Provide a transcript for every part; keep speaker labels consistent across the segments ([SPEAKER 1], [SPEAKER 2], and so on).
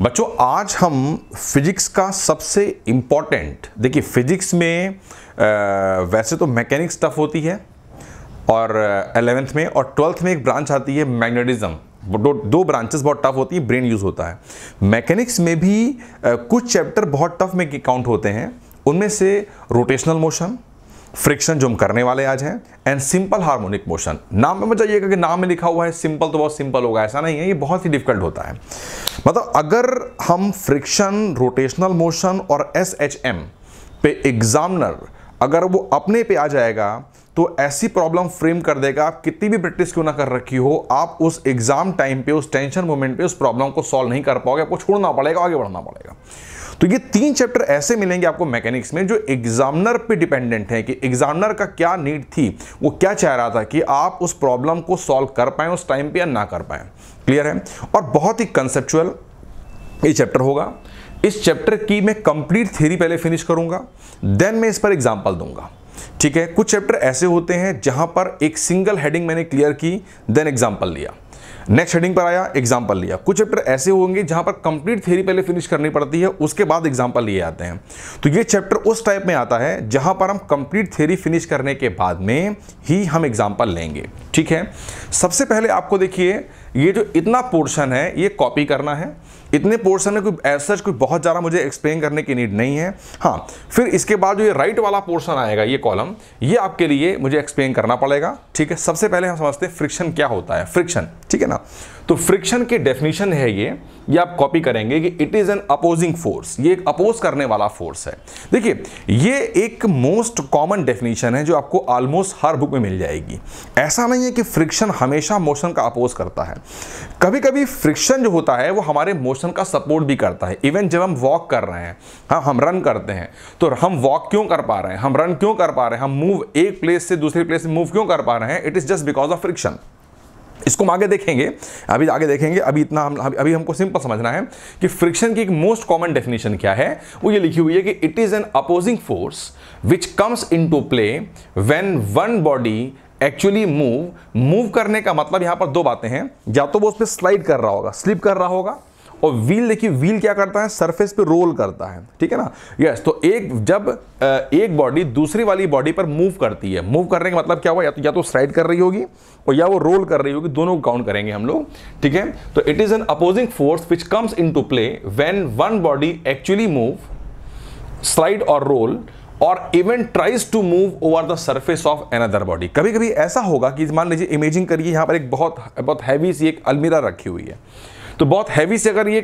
[SPEAKER 1] बच्चों आज हम फिजिक्स का सबसे इम्पॉर्टेंट देखिए फिजिक्स में आ, वैसे तो मैकेनिक्स टफ होती है और एलेवेंथ में और ट्वेल्थ में एक ब्रांच आती है मैग्नेटिज्म दो दो ब्रांचेस बहुत टफ होती है ब्रेन यूज़ होता है मैकेनिक्स में भी आ, कुछ चैप्टर बहुत टफ में काउंट होते हैं उनमें से रोटेशनल मोशन फ्रिक्शन जो हम करने वाले आज हैं एंड सिंपल हार्मोनिक मोशन नाम में मुझे कि नाम में लिखा हुआ है सिंपल तो बहुत सिंपल होगा ऐसा नहीं है ये बहुत ही डिफिकल्ट होता है मतलब अगर हम फ्रिक्शन रोटेशनल मोशन और एस एच एम पे एग्जामिनर अगर वो अपने पे आ जाएगा तो ऐसी प्रॉब्लम फ्रेम कर देगा आप कितनी भी प्रैक्टिस क्यों ना कर रखी हो आप उस एग्जाम टाइम पे उस टेंशन मोमेंट पे उस प्रॉब्लम को सॉल्व नहीं कर पाओगे आपको छोड़ना पड़ेगा आगे बढ़ना पड़ेगा तो ये तीन चैप्टर ऐसे मिलेंगे आपको मैकेनिक्स में जो एग्जामिनर पे डिपेंडेंट है कि एग्जामिनर का क्या नीड थी वो क्या चाह रहा था कि आप उस प्रॉब्लम को सॉल्व कर पाए उस टाइम पर या ना कर पाए क्लियर है और बहुत ही कंसेप्चुअल ये चैप्टर होगा इस चैप्टर की मैं कंप्लीट थ्योरी पहले फिनिश करूंगा देन मैं इस पर एग्जाम्पल दूंगा ठीक है कुछ चैप्टर ऐसे होते हैं जहां पर एक सिंगल हेडिंग मैंने क्लियर की देन एग्जाम्पल लिया नेक्स्ट हेडिंग पर आया एग्जाम्पल लिया कुछ चैप्टर ऐसे होंगे जहां पर कंप्लीट थ्योरी पहले फिनिश करनी पड़ती है उसके बाद एग्जाम्पल लिए आते हैं तो ये चैप्टर उस टाइप में आता है जहां पर हम कंप्लीट थ्योरी फिनिश करने के बाद में ही हम एग्जाम्पल लेंगे ठीक है सबसे पहले आपको देखिए ये जो इतना पोर्शन है ये कॉपी करना है इतने पोर्शन में कोई ऐसा कोई बहुत ज़्यादा मुझे एक्सप्लेन करने की नीड नहीं है हाँ फिर इसके बाद जो ये राइट वाला पोर्शन आएगा ये कॉलम ये आपके लिए मुझे एक्सप्लेन करना पड़ेगा ठीक है सबसे पहले हम समझते हैं फ्रिक्शन क्या होता है फ्रिक्शन ठीक है ना तो फ्रिक्शन के डेफिनेशन है ये ये आप कॉपी करेंगे कि it is an opposing force ये एक अपोज करने वाला फोर्स है देखिए ये एक मोस्ट कॉमन डेफिनेशन है जो आपको ऑलमोस्ट हर बुक में मिल जाएगी ऐसा नहीं है कि फ्रिक्शन हमेशा मोशन का अपोज करता है कभी कभी फ्रिक्शन जो होता है वो हमारे मोशन का सपोर्ट भी करता है इवन जब हम वॉक कर रहे हैं हाँ हम रन करते हैं तो हम वॉक क्यों कर पा रहे हैं हम रन क्यों कर पा रहे हैं हम मूव एक प्लेस से दूसरे प्लेस से मूव क्यों कर पा रहे हैं it is just because of friction इसको हम आगे देखेंगे अभी आगे देखेंगे अभी इतना हम अभी हमको सिंपल समझना है कि फ्रिक्शन की एक मोस्ट कॉमन डेफिनेशन क्या है वो ये लिखी हुई है कि it is an opposing force which comes into play when one body actually move move करने का मतलब यहां पर दो बातें हैं या तो वो उस पर स्लाइड कर रहा होगा स्लिप कर रहा होगा और व्हील देखिए व्हील क्या करता है सरफेस पे रोल करता है ठीक है ना यस तो एक जब एक बॉडी दूसरी वाली बॉडी पर मूव करती है मूव करने का मतलब क्या हुआ या तो या तो स्लाइड कर रही होगी और या वो रोल कर रही होगी दोनों को काउंट करेंगे हम लोग ठीक है तो it is an opposing force which comes into play when one body actually move slide और रोल और even tries to move over the surface of another body कभी कभी ऐसा होगा कि मान लीजिए इमेजिंग करिए यहाँ पर एक बहुत बहुत हैवी सी एक अलमीरा रखी हुई है तो बहुत हैवी से अगर ये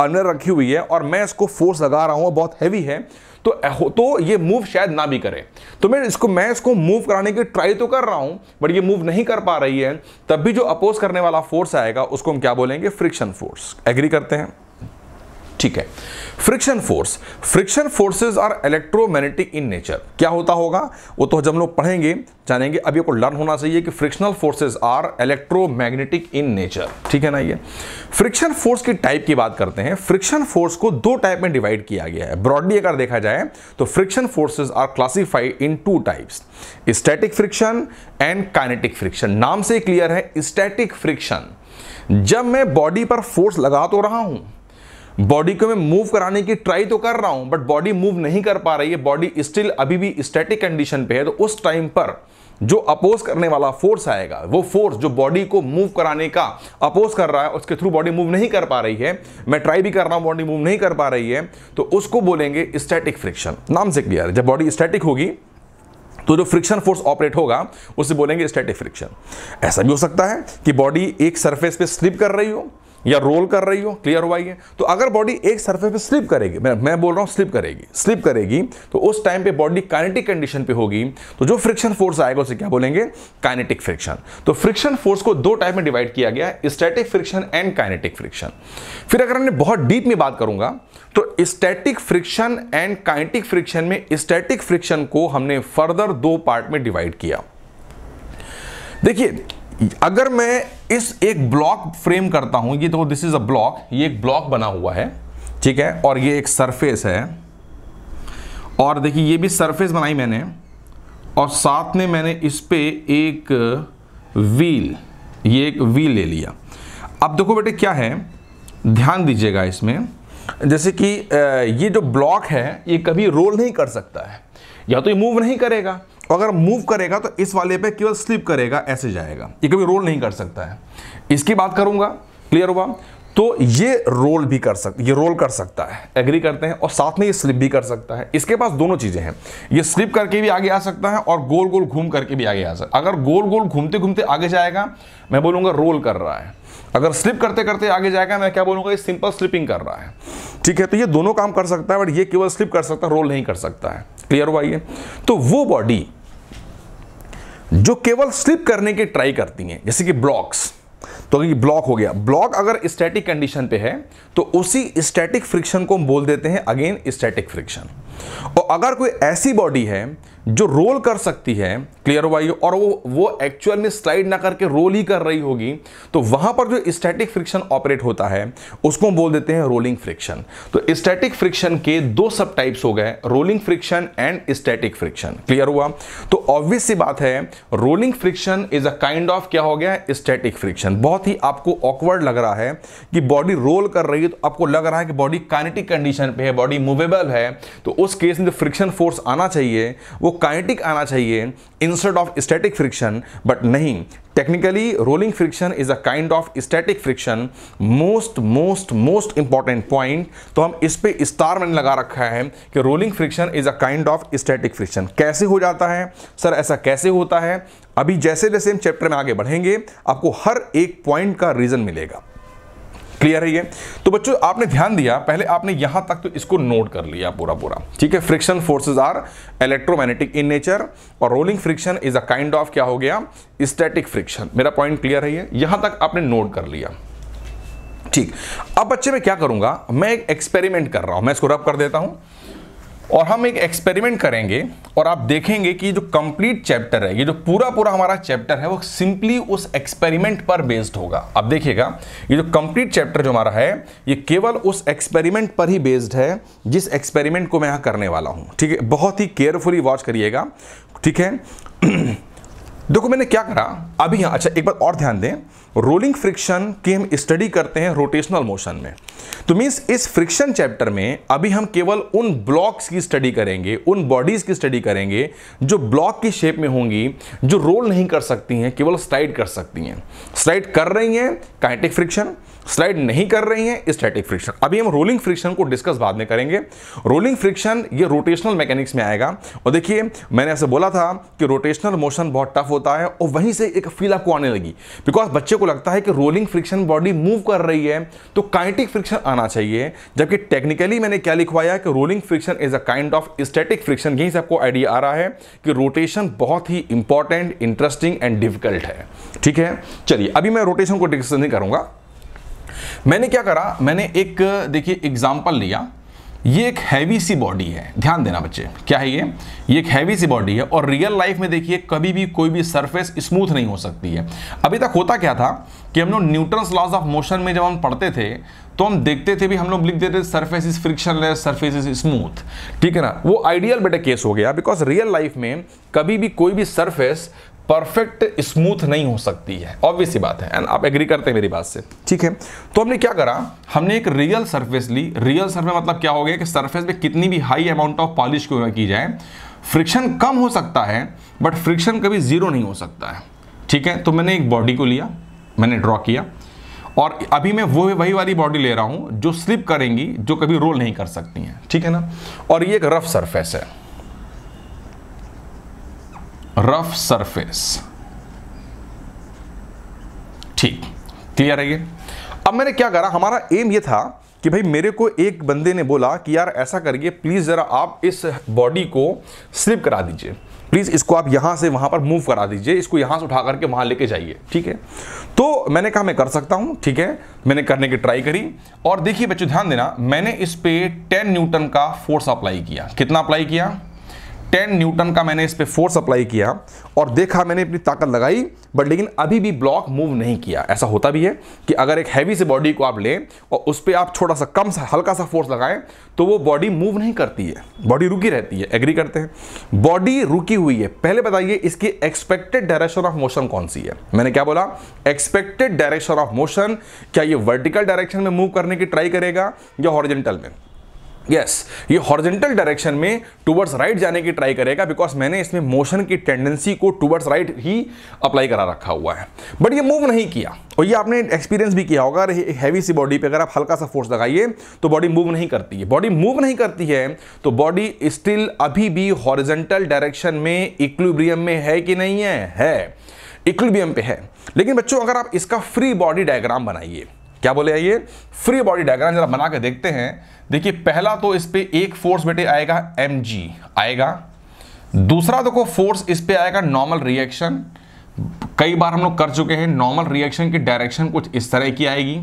[SPEAKER 1] अनर रखी हुई है और मैं इसको फोर्स लगा रहा हूँ बहुत हैवी है तो तो ये मूव शायद ना भी करे तो मैं इसको मैं इसको मूव कराने की ट्राई तो कर रहा हूँ बट ये मूव नहीं कर पा रही है तब भी जो अपोज करने वाला फोर्स आएगा उसको हम क्या बोलेंगे फ्रिक्शन फोर्स एग्री करते हैं ठीक है friction force friction forces are electromagnetic in nature क्या होता होगा वो तो जब लोग पढ़ेंगे जानेंगे अभी आपको लर्न होना चाहिए कि frictional forces are electromagnetic in nature ठीक है ना ये फ्रिक्शन फोर्स की टाइप की बात करते हैं फ्रिक्शन फोर्स को दो टाइप में डिवाइड किया गया है ब्रॉडली अगर देखा जाए तो friction forces are classified in two types static friction and kinetic friction नाम से क्लियर है स्टैटिक फ्रिक्शन जब मैं बॉडी पर फोर्स लगा तो रहा हूं बॉडी को मैं मूव कराने की ट्राई तो कर रहा हूं बट बॉडी मूव नहीं कर पा रही है बॉडी स्टिल अभी भी स्टैटिक कंडीशन पे है तो उस टाइम पर जो अपोज करने वाला फोर्स आएगा वो फोर्स जो बॉडी को मूव कराने का अपोज कर रहा है उसके थ्रू बॉडी मूव नहीं कर पा रही है मैं ट्राई भी कर रहा हूं बॉडी मूव नहीं कर पा रही है तो उसको बोलेंगे स्टैटिक फ्रिक्शन नाम से क्लियर है जब बॉडी स्टैटिक होगी तो जो फ्रिक्शन फोर्स ऑपरेट होगा उसे बोलेंगे स्टैटिक फ्रिक्शन ऐसा भी हो सकता है कि बॉडी एक सरफेस पे स्लिप कर रही हो या रोल कर रही हो क्लियर हुआ ये तो अगर बॉडी एक सरफेस पे स्लिप करेगी मैं मैं बोल रहा हूँ स्लिप करेगी स्लिप करेगी तो उस टाइम पे बॉडी काइनेटिक कंडीशन पे होगी तो जो फ्रिक्शन फोर्स आएगा उसे क्या बोलेंगे काइनेटिक फ्रिक्शन तो फ्रिक्शन फोर्स को दो टाइप में डिवाइड किया गया है static friction and kinetic friction फिर अगर मैं बहुत डीप में बात करूंगा तो static friction and kinetic friction में स्टैटिक फ्रिक्शन को हमने फर्दर दो पार्ट में डिवाइड किया देखिए अगर मैं इस एक ब्लॉक फ्रेम करता हूं ये तो दिस इज अ ब्लॉक ये एक ब्लॉक बना हुआ है ठीक है और ये एक सरफेस है और देखिए ये भी सरफेस बनाई मैंने और साथ में मैंने इस पर एक व्हील ये एक व्हील ले लिया अब देखो बेटे क्या है ध्यान दीजिएगा इसमें जैसे कि ये जो ब्लॉक है ये कभी रोल नहीं कर सकता है या तो ये मूव नहीं करेगा तो अगर मूव करेगा तो इस वाले पे केवल स्लिप करेगा ऐसे जाएगा ये कभी रोल नहीं कर सकता है इसकी बात करूंगा क्लियर हुआ तो ये रोल भी कर सकता ये रोल कर सकता है एग्री करते हैं और साथ में ये स्लिप भी कर सकता है इसके पास दोनों चीज़ें हैं ये स्लिप करके भी आगे आ सकता है और गोल गोल घूम करके भी आगे आ सकता है अगर गोल गोल घूमते घूमते आगे जाएगा मैं बोलूँगा रोल कर रहा है अगर स्लिप करते करते आगे जाएगा मैं क्या बोलूँगा ये सिंपल स्लिपिंग कर रहा है ठीक है तो ये दोनों काम कर सकता है बट ये केवल स्लिप कर सकता है रोल नहीं कर सकता है क्लियर हुआ ये तो वो बॉडी जो केवल स्लिप करने की ट्राई करती हैं जैसे कि ब्लॉक्स तो अगर ब्लॉक हो गया ब्लॉक अगर स्टैटिक कंडीशन पे है तो उसी स्टैटिक फ्रिक्शन को हम बोल देते हैं अगेन स्टैटिक फ्रिक्शन और अगर कोई ऐसी बॉडी है जो रोल कर सकती है क्लियर हुआ ये और वो वो एक्चुअल में स्लाइड ना करके रोल ही कर रही होगी तो वहां पर जो स्टैटिक फ्रिक्शन ऑपरेट होता है उसको बोल देते हैं रोलिंग फ्रिक्शन तो स्टैटिक फ्रिक्शन के दो सब टाइप्स हो गए rolling friction and static friction clear हुआ तो ऑब्वियस सी बात है rolling friction is a kind of क्या हो गया स्टैटिक फ्रिक्शन बहुत ही आपको ऑकवर्ड लग रहा है कि बॉडी रोल कर रही है तो आपको लग रहा है कि बॉडी काइनेटिक कंडीशन पे है बॉडी मूवेबल है तो उस केस में जो फ्रिक्शन फोर्स आना चाहिए वो काइनेटिक आना चाहिए instead of static friction but नहीं technically rolling friction is a kind of static friction most most most important point तो हम इस पे स्टार मैंने लगा रखा है कि rolling friction is a kind of static friction कैसे हो जाता है सर ऐसा कैसे होता है अभी जैसे जैसे हम चैप्टर में आगे बढ़ेंगे आपको हर एक पॉइंट का रीजन मिलेगा क्लियर है ये तो बच्चों आपने ध्यान दिया पहले आपने यहां तक तो इसको नोट कर लिया पूरा पूरा ठीक है friction forces are electromagnetic in nature और rolling friction is a kind of क्या हो गया स्टैटिक फ्रिक्शन मेरा पॉइंट क्लियर है ये यहां तक आपने नोट कर लिया ठीक अब बच्चे मैं क्या करूंगा मैं एक एक्सपेरिमेंट कर रहा हूं मैं इसको रब कर देता हूं और हम एक एक्सपेरिमेंट करेंगे और आप देखेंगे कि जो कंप्लीट चैप्टर है ये जो पूरा पूरा हमारा चैप्टर है वो सिंपली उस एक्सपेरिमेंट पर बेस्ड होगा आप देखिएगा ये जो कंप्लीट चैप्टर जो हमारा है ये केवल उस एक्सपेरिमेंट पर ही बेस्ड है जिस एक्सपेरिमेंट को मैं यहाँ करने वाला हूँ ठीक है बहुत ही केयरफुली वॉच करिएगा ठीक है देखो मैंने क्या करा अभी यहाँ अच्छा एक बार और ध्यान दें रोलिंग फ्रिक्शन की हम स्टडी करते हैं रोटेशनल मोशन में तो मीन्स इस फ्रिक्शन चैप्टर में अभी हम केवल उन ब्लॉक्स की स्टडी करेंगे उन बॉडीज़ की स्टडी करेंगे जो ब्लॉक की शेप में होंगी जो रोल नहीं कर सकती हैं केवल स्लाइड कर सकती हैं स्लाइड कर रही हैं काइनेटिक फ्रिक्शन स्लाइड नहीं कर रही है स्टैटिक फ्रिक्शन अभी हम रोलिंग फ्रिक्शन को डिस्कस बाद में करेंगे रोलिंग फ्रिक्शन ये रोटेशनल मैकेनिक्स में आएगा और देखिए मैंने ऐसे बोला था कि रोटेशनल मोशन बहुत टफ होता है और वहीं से एक फील आपको आने लगी बिकॉज बच्चे को लगता है कि रोलिंग फ्रिक्शन बॉडी मूव कर रही है तो काइंटिक फ्रिक्शन आना चाहिए जबकि टेक्निकली मैंने क्या लिखवाया कि rolling friction is a kind of static friction यहीं से आपको आइडिया आ रहा है कि रोटेशन बहुत ही इंपॉर्टेंट इंटरेस्टिंग एंड डिफिकल्ट है ठीक है चलिए अभी मैं रोटेशन को डिस्कस नहीं करूंगा मैंने क्या करा मैंने एक देखिए एग्जाम्पल लिया ये एक हैवी सी बॉडी है ध्यान देना बच्चे क्या है ये ये एक हैवी सी बॉडी है और रियल लाइफ में देखिए कभी भी कोई भी सरफेस स्मूथ नहीं हो सकती है अभी तक होता क्या था कि हम लोग न्यूटन्स लॉज ऑफ मोशन में जब हम पढ़ते थे तो हम देखते थे भी हम लोग लिख देते थे surface is frictionless surface is smooth ठीक है ना वो आइडियल बेटा केस हो गया बिकॉज रियल लाइफ में कभी भी कोई भी सरफेस परफेक्ट स्मूथ नहीं हो सकती है ऑब्वियस बात है एंड आप एग्री करते हैं मेरी बात से ठीक है तो हमने क्या करा हमने एक रियल सर्फेस ली रियल सर्फेस मतलब क्या हो गया कि सर्फेस में कितनी भी हाई अमाउंट ऑफ पॉलिश क्यों की जाए फ्रिक्शन कम हो सकता है बट फ्रिक्शन कभी ज़ीरो नहीं हो सकता है ठीक है तो मैंने एक बॉडी को लिया मैंने ड्रॉ किया और अभी मैं वो वही वाली बॉडी ले रहा हूँ जो स्लिप करेंगी जो कभी रोल नहीं कर सकती हैं ठीक है ना और ये एक रफ सरफेस है रफ सरफेस ठीक क्लियर है ये अब मैंने क्या करा हमारा एम ये था कि भाई मेरे को एक बंदे ने बोला कि यार ऐसा करिए प्लीज़ ज़रा आप इस बॉडी को स्लिप करा दीजिए प्लीज़ इसको आप यहां से वहां पर मूव करा दीजिए इसको यहां से उठा करके वहां लेके जाइए ठीक है तो मैंने कहा मैं कर सकता हूं ठीक है मैंने करने की ट्राई करी और देखिए बच्चों ध्यान देना मैंने इस पर टेन न्यूटन का फोर्स अप्लाई किया कितना अप्लाई किया 10 न्यूटन का मैंने इस पर फोर्स अप्लाई किया और देखा मैंने अपनी ताकत लगाई बट लेकिन अभी भी ब्लॉक मूव नहीं किया ऐसा होता भी है कि अगर एक हैवी से बॉडी को आप लें और उस पर आप छोटा सा कम सा हल्का सा फोर्स लगाएं तो वो बॉडी मूव नहीं करती है बॉडी रुकी रहती है एग्री करते हैं बॉडी रुकी हुई है पहले बताइए इसकी एक्सपेक्टेड डायरेक्शन ऑफ मोशन कौन सी है मैंने क्या बोला एक्सपेक्टेड डायरेक्शन ऑफ मोशन क्या ये वर्टिकल डायरेक्शन में मूव करने की ट्राई करेगा या हॉरिजेंटल में यस ये हॉर्जेंटल डायरेक्शन में टूवर्ड्स राइट right जाने की ट्राई करेगा बिकॉज मैंने इसमें मोशन की टेंडेंसी को टूवर्ड्स राइट right ही अप्लाई करा रखा हुआ है बट ये मूव नहीं किया और ये आपने एक्सपीरियंस भी किया होगा हैवी सी बॉडी पे अगर आप हल्का सा फोर्स लगाइए तो बॉडी मूव नहीं करती है बॉडी मूव नहीं करती है तो बॉडी स्टिल अभी भी हॉर्जेंटल डायरेक्शन में इक्लिब्रियम में है कि नहीं है है इक्लिब्रियम पे है लेकिन बच्चों अगर आप इसका फ्री बॉडी डायग्राम बनाइए क्या बोले आइए फ्री बॉडी डायग्राम जरा बना के देखते हैं देखिए पहला तो इस पर एक फोर्स बेटे आएगा एम आएगा दूसरा देखो फोर्स इस पर आएगा नॉर्मल रिएक्शन कई बार हम लोग कर चुके हैं नॉर्मल रिएक्शन की डायरेक्शन कुछ इस तरह की आएगी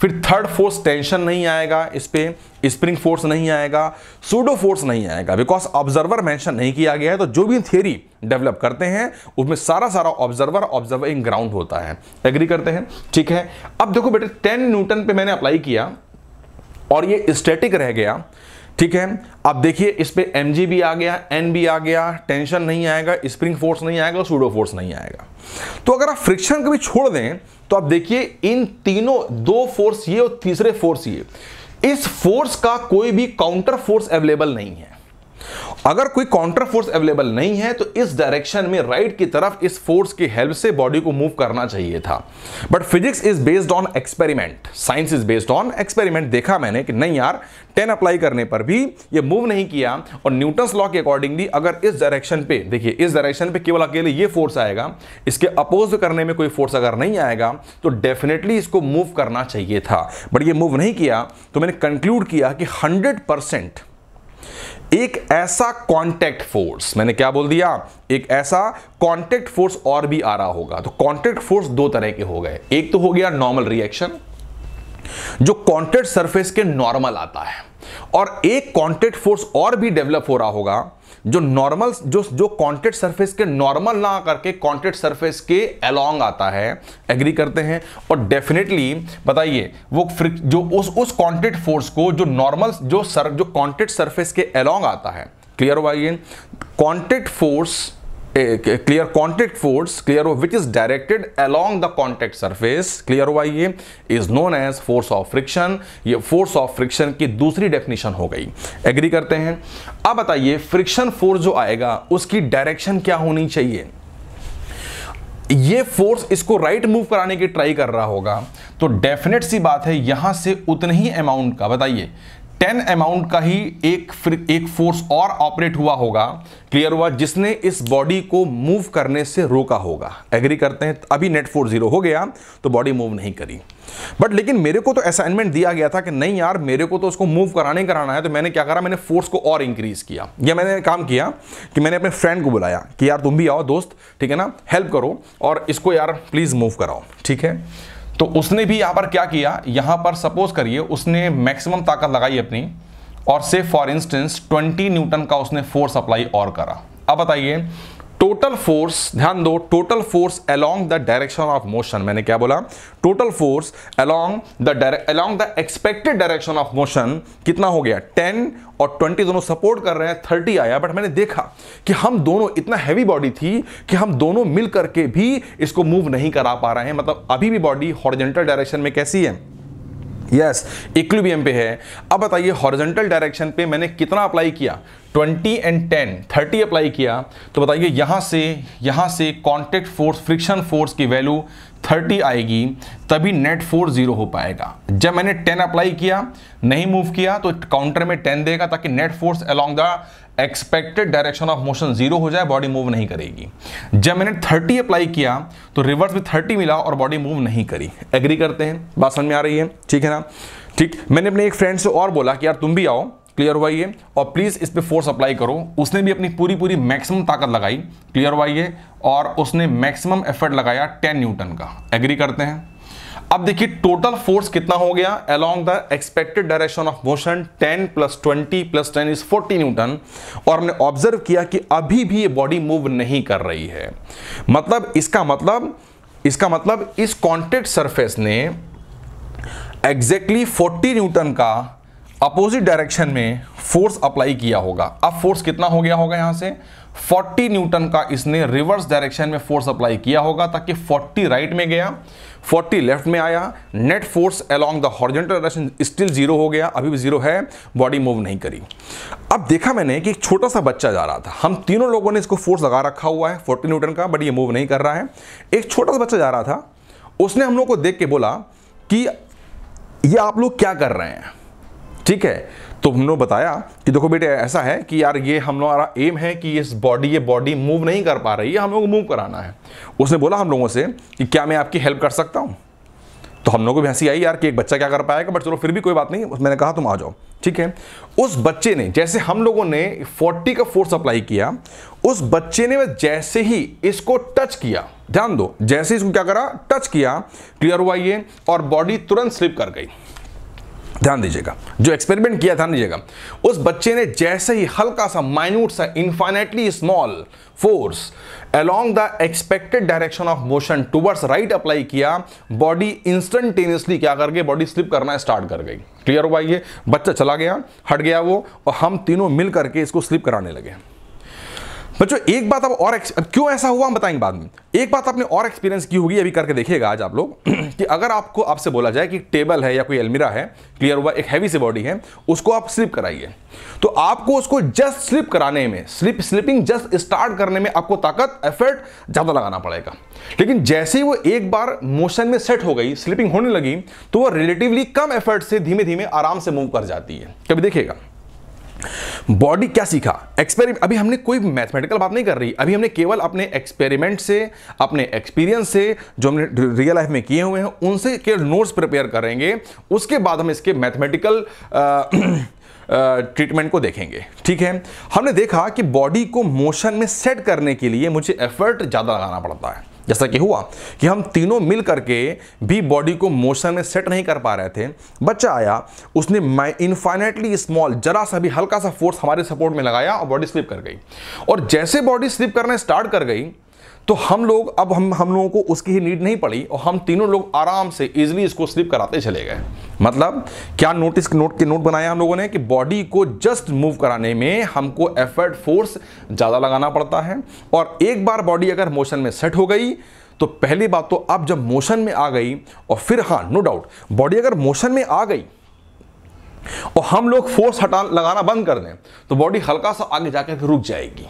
[SPEAKER 1] फिर थर्ड फोर्स टेंशन नहीं आएगा इस पर स्प्रिंग फोर्स नहीं आएगा सूडो फोर्स नहीं आएगा बिकॉज ऑब्जर्वर मेंशन नहीं किया गया है तो जो भी थ्योरी डेवलप करते हैं उसमें सारा सारा ऑब्जर्वर ऑब्जर्विंग ग्राउंड होता है एग्री करते हैं ठीक है अब देखो बेटे टेन न्यूटन पर मैंने अप्लाई किया और ये स्टैटिक रह गया ठीक है अब देखिए इस पर एम भी आ गया एन भी आ गया टेंशन नहीं आएगा स्प्रिंग फोर्स नहीं आएगा सूडो फोर्स नहीं आएगा तो अगर आप फ्रिक्शन को भी छोड़ दें तो आप देखिए इन तीनों दो फोर्स ये और तीसरे फोर्स ये इस फोर्स का कोई भी काउंटर फोर्स अवेलेबल नहीं है अगर कोई काउंटर फोर्स अवेलेबल नहीं है तो इस डायरेक्शन में राइट की तरफ इस फोर्स की हेल्प से बॉडी को मूव करना चाहिए था but physics is based on experiment science is based on experiment देखा मैंने कि नहीं यार टेन अप्लाई करने पर भी ये मूव नहीं किया और न्यूटन्स लॉ के अकॉर्डिंगली अगर इस डायरेक्शन पे देखिए इस डायरेक्शन पे केवल अकेले ये फोर्स आएगा इसके अपोज करने में कोई फोर्स अगर नहीं आएगा तो डेफिनेटली इसको मूव करना चाहिए था बट ये मूव नहीं किया तो मैंने कंक्लूड किया कि हंड्रेड परसेंट एक ऐसा कॉन्टैक्ट फोर्स मैंने क्या बोल दिया एक ऐसा कॉन्टैक्ट फोर्स और भी आ रहा होगा तो कॉन्टैक्ट फोर्स दो तरह के हो गए एक तो हो गया नॉर्मल रिएक्शन जो कॉन्टेक्ट सरफेस के नॉर्मल आता है और एक कॉन्टेक्ट फोर्स और भी डेवलप हो रहा होगा जो नॉर्मल जो जो कॉन्टेक्ट सरफेस के नॉर्मल ना करके कॉन्टेक्ट सरफेस के अलोंग आता है एग्री करते हैं और डेफिनेटली बताइए वो जो उस उस कॉन्टेक्ट फोर्स को जो नॉर्मल जो सर जो कॉन्टेक्ट सरफेस के अलोंग आता है क्लियर हुआ ये contact force clear contact force clear which is directed along the contact surface clear हुआ ये is known as force of friction ये फोर्स ऑफ फ्रिक्शन की दूसरी डेफिनेशन हो गई एग्री करते हैं अब बताइए फ्रिक्शन फोर्स जो आएगा उसकी डायरेक्शन क्या होनी चाहिए ये फोर्स इसको राइट right मूव कराने की ट्राई कर रहा होगा तो डेफिनेट सी बात है यहां से उतने ही अमाउंट का बताइए टेन अमाउंट का ही एक एक फोर्स और ऑपरेट हुआ होगा क्लियर हुआ जिसने इस बॉडी को मूव करने से रोका होगा एग्री करते हैं अभी नेट फोर्स जीरो हो गया तो बॉडी मूव नहीं करी बट लेकिन मेरे को तो असाइनमेंट दिया गया था कि नहीं यार मेरे को तो उसको मूव कराने कराना है तो मैंने क्या करा मैंने फोर्स को और इंक्रीज किया या मैंने काम किया कि मैंने अपने फ्रेंड को बुलाया कि यार तुम भी आओ दोस्त ठीक है ना हेल्प करो और इसको यार प्लीज़ मूव कराओ ठीक है तो उसने भी यहाँ पर क्या किया यहाँ पर सपोज करिए उसने मैक्सिमम ताकत लगाई अपनी और से फॉर इंस्टेंस 20 न्यूटन का उसने फोर्स अप्लाई और करा अब बताइए टोटल फोर्स ध्यान दो total force along the direction of motion मैंने क्या बोला total force along the along the expected direction of motion कितना हो गया 10 और 20 दोनों सपोर्ट कर रहे हैं 30 आया बट मैंने देखा कि हम दोनों इतना हैवी बॉडी थी कि हम दोनों मिल करके भी इसको मूव नहीं करा पा रहे हैं मतलब अभी भी बॉडी हॉर्जेंटल डायरेक्शन में कैसी है यस इक्विबियम पे है अब बताइए हॉरिजेंटल डायरेक्शन पे मैंने कितना अप्लाई किया 20 एंड 10 30 अप्लाई किया तो बताइए यहां से यहां से कॉन्टेक्ट फोर्स फ्रिक्शन फोर्स की वैल्यू 30 आएगी तभी नेट फोर्स जीरो हो पाएगा जब मैंने 10 अप्लाई किया नहीं मूव किया तो काउंटर में 10 देगा ताकि net force along the expected direction of motion zero हो जाए बॉडी मूव नहीं करेगी जब मैंने 30 अप्लाई किया तो रिवर्स में 30 मिला और बॉडी मूव नहीं करी एग्री करते हैं बात समझ में आ रही है ठीक है ना ठीक मैंने अपने एक फ्रेंड से और बोला कि यार तुम भी आओ क्लियर हुआ ये और प्लीज़ इस पर फोर्स अप्लाई करो उसने भी अपनी पूरी पूरी मैक्सिमम ताकत लगाई क्लियर हुआ ये और उसने मैक्सिमम एफर्ट लगाया टेन न्यूटन का एग्री करते हैं अब देखिए टोटल फोर्स कितना हो गया along the expected direction of motion 10 plus 20 plus 10 is 40 newton और हमने ऑब्जर्व किया कि अभी भी ये बॉडी मूव नहीं कर रही है मतलब इसका मतलब इसका मतलब इस कॉन्टेक्ट सरफेस ने एग्जैक्टली 40 न्यूटन का अपोजिट डायरेक्शन में फोर्स अप्लाई किया होगा अब फोर्स कितना हो गया होगा यहां से 40 न्यूटन का इसने रिवर्स डायरेक्शन में फोर्स अप्लाई किया होगा ताकि 40 राइट right में गया 40 लेफ्ट में आया net force along the horizontal direction still zero हो गया अभी भी जीरो है बॉडी मूव नहीं करी अब देखा मैंने कि एक छोटा सा बच्चा जा रहा था हम तीनों लोगों ने इसको फोर्स लगा रखा हुआ है फोर्टी न्यूटन का बट ये मूव नहीं कर रहा है एक छोटा सा बच्चा जा रहा था उसने हम लोग को देख के बोला कि ये आप लोग क्या कर रहे हैं ठीक है तो हमने बताया कि देखो बेटे ऐसा है कि यार ये हम हमारा एम है कि इस बॉडी ये बॉडी मूव नहीं कर पा रही है हम लोग को मूव कराना है उसने बोला हम लोगों से कि क्या मैं आपकी हेल्प कर सकता हूँ तो हम लोगों को भी हंसी आई यार कि एक बच्चा क्या कर पाएगा बट चलो फिर भी कोई बात नहीं मैंने कहा तुम आ जाओ ठीक है उस बच्चे ने जैसे हम लोगों ने 40 का फोर्स अप्लाई किया उस बच्चे ने जैसे ही इसको टच किया ध्यान दो जैसे इसको क्या करा टच किया क्लियर हुआ ये और बॉडी तुरंत स्लिप कर गई ध्यान दीजिएगा जो एक्सपेरिमेंट किया ध्यान दीजिएगा उस बच्चे ने जैसे ही हल्का सा माइन्यूट सा infinitely small force along the expected direction of motion towards right apply किया बॉडी इंस्टेंटेनियसली क्या कर गई बॉडी स्लिप करना स्टार्ट कर गई क्लियर हुआ ये बच्चा चला गया हट गया वो और हम तीनों मिल करके इसको स्लिप कराने लगे बच्चों एक बात आप और क्यों ऐसा हुआ हम बताएंगे बाद में एक बात आपने और एक्सपीरियंस की होगी अभी करके देखिएगा आज आप लोग कि अगर आपको आपसे बोला जाए कि टेबल है या कोई अलमीरा है क्लियर हुआ एक हैवी सी बॉडी है उसको आप स्लिप कराइए तो आपको उसको जस्ट स्लिप कराने में स्लिप स्लिपिंग जस्ट स्टार्ट करने में आपको ताकत एफर्ट ज़्यादा लगाना पड़ेगा लेकिन जैसे ही वो एक बार मोशन में सेट हो गई स्लिपिंग होने लगी तो वो रिलेटिवली कम एफर्ट से धीमे धीमे आराम से मूव कर जाती है कभी देखिएगा बॉडी क्या सीखा एक्सपेरिमेंट अभी हमने कोई मैथमेटिकल बात नहीं कर रही अभी हमने केवल अपने एक्सपेरिमेंट से अपने एक्सपीरियंस से जो हमने रियल लाइफ में किए हुए हैं उनसे केवल नोट्स प्रिपेयर करेंगे उसके बाद हम इसके मैथमेटिकल ट्रीटमेंट को देखेंगे ठीक है हमने देखा कि बॉडी को मोशन में सेट करने के लिए मुझे एफर्ट ज़्यादा लगाना पड़ता है जैसा कि हुआ कि हम तीनों मिल करके भी बॉडी को मोशन में सेट नहीं कर पा रहे थे बच्चा आया उसने इनफाइनेटली स्मॉल जरा सा भी हल्का सा फोर्स हमारे सपोर्ट में लगाया और बॉडी स्लिप कर गई और जैसे बॉडी स्लिप करना स्टार्ट कर गई तो हम लोग अब हम हम लोगों को उसकी ही नीड नहीं पड़ी और हम तीनों लोग आराम से इजिली इसको स्लिप कराते चले गए मतलब क्या नोटिस नोट के नोट बनाया हम लोगों ने कि बॉडी को जस्ट मूव कराने में हमको एफर्ट फोर्स ज़्यादा लगाना पड़ता है और एक बार बॉडी अगर मोशन में सेट हो गई तो पहली बात तो अब जब मोशन में आ गई और फिर हाँ नो डाउट बॉडी अगर मोशन में आ गई और हम लोग फोर्स हटा लगाना बंद कर दें तो बॉडी हल्का सा आगे जाकर रुक जाएगी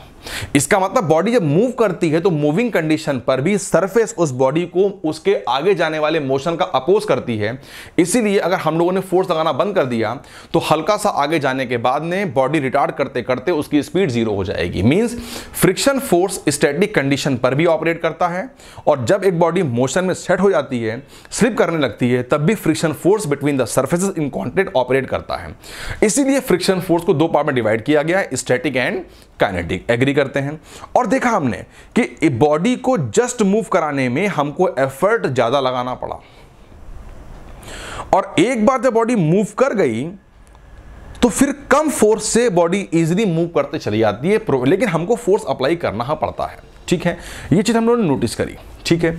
[SPEAKER 1] इसका मतलब बॉडी जब मूव करती है तो मूविंग कंडीशन पर भी सरफेस उस बॉडी को उसके आगे जाने वाले मोशन का अपोज करती है इसीलिए अगर हम लोगों ने फोर्स लगाना बंद कर दिया तो हल्का सा आगे जाने के बाद में बॉडी रिटार्ड करते करते उसकी स्पीड जीरो हो जाएगी means friction force static condition पर भी ऑपरेट करता है और जब एक बॉडी मोशन में सेट हो जाती है स्लिप करने लगती है तब भी friction force between the surface in contact operate करता है इसीलिए फ्रिक्शन फोर्स को दो पार्ट में डिवाइड किया गया स्टैटिक एंड काइनेटिक एग्री करते हैं और देखा हमने कि बॉडी को जस्ट मूव कराने में हमको एफर्ट ज़्यादा लगाना पड़ा और एक बार जब बॉडी मूव कर गई तो फिर कम फोर्स से बॉडी इजिली मूव करते चली जाती है लेकिन हमको फोर्स अप्लाई करना हाँ पड़ता है ठीक है ये चीज़ हम लोगों ने नोटिस करी ठीक है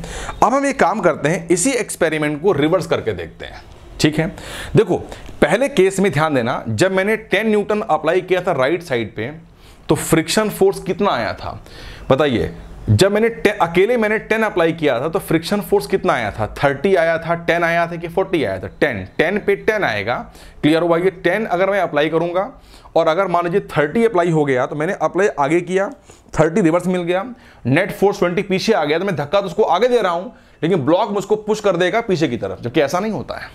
[SPEAKER 1] अब हम ये काम करते हैं इसी एक्सपेरिमेंट को रिवर्स करके देखते हैं ठीक है देखो पहले केस में ध्यान देना जब मैंने 10 न्यूटन अप्लाई किया था राइट साइड पे तो फ्रिक्शन फोर्स कितना आया था बताइए जब मैंने अकेले मैंने टेन अप्लाई किया था तो फ्रिक्शन फोर्स कितना आया था थर्टी आया था टेन आया था कि फोर्टी आया था टेन टेन पे टेन आएगा क्लियर हुआ ये टेन अगर मैं अप्लाई करूंगा और अगर मान लीजिए थर्टी अप्लाई हो गया तो मैंने अप्लाई आगे किया थर्टी रिवर्स मिल गया नेट फोर्स ट्वेंटी पीछे आ गया तो मैं धक्का तो उसको आगे दे रहा हूं लेकिन ब्लॉक मुझको पुश कर देगा पीछे की तरफ जबकि ऐसा नहीं होता है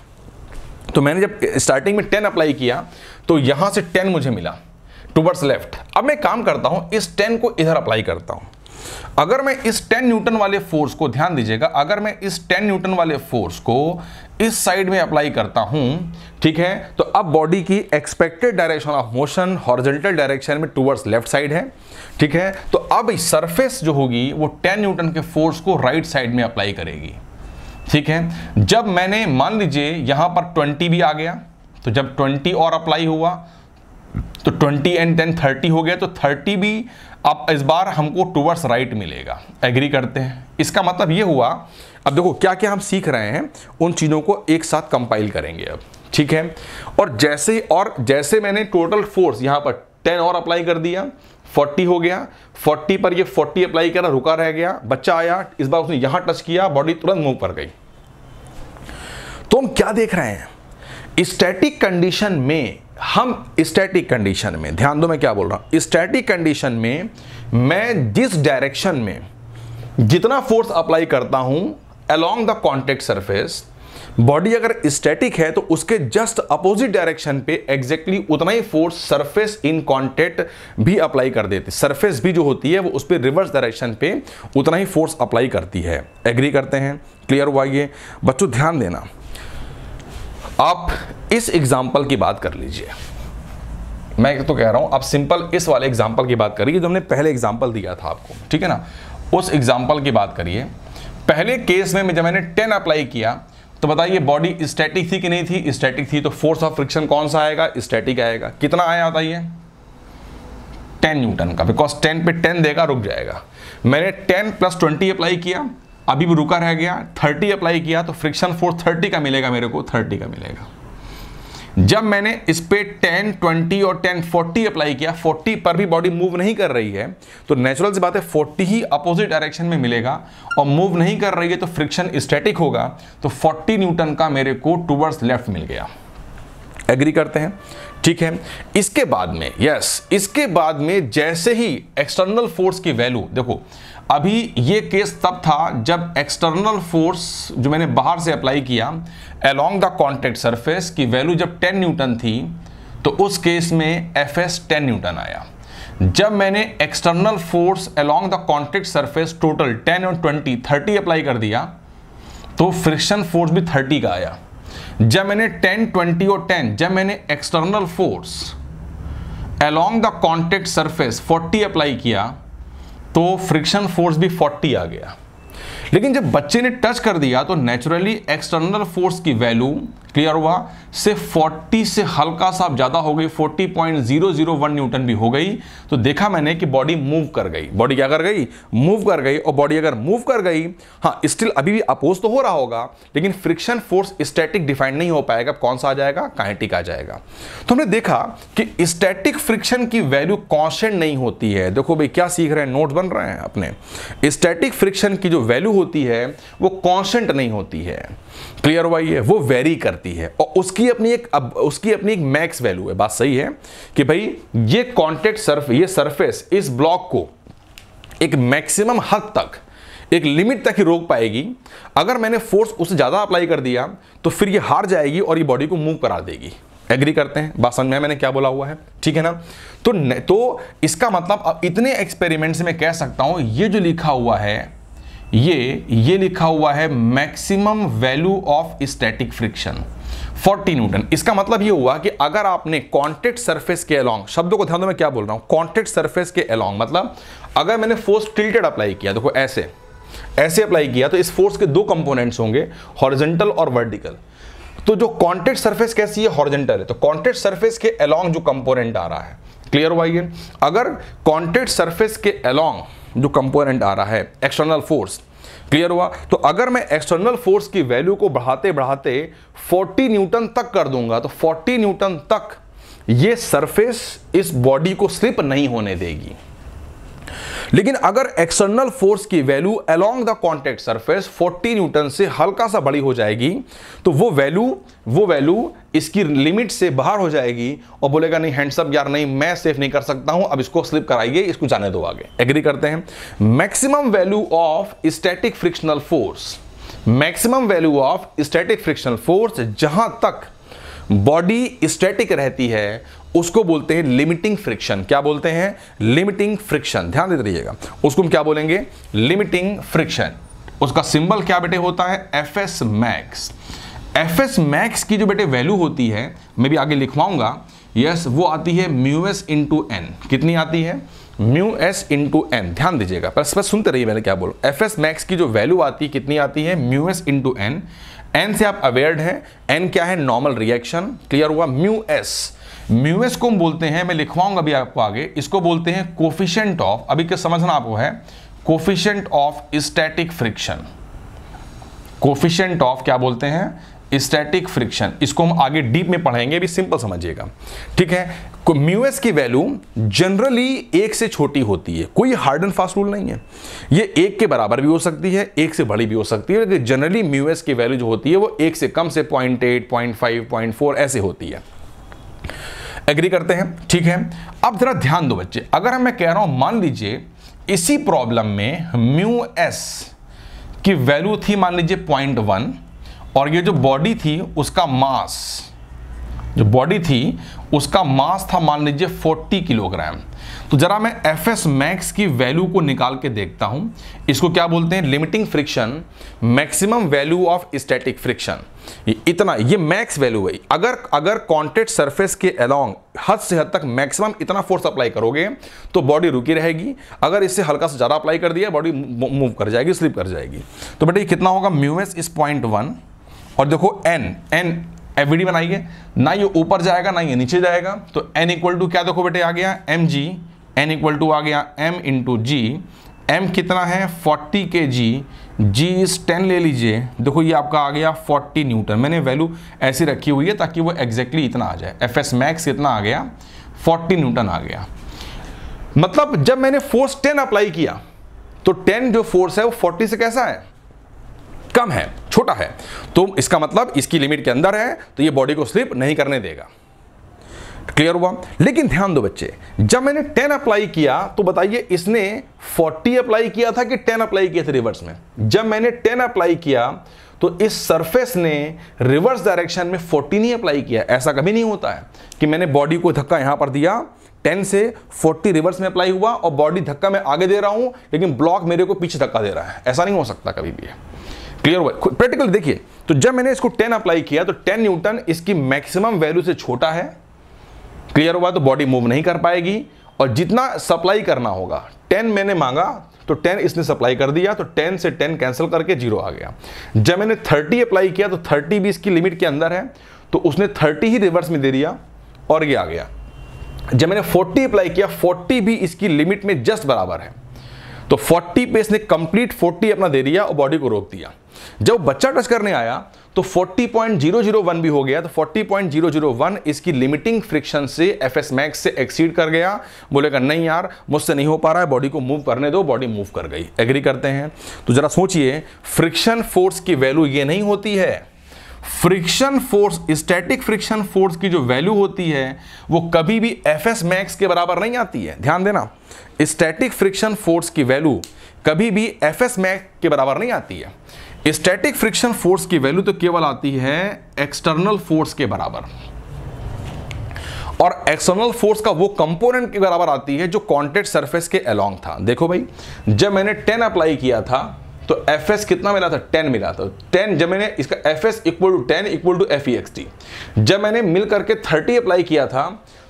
[SPEAKER 1] तो मैंने जब स्टार्टिंग में टेन अप्लाई किया तो यहां से टेन मुझे मिला टूवर्ड्स लेफ्ट अब मैं काम करता हूं इस टेन को इधर अप्लाई करता हूं अगर मैं इस 10 न्यूटन वाले फोर्स को ध्यान दीजिएगा अगर मैं इस 10 न्यूटन वाले फोर्स को इस साइड में अप्लाई करता हूं ठीक है तो अब बॉडी की expected direction of motion horizontal direction में टूवर्ड्स लेफ्ट साइड है ठीक है तो अब सरफेस जो होगी वो 10 न्यूटन के फोर्स को राइट right साइड में अप्लाई करेगी ठीक है जब मैंने मान लीजिए यहां पर ट्वेंटी भी आ गया तो जब 20 और अप्लाई हुआ तो 20 एंड देन 30 हो गया तो 30 भी अब इस बार हमको टूवर्ड्स राइट मिलेगा एग्री करते हैं इसका मतलब ये हुआ अब देखो क्या क्या हम सीख रहे हैं उन चीज़ों को एक साथ कंपाइल करेंगे अब ठीक है और जैसे और जैसे मैंने टोटल फोर्स यहाँ पर टेन और अप्लाई कर दिया फोर्टी हो गया फोर्टी पर ये फोर्टी अप्लाई करा रुका रह गया बच्चा आया इस बार उसने यहाँ टच किया बॉडी तुरंत मूव पर गई तो हम क्या देख रहे हैं स्टैटिक कंडीशन में हम स्टैटिक कंडीशन में ध्यान दो मैं क्या बोल रहा हूं स्टैटिक कंडीशन में मैं जिस डायरेक्शन में जितना फोर्स अप्लाई करता हूं along the contact surface body अगर स्टैटिक है तो उसके जस्ट अपोजिट डायरेक्शन पे एग्जैक्टली exactly उतना ही फोर्स सरफेस इन कॉन्टेक्ट भी अप्लाई कर देती सरफेस भी जो होती है वो उस पर रिवर्स डायरेक्शन पे उतना ही फोर्स अप्लाई करती है एग्री करते हैं क्लियर हुआ ये बच्चों ध्यान देना आप इस एग्जाम्पल की बात कर लीजिए मैं तो कह रहा हूं आप सिंपल इस वाले एग्जाम्पल की बात करिए जो हमने पहले एग्जाम्पल दिया था आपको ठीक है ना उस एग्जाम्पल की बात करिए पहले केस में जब मैंने टेन अप्लाई किया तो बताइए बॉडी स्टैटिक थी कि नहीं थी स्टैटिक थी तो फोर्स ऑफ फ्रिक्शन कौन सा आएगा स्टैटिक आएगा कितना आया बताइए 10 न्यूटन का बिकॉज 10 पे 10 देगा रुक जाएगा मैंने 10 प्लस ट्वेंटी अप्लाई किया अभी भी रुका रह गया 30 अप्लाई किया तो फ्रिक्शन फोर्स 30 का मिलेगा मेरे को 30 का मिलेगा जब मैंने इस पे 10, 20 और 10, 40 अप्लाई किया 40 पर भी बॉडी मूव नहीं कर रही है तो नेचुरल सी बात है 40 ही अपोजिट डायरेक्शन में मिलेगा और मूव नहीं कर रही है तो फ्रिक्शन स्टैटिक होगा तो 40 न्यूटन का मेरे को टूवर्ड्स लेफ्ट मिल गया एग्री करते हैं ठीक है इसके बाद में यस इसके बाद में जैसे ही एक्सटर्नल फोर्स की वैल्यू देखो अभी ये केस तब था जब एक्सटर्नल फोर्स जो मैंने बाहर से अप्लाई किया अलोंग द कॉन्टेक्ट सरफेस की वैल्यू जब 10 न्यूटन थी तो उस केस में एफ एस टेन न्यूटन आया जब मैंने external force along the contact surface total 10 और 20 30 अप्लाई कर दिया तो फ्रिक्शन फोर्स भी 30 का आया जब मैंने 10 20 और 10 जब मैंने external force along the contact surface forty apply किया तो फ्रिक्शन फोर्स भी 40 आ गया लेकिन जब बच्चे ने टच कर दिया तो नेचुरली एक्सटर्नल फोर्स की वैल्यू क्लियर हुआ से 40 से हल्का सा ज़्यादा हो गई 40.001 न्यूटन भी हो गई तो देखा मैंने कि बॉडी मूव कर गई बॉडी क्या कर गई मूव कर गई और बॉडी अगर मूव कर गई हाँ स्टिल अभी भी अपोज तो हो रहा होगा लेकिन फ्रिक्शन फोर्स स्टैटिक डिफाइंड नहीं हो पाएगा कौन सा आ जाएगा काइनेटिक आ जाएगा तो हमने देखा कि स्टैटिक फ्रिक्शन की वैल्यू कॉन्स्टेंट नहीं होती है देखो भाई क्या सीख रहे हैं नोट बन रहे हैं अपने स्टैटिक फ्रिक्शन की जो वैल्यू होती है वो कॉन्स्टेंट नहीं होती है क्लियर हुआ ये वो वेरी करती है और उसकी अपनी एक अब उसकी अपनी एक मैक्स वैल्यू है बात सही है कि भाई ये कॉन्टेक्ट सर्फ ये सरफेस इस ब्लॉक को एक मैक्सिमम हद तक एक लिमिट तक ही रोक पाएगी अगर मैंने फोर्स उससे ज़्यादा अप्लाई कर दिया तो फिर ये हार जाएगी और ये बॉडी को मूव करा देगी एग्री करते हैं बात समझ में मैंने क्या बोला हुआ है ठीक है ना तो न, तो इसका मतलब अब इतने एक्सपेरिमेंट से मैं कह सकता हूं ये जो लिखा हुआ है ये ये लिखा हुआ है maximum value of static friction 40 newton इसका मतलब ये हुआ कि अगर आपने कॉन्टेक्ट सरफेस के अलोंग शब्दों को ध्यान दो मैं क्या बोल रहा हूं कॉन्टेक्ट सरफेस के अलोंग मतलब अगर मैंने फोर्स टिल्टेड अप्लाई किया देखो ऐसे ऐसे अप्लाई किया तो इस फोर्स के दो कंपोनेंट्स होंगे हॉरिजेंटल और वर्टिकल तो जो कॉन्टेक्ट सरफेस कैसी है हॉरिजेंटल है तो कॉन्टेक्ट सरफेस के अलोंग जो कंपोनेंट आ रहा है क्लियर हुआ ये अगर कॉन्टेक्ट सरफेस के अलोंग जो कंपोनेंट आ रहा है एक्सटर्नल फोर्स क्लियर हुआ तो अगर मैं एक्सटर्नल फोर्स की वैल्यू को बढ़ाते बढ़ाते 40 न्यूटन तक कर दूंगा तो 40 न्यूटन तक ये सरफेस इस बॉडी को स्लिप नहीं होने देगी लेकिन अगर एक्सटर्नल फोर्स की value along the contact surface 40 newton से हल्का सा बड़ी हो जाएगी तो वो वैल्यू वो वैल्यू इसकी लिमिट से बाहर हो जाएगी और बोलेगा नहीं हैंडसअप यार नहीं मैं सेफ नहीं कर सकता हूं अब इसको स्लिप कराइए इसको जाने दो आगे एग्री करते हैं maximum value of static frictional force maximum value of static frictional force जहां तक बॉडी स्टैटिक रहती है उसको बोलते हैं लिमिटिंग फ्रिक्शन क्या बोलते हैं लिमिटिंग फ्रिक्शन ध्यान देते रहिएगा उसको हम क्या बोलेंगे लिमिटिंग फ्रिक्शन उसका सिंबल क्या बेटे होता है F S max F S max की जो बेटे वैल्यू होती है मैं भी आगे लिखवाऊंगा यस yes, वो आती है म्यू एस इंटू एन कितनी आती है म्यू एस इंटू एन ध्यान दीजिएगा पर बस सुनते रहिए मैंने क्या बोलो एफ एस मैक्स की जो वैल्यू आती है कितनी आती है mu S into N N से आप अवेयर हैं एन क्या है नॉर्मल रिएक्शन क्लियर हुआ म्यू एस म्यूएस को हम बोलते हैं मैं लिखवाऊंगा अभी आपको आगे इसको बोलते हैं कोफिशियंट ऑफ अभी क्या समझना आपको है coefficient of static friction coefficient of क्या बोलते हैं स्टैटिक फ्रिक्शन इसको हम आगे डीप में पढ़ेंगे अभी सिंपल समझिएगा ठीक है म्यूएस की वैल्यू जनरली एक से छोटी होती है कोई हार्ड एंड फास्ट रूल नहीं है ये एक के बराबर भी हो सकती है एक से बड़ी भी हो सकती है लेकिन जनरली म्यूएस की वैल्यू जो होती है वो एक से कम से point eight point five point four ऐसे होती है एग्री करते हैं ठीक है अब जरा ध्यान दो बच्चे अगर मैं कह रहा हूं मान लीजिए इसी प्रॉब्लम में म्यू एस की वैल्यू थी मान लीजिए पॉइंट वन और ये जो बॉडी थी उसका मास जो बॉडी थी उसका मास था मान लीजिए 40 किलोग्राम तो जरा मैं एफ एस मैक्स की वैल्यू को निकाल के देखता हूं इसको क्या बोलते हैं limiting friction maximum value of static friction इतना ये मैक्स वैल्यू है अगर अगर कॉन्टेक्ट सरफेस के अलोंग हद से हद तक मैक्सिमम इतना फोर्स अप्लाई करोगे तो बॉडी रुकी रहेगी अगर इससे हल्का से ज़्यादा अप्लाई कर दिया बॉडी मूव कर जाएगी स्लिप कर जाएगी तो बेटा ये कितना होगा म्यूएस इस पॉइंट वन और देखो एन एन एफ बनाइए ना ये ऊपर जाएगा ना ये नीचे जाएगा तो एन इक्वल टू क्या देखो बेटे आ गया M G N equal to आ गया एम इंटू जी एम कितना है 40 के जी जी इस 10 ले लीजिए देखो ये आपका आ गया 40 न्यूटन मैंने वैल्यू ऐसी रखी हुई है ताकि वो एग्जैक्टली इतना आ जाए एफ एस मैक्स कितना आ गया 40 न्यूटन आ गया मतलब जब मैंने फोर्स 10 अप्लाई किया तो 10 जो फोर्स है वो 40 से कैसा है कम है छोटा है तो इसका मतलब इसकी लिमिट के अंदर है तो ये बॉडी को स्लिप नहीं करने देगा क्लियर हुआ लेकिन ध्यान दो बच्चे जब मैंने टेन अप्लाई किया तो बताइए इसने फोर्टी अप्लाई किया था कि टेन अप्लाई किया था रिवर्स में जब मैंने टेन अप्लाई किया तो इस सरफेस ने रिवर्स डायरेक्शन में फोर्टी ही अप्लाई किया ऐसा कभी नहीं होता है कि मैंने बॉडी को धक्का यहां पर दिया 10 से 40 रिवर्स में अप्लाई हुआ और बॉडी धक्का मैं आगे दे रहा हूं लेकिन ब्लॉक मेरे को पीछे धक्का दे रहा है ऐसा नहीं हो सकता कभी भी क्लियर हुआ प्रैक्टिकल देखिए तो जब मैंने इसको 10 अप्लाई किया तो 10 न्यूटन इसकी मैक्सिमम वैल्यू से छोटा है क्लियर हुआ तो बॉडी मूव नहीं कर पाएगी और जितना सप्लाई करना होगा टेन मैंने मांगा तो 10 इसने सप्लाई कर दिया तो टेन से टेन कैंसिल करके जीरो आ गया जब मैंने 30 अप्लाई किया तो 30 भी इसकी लिमिट के अंदर है तो उसने थर्टी ही रिवर्स में दे दिया और ये आ गया जब मैंने फोर्टी अप्लाई किया फोर्टी भी इसकी लिमिट में जस्ट बराबर है तो 40 पे इसने कंप्लीट 40 अपना दे दिया और बॉडी को रोक दिया जब बच्चा टच करने आया तो 40.001 भी हो गया तो 40.001 इसकी लिमिटिंग फ्रिक्शन से एफ एस मैक्स से एक्सीड कर गया बोलेगा नहीं यार मुझसे नहीं हो पा रहा है बॉडी को मूव करने दो बॉडी मूव कर गई एग्री करते हैं तो जरा सोचिए फ्रिक्शन फोर्स की वैल्यू ये नहीं होती है friction force static friction force की जो वैल्यू होती है वो कभी भी एफ एस मैक्स के बराबर नहीं आती है ध्यान देना स्टैटिक फ्रिक्शन फोर्स की वैल्यू कभी भी एफ एस मैक्स के बराबर नहीं आती है स्टैटिक फ्रिक्शन फोर्स की वैल्यू तो केवल आती है एक्सटर्नल फोर्स के बराबर और एक्सटर्नल फोर्स का वो कंपोनेंट के बराबर आती है जो कॉन्टेक्ट सरफेस के अलोंग था देखो भाई जब मैंने 10 अप्लाई किया था तो एफ एस कितना मिला था 10 मिला था 10 जब मैंने इसका F S equal to ten equal to F E X T जब मैंने मिल करके 30 अप्लाई किया था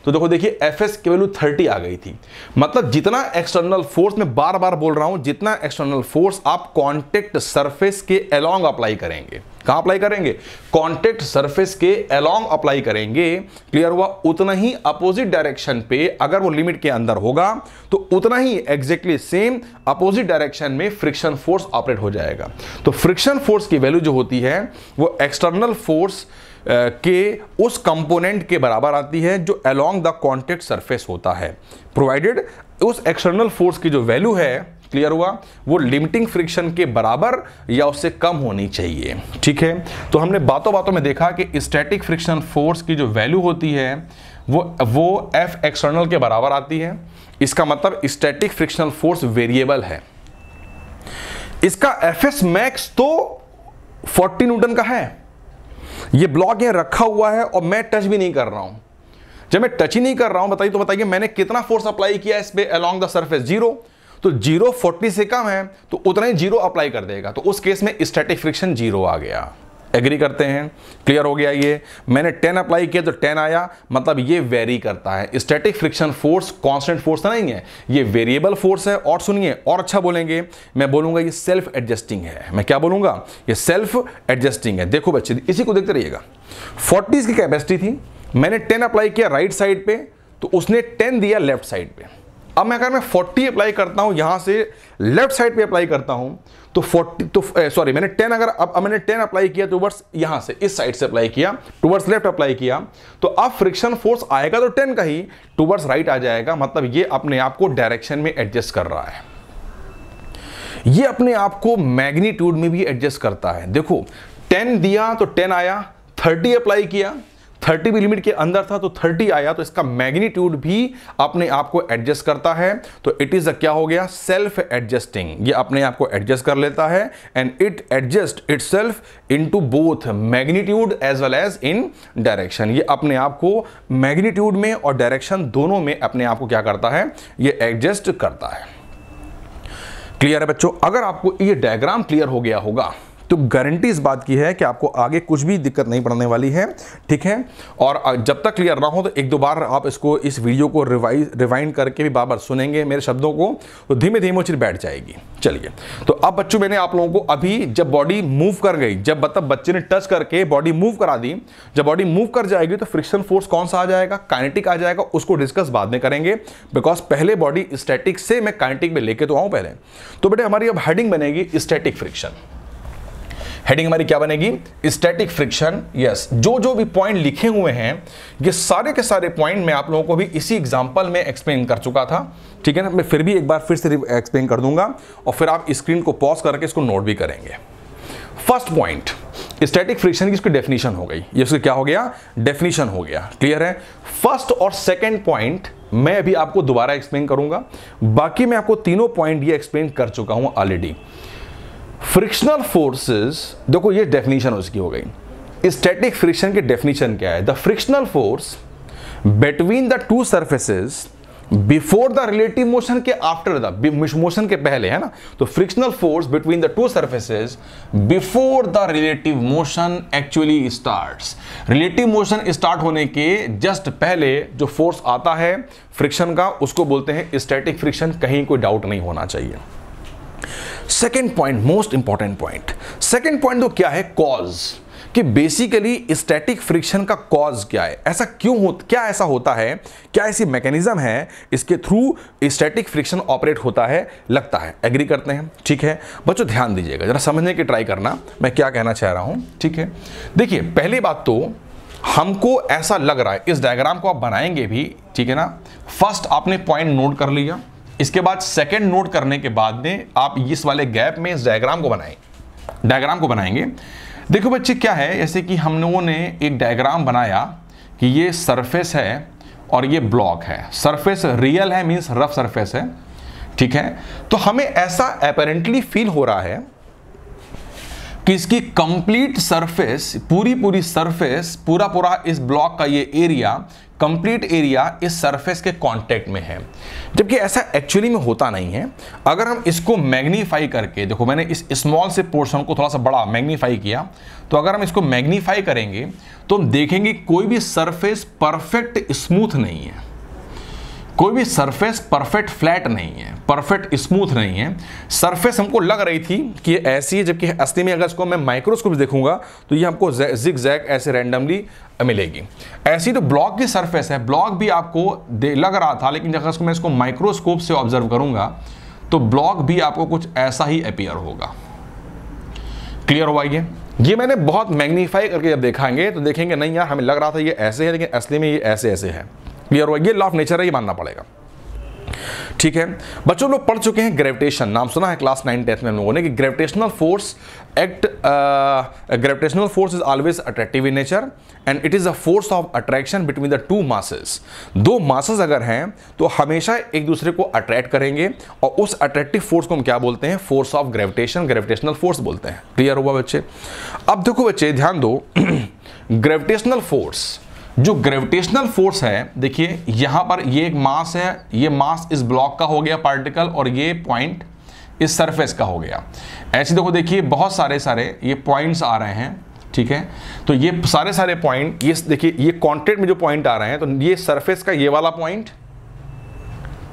[SPEAKER 1] तो देखो देखिए एफ एस की वैल्यू थर्टी आ गई थी मतलब जितना एक्सटर्नल फोर्स मैं बार बार बोल रहा हूं जितना एक्सटर्नल फोर्स आप कॉन्टेक्ट सरफेस के अलोंग अप्लाई करेंगे कहां अप्लाई करेंगे कॉन्टेक्ट सरफेस के अलोंग अप्लाई करेंगे क्लियर हुआ उतना ही अपोजिट डायरेक्शन पे अगर वो लिमिट के अंदर होगा तो उतना ही एग्जैक्टली सेम अपोजिट डायरेक्शन में फ्रिक्शन फोर्स ऑपरेट हो जाएगा तो फ्रिक्शन फोर्स की वैल्यू जो होती है वो एक्सटर्नल फोर्स के उस कंपोनेंट के बराबर आती है जो अलोंग द कॉन्टेक्ट सरफेस होता है प्रोवाइडेड उस एक्सटर्नल फोर्स की जो वैल्यू है क्लियर हुआ वो लिमिटिंग फ्रिक्शन के बराबर या उससे कम होनी चाहिए ठीक है तो हमने बातों बातों में देखा कि स्टैटिक फ्रिक्शन फोर्स की जो वैल्यू होती है वो वो एफ एक्सटर्नल के बराबर आती है इसका मतलब स्टैटिक फ्रिक्शनल फोर्स वेरिएबल है इसका एफ एस मैक्स तो 40 न्यूटन का है ये ब्लॉक यहाँ रखा हुआ है और मैं टच भी नहीं कर रहा हूँ जब मैं टच ही नहीं कर रहा हूँ बताइए तो बताइए मैंने कितना फोर्स अप्लाई किया इस पर अलॉन्ग द सर्फेस जीरो तो जीरो फोर्टी से कम है तो उतना ही जीरो अप्लाई कर देगा तो उस केस में स्टैटिक फ्रिक्शन जीरो आ गया एग्री करते हैं क्लियर हो गया ये मैंने 10 अप्लाई किया तो 10 आया मतलब ये वेरी करता है static friction force constant force नहीं है ये वेरिएबल फोर्स है और सुनिए और अच्छा बोलेंगे मैं बोलूंगा ये सेल्फ एडजस्टिंग है मैं क्या बोलूंगा ये सेल्फ एडजस्टिंग है देखो बच्चे इसी को देखते रहिएगा फोर्टीज की कैपेसिटी थी मैंने टेन अप्लाई किया राइट साइड पर तो उसने टेन दिया लेफ्ट साइड पर अब मैं अगर मैं 40 अप्लाई करता हूं यहां से लेफ्ट साइड पे अप्लाई करता हूं तो 40 तो सॉरी मैंने 10 अगर अब मैंने 10 अप्लाई किया टूवर्ड्स यहां से इस साइड से अप्लाई किया टूवर्ड्स लेफ्ट अप्लाई किया तो अब फ्रिक्शन फोर्स आएगा तो 10 का ही टूवर्ड्स राइट आ जाएगा मतलब ये अपने आप को डायरेक्शन में एडजस्ट कर रहा है ये अपने आप को मैग्नीट्यूड में भी एडजस्ट करता है देखो टेन दिया तो टेन आया थर्टी अप्लाई किया 30 भी लिमिट के अंदर था तो 30 आया तो इसका मैग्नीट्यूड भी अपने आप को एडजस्ट करता है तो इट इज़ क्या हो गया सेल्फ एडजस्टिंग ये अपने आप को एडजस्ट कर लेता है and it adjust itself in to both magnitude as well as in direction ये अपने आप को मैग्नीट्यूड में और डायरेक्शन दोनों में अपने आप को क्या करता है ये एडजस्ट करता है क्लियर है बच्चों अगर आपको ये डायग्राम क्लियर हो गया होगा तो गारंटी इस बात की है कि आपको आगे कुछ भी दिक्कत नहीं पड़ने वाली है ठीक है और जब तक क्लियर ना हो तो एक दो बार आप इसको इस वीडियो को रिवाइज रिवाइंड करके भी बार बार सुनेंगे मेरे शब्दों को तो धीमे धीमे चीज़ बैठ जाएगी चलिए तो अब बच्चों मैंने आप लोगों को अभी जब बॉडी मूव कर गई जब मतलब बच्चे ने टच करके बॉडी मूव करा दी जब बॉडी मूव कर जाएगी तो फ्रिक्शन फोर्स कौन सा आ जाएगा काइनेटिक आ जाएगा उसको डिस्कस बाद में करेंगे बिकॉज पहले बॉडी स्टैटिक से मैं काइनेटिक में लेके तो आऊँ पहले तो बेटे हमारी अब हेडिंग बनेगी स्टैटिक फ्रिक्शन हेडिंग हमारी क्या बनेगी स्टैटिक फ्रिक्शन यस जो जो भी पॉइंट लिखे हुए हैं ये सारे के सारे पॉइंट मैं आप लोगों को भी इसी एग्जाम्पल में एक्सप्लेन कर चुका था ठीक है ना मैं फिर भी एक बार फिर से एक्सप्लेन कर दूंगा और फिर आप स्क्रीन को पॉज करके इसको नोट भी करेंगे फर्स्ट पॉइंट स्टैटिक फ्रिक्शन की इसकी डेफिनेशन हो गई ये उसकी क्या हो गया डेफिनेशन हो गया क्लियर है फर्स्ट और सेकेंड पॉइंट मैं अभी आपको दोबारा एक्सप्लेन करूंगा बाकी मैं आपको तीनों पॉइंट ये एक्सप्लेन कर चुका हूं ऑलरेडी फ्रिक्शनल फोर्सेस देखो ये डेफिनेशन उसकी हो गई स्टैटिक फ्रिक्शन के डेफिनेशन क्या है the frictional force between the two surfaces before the relative motion के आफ्टर द मोशन के पहले है ना तो frictional force between the two surfaces before the relative motion actually start relative motion start होने के जस्ट पहले जो फोर्स आता है फ्रिक्शन का उसको बोलते हैं स्टैटिक फ्रिक्शन कहीं कोई डाउट नहीं होना चाहिए second point most important point second point तो क्या है कॉज कि बेसिकली स्टैटिक फ्रिक्शन का कॉज क्या है ऐसा क्यों हो क्या ऐसा होता है क्या ऐसी मैकेनिज्म है इसके थ्रू स्टैटिक फ्रिक्शन ऑपरेट होता है लगता है एग्री करते हैं ठीक है बच्चों ध्यान दीजिएगा जरा समझने की ट्राई करना मैं क्या कहना चाह रहा हूं ठीक है देखिए पहली बात तो हमको ऐसा लग रहा है इस डायग्राम को आप बनाएंगे भी ठीक है ना फर्स्ट आपने पॉइंट नोट कर लिया इसके बाद सेकेंड नोट करने के बाद में आप इस वाले गैप में इस डायग्राम को बनाए डायग्राम को बनाएंगे देखो बच्चे क्या है जैसे कि हम लोगों ने एक डायग्राम बनाया कि ये सरफेस है और ये ब्लॉक है सरफेस रियल है मीन्स रफ सरफेस है ठीक है तो हमें ऐसा अपेरेंटली फील हो रहा है कि इसकी कंप्लीट सरफेस पूरी पूरी सरफेस पूरा पूरा इस ब्लॉक का ये एरिया कंप्लीट एरिया इस सरफेस के कांटेक्ट में है जबकि ऐसा एक्चुअली में होता नहीं है अगर हम इसको मैग्नीफाई करके देखो मैंने इस स्मॉल से पोर्शन को थोड़ा सा बड़ा मैग्नीफाई किया तो अगर हम इसको मैग्नीफाई करेंगे तो हम देखेंगे कोई भी सरफेस परफेक्ट स्मूथ नहीं है कोई भी सरफेस परफेक्ट फ्लैट नहीं है परफेक्ट स्मूथ नहीं है सरफेस हमको लग रही थी कि ये ऐसी है जबकि असली में अगर इसको मैं माइक्रोस्कोप देखूंगा तो ये हमको जिक जैक ऐसे रैंडमली मिलेगी ऐसी तो ब्लॉक की सरफेस है ब्लॉक भी आपको लग रहा था लेकिन जब मैं इसको माइक्रोस्कोप से ऑब्जर्व करूंगा तो ब्लॉक भी आपको कुछ ऐसा ही अपियर होगा क्लियर हुआ ये ये मैंने बहुत मैग्नीफाई करके जब देखाएंगे तो देखेंगे नहीं यार हमें लग रहा था ये ऐसे है लेकिन असली में ये ऐसे ऐसे है क्लियर ये लॉ ऑफ नेचर ही मानना पड़ेगा ठीक है बच्चों लोग पढ़ चुके हैं ग्रेविटेशन नाम सुना है क्लास नाइन टेंथ में लोगों ने कि gravitational force act gravitational force is always attractive in nature and it is a force of attraction between the two masses दो मासेस अगर हैं तो हमेशा एक दूसरे को अट्रैक्ट करेंगे और उस अट्रैक्टिव फोर्स को हम क्या बोलते हैं force of gravitation gravitational force बोलते हैं क्लियर हुआ बच्चे अब देखो बच्चे ध्यान दो ग्रेविटेशनल फोर्स जो ग्रेविटेशनल फोर्स है देखिए यहां पर ये एक मास है ये मास इस ब्लॉक का हो गया पार्टिकल और ये पॉइंट इस सरफेस का हो गया ऐसे देखो देखिए बहुत सारे सारे ये पॉइंट्स आ रहे हैं ठीक है तो ये सारे सारे पॉइंट ये देखिए ये कॉन्टेक्ट में जो पॉइंट आ रहे हैं तो ये सरफेस का ये वाला पॉइंट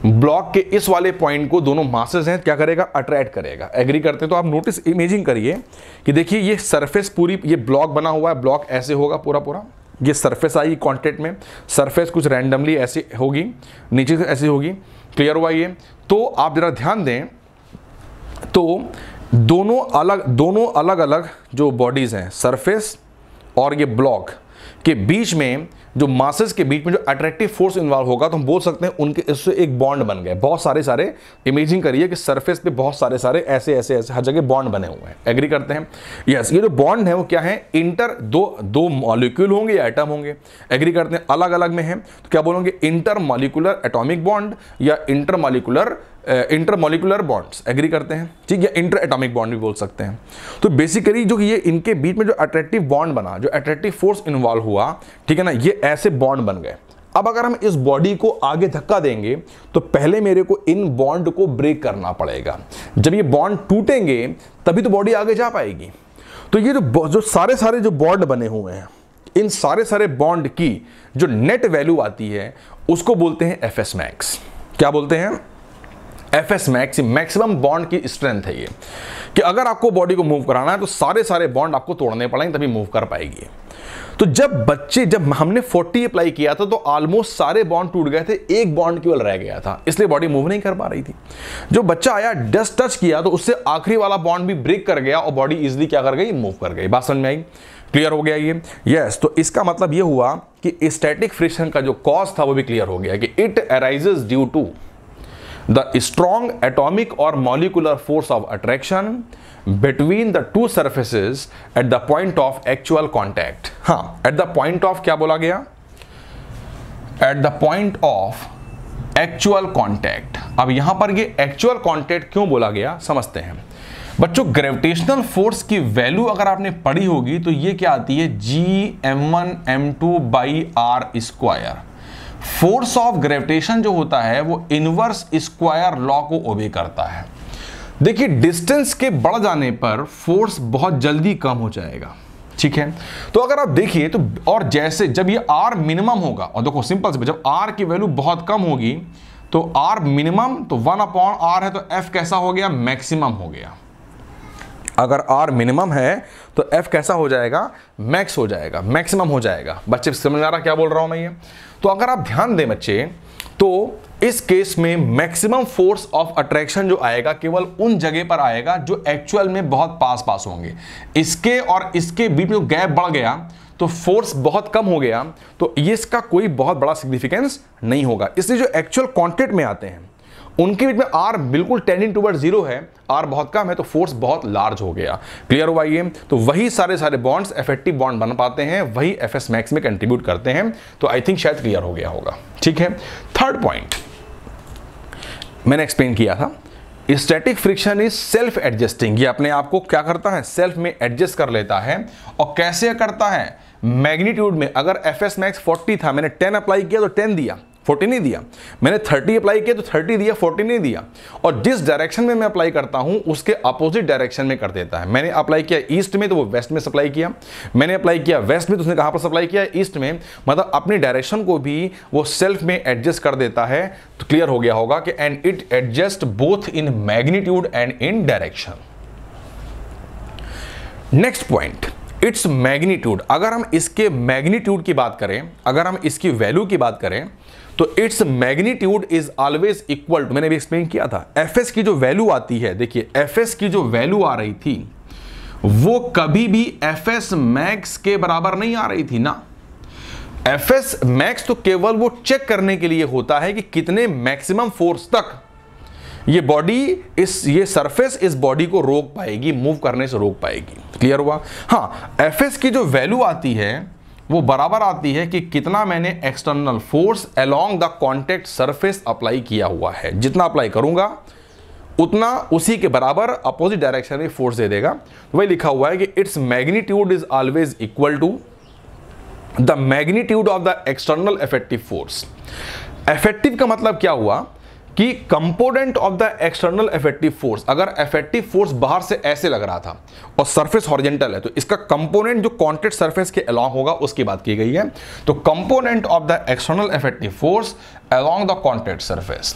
[SPEAKER 1] ब्लॉक के इस वाले पॉइंट को दोनों मासेस हैं क्या करेगा अट्रैक्ट करेगा एग्री करते हैं तो आप नोटिस इमेजिंग करिए कि देखिए ये सरफेस पूरी ये ब्लॉक बना हुआ है ब्लॉक ऐसे होगा पूरा पूरा ये सरफेस आएगी कॉन्टेक्ट में सरफेस कुछ रैंडमली ऐसी होगी नीचे से ऐसी होगी क्लियर हुआ ये तो आप ज़रा ध्यान दें तो दोनों अलग दोनों अलग अलग जो बॉडीज़ हैं सरफेस और ये ब्लॉक के बीच में जो मासेस के बीच में जो अट्रैक्टिव फोर्स इन्वॉल्व होगा तो हम बोल सकते हैं उनके इससे एक बॉन्ड बन गए बहुत सारे सारे इमेजिंग करिए कि सरफेस पे बहुत सारे सारे ऐसे ऐसे ऐसे हर जगह बॉन्ड बने हुए हैं एग्री करते हैं यस ये जो बॉन्ड है वो क्या है इंटर दो दो मॉलिक्यूल होंगे या एटम होंगे एग्री करते हैं अलग अलग में है तो क्या बोलोगे इंटर मॉलिकुलर एटोमिक बॉन्ड या intermolecular intermolecular bonds agree करते हैं ठीक है इंटर एटॉमिक बॉन्ड भी बोल सकते हैं तो बेसिकली जो ये इनके बीच में जो अट्रैक्टिव बॉन्ड बना जो अट्रैक्टिव फोर्स इन्वॉल्व हुआ ठीक है ना ये ऐसे बॉन्ड बन गए अब अगर हम इस बॉडी को आगे धक्का देंगे तो पहले मेरे को इन बॉन्ड को ब्रेक करना पड़ेगा जब ये बॉन्ड टूटेंगे तभी तो बॉडी आगे जा पाएगी तो ये जो जो सारे सारे जो बॉन्ड बने हुए हैं इन सारे सारे बॉन्ड की जो नेट वैल्यू आती है उसको बोलते हैं एफ एस मैक्स क्या बोलते हैं F S max maximum bond की स्ट्रेंथ है ये कि अगर आपको बॉडी को मूव कराना है तो सारे सारे बॉन्ड आपको तोड़ने पड़ेंगे तभी मूव कर पाएगी तो जब बच्चे जब हमने 40 अप्लाई किया था तो ऑलमोस्ट सारे बॉन्ड टूट गए थे एक बॉन्ड केवल रह गया था इसलिए बॉडी मूव नहीं कर पा रही थी जो बच्चा आया डस्ट टच किया तो उससे आखिरी वाला बॉन्ड भी ब्रेक कर गया और बॉडी इजिली क्या कर गई मूव कर गई बात समझ में आई क्लियर हो गया ये यस तो इसका मतलब ये हुआ कि स्टैटिक फ्रिक्शन का जो कॉज था वो भी क्लियर हो गया कि it arises due to the strong atomic और molecular force of attraction between the two surfaces at the point of actual contact हाँ एट द पॉइंट ऑफ क्या बोला गया at the point of actual contact अब यहां पर ये actual contact क्यों बोला गया समझते हैं बच्चों ग्रेविटेशनल फोर्स की वैल्यू अगर आपने पढ़ी होगी तो ये क्या आती है G M one M two by R square force of gravitation जो होता है वो इनवर्स स्क्वायर लॉ को ओबे करता है देखिए डिस्टेंस के बढ़ जाने पर फोर्स बहुत जल्दी कम हो जाएगा ठीक है तो अगर आप देखिए तो और जैसे जब ये आर मिनिमम होगा और देखो सिंपल से जब आर की वैल्यू बहुत कम होगी तो आर मिनिमम तो वन अपॉन आर है तो एफ कैसा हो गया मैक्सिमम हो गया अगर आर मिनिमम है तो एफ कैसा हो जाएगा मैक्स हो जाएगा मैक्सिमम हो जाएगा बच्चे समझ आ रहा क्या बोल रहा हूं मैं ये तो अगर आप ध्यान दें बच्चे तो इस केस में मैक्सिमम फोर्स ऑफ अट्रैक्शन जो आएगा केवल उन जगह पर आएगा जो एक्चुअल में बहुत पास पास होंगे इसके और इसके बीच में गैप बढ़ गया तो फोर्स बहुत कम हो गया तो इसका कोई बहुत बड़ा सिग्निफिकेंस नहीं होगा इसलिए जो एक्चुअल कॉन्टेक्ट में आते हैं उनके बीच में आर बिल्कुल टेंडिंग टूवर्ड जीरो है आर बहुत कम है तो फोर्स बहुत लार्ज हो गया क्लियर हुआ ये तो वही सारे सारे बॉन्ड्स एफेक्टिव बॉन्ड बन पाते हैं वही एफ एस मैक्स में कंट्रीब्यूट करते हैं तो आई थिंक शायद क्लियर हो गया होगा ठीक है थर्ड पॉइंट मैंने एक्सप्लेन किया था static friction is self adjusting ये अपने आप को क्या करता है सेल्फ में एडजस्ट कर लेता है और कैसे करता है मैग्नीट्यूड में अगर एफ एस मैक्स फोर्टी था मैंने टेन अप्लाई किया तो टेन दिया फोर्टी नहीं दिया मैंने थर्टी अप्लाई किया तो थर्टी दिया फोर्टी नहीं दिया और जिस डायरेक्शन में मैं अप्लाई करता हूं उसके अपोजिट डायरेक्शन में कर देता है मैंने अप्लाई किया ईस्ट में तो वो वेस्ट में सप्लाई किया मैंने अप्लाई किया वेस्ट में तो उसने कहां पर सप्लाई किया ईस्ट में मतलब अपनी डायरेक्शन को भी वो सेल्फ में एडजस्ट कर देता है तो क्लियर हो गया होगा कि and it adjust both in magnitude and in direction next point its magnitude अगर हम इसके मैग्नीट्यूड की बात करें अगर हम इसकी वैल्यू की बात करें तो its magnitude is always equal to मैंने भी एक्सप्लेन किया था एफ की जो वैल्यू आती है देखिए एफ की जो वैल्यू आ रही थी वो कभी भी एफ एस मैक्स के बराबर नहीं आ रही थी ना एफ एस मैक्स तो केवल वो चेक करने के लिए होता है कि कितने मैक्सिमम फोर्स तक ये बॉडी इस ये सरफेस इस बॉडी को रोक पाएगी मूव करने से रोक पाएगी क्लियर हुआ हाँ एफ की जो वैल्यू आती है वो बराबर आती है कि कितना मैंने external force along the contact surface apply किया हुआ है जितना अप्लाई करूंगा उतना उसी के बराबर अपोजिट डायरेक्शन में फोर्स दे देगा तो वही लिखा हुआ है कि its magnitude is always equal to the magnitude of the external effective force effective का मतलब क्या हुआ कि component of the external effective force अगर इफेक्टिव फोर्स बाहर से ऐसे लग रहा था और सरफेस हॉरिजेंटल है तो इसका कंपोनेंट जो कॉन्टेक्ट सरफेस के अलॉन्ग होगा उसकी बात की गई है तो component of the external effective force along the contact surface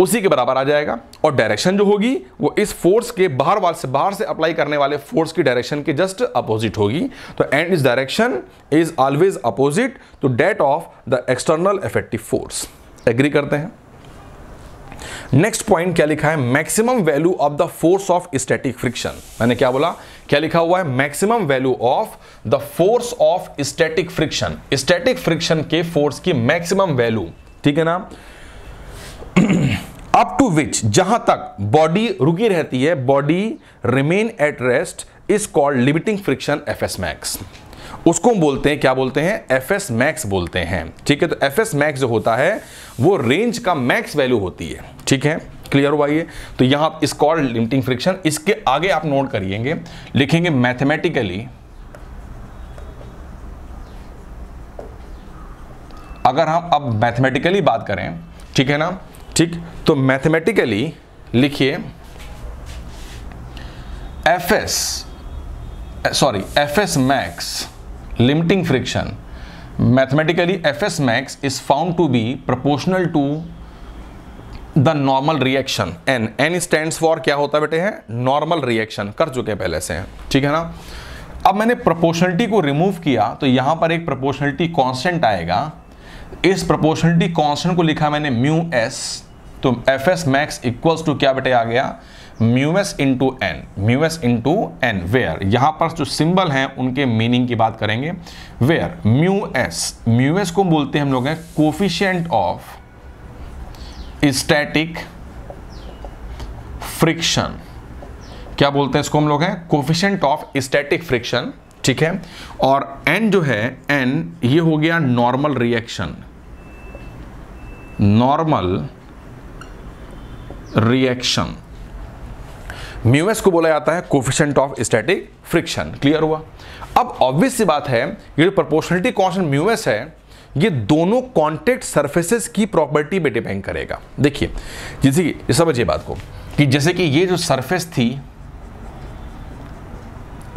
[SPEAKER 1] उसी के बराबर आ जाएगा और डायरेक्शन जो होगी वो इस फोर्स के बाहर वाल से बाहर से अप्लाई करने वाले फोर्स की डायरेक्शन के जस्ट अपोजिट होगी तो एंड इस direction is always opposite to that of the external effective force agree करते हैं नेक्स्ट पॉइंट क्या लिखा है maximum value of the force of static friction मैंने क्या बोला क्या लिखा हुआ है maximum value of the force of static friction static friction के फोर्स की मैक्सिमम वैल्यू ठीक है ना अप टू विच जहां तक बॉडी रुकी रहती है body remain at rest is called limiting friction F S max उसको हम बोलते हैं क्या बोलते हैं एफ एस मैक्स बोलते हैं ठीक है तो एफ एस मैक्स जो होता है वो रेंज का मैक्स वैल्यू होती है ठीक है क्लियर हुआ ये तो यहाँ इस कॉल लिमिटिंग फ्रिक्शन इसके आगे आप नोट करिएंगे लिखेंगे मैथमेटिकली अगर हम अब मैथमेटिकली बात करें ठीक है ना ठीक तो मैथमेटिकली लिखिए F S sorry F S max limiting friction mathematically fs max is found to be proportional to the normal reaction N N stand for क्या होता है बेटे हैं नॉर्मल रिएक्शन कर चुके हैं पहले से ठीक है ना अब मैंने प्रपोर्शनलिटी को रिमूव किया तो यहां पर एक प्रपोर्शनलिटी कॉन्स्टेंट आएगा इस प्रपोर्शनलिटी कॉन्स्टेंट को लिखा मैंने म्यू एस तो F S max equals to क्या बेटे आ गया mu S into N mu S into N where यहां पर जो सिंबल हैं उनके मीनिंग की बात करेंगे वेयर म्यूएस म्यूएस को बोलते हैं हम लोग हैं कोफिशियंट ऑफ स्टैटिक फ्रिक्शन क्या बोलते हैं इसको हम लोग हैं कोफिशियंट ऑफ स्टैटिक फ्रिक्शन ठीक है और एन जो है एन ये हो गया normal reaction normal reaction mu S को बोला जाता है coefficient of static friction clear हुआ अब ऑब्वियस सी बात है ये जो प्रोपोर्शनलिटी कॉन्सेंट म्यूएस है ये दोनों कॉन्टेक्ट सर्फेसिस की प्रॉपर्टी पर डिपेंड करेगा देखिए जैसे कि समझिए बात को कि जैसे कि ये जो सर्फेस थी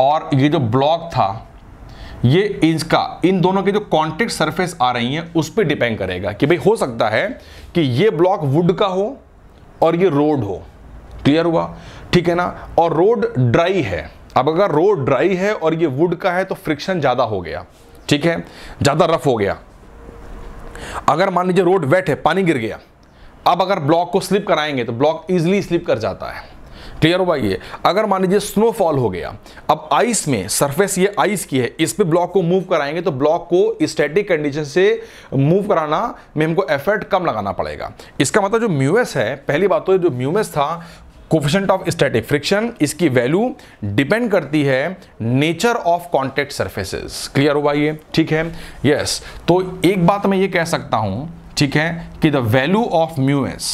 [SPEAKER 1] और ये जो ब्लॉक था ये इसका इन दोनों के जो कॉन्टेक्ट सरफेस आ रही हैं उस पर डिपेंड करेगा कि भाई हो सकता है कि ये ब्लॉक वुड का हो और ये रोड हो क्लियर हुआ ठीक है ना और रोड ड्राई है अब अगर रोड ड्राई है और ये वुड का है तो फ्रिक्शन ज़्यादा हो गया ठीक है ज़्यादा रफ हो गया अगर मान लीजिए रोड वेट है पानी गिर गया अब अगर ब्लॉक को स्लिप कराएंगे तो ब्लॉक इजिली स्लिप कर जाता है क्लियर हुआ ये अगर मान लीजिए स्नोफॉल हो गया अब आइस में सरफेस ये आइस की है इस पर ब्लॉक को मूव कराएंगे तो ब्लॉक को स्टैटिक कंडीशन से मूव कराना में हमको एफर्ट कम लगाना पड़ेगा इसका मतलब जो म्यूएस है पहली बात तो जो म्यूएस था कोफिशेंट ऑफ स्टैटिक फ्रिक्शन इसकी वैल्यू डिपेंड करती है nature of contact surfaces clear हुआ ये ठीक है यस yes. तो एक बात मैं ये कह सकता हूं ठीक है कि the value of mu S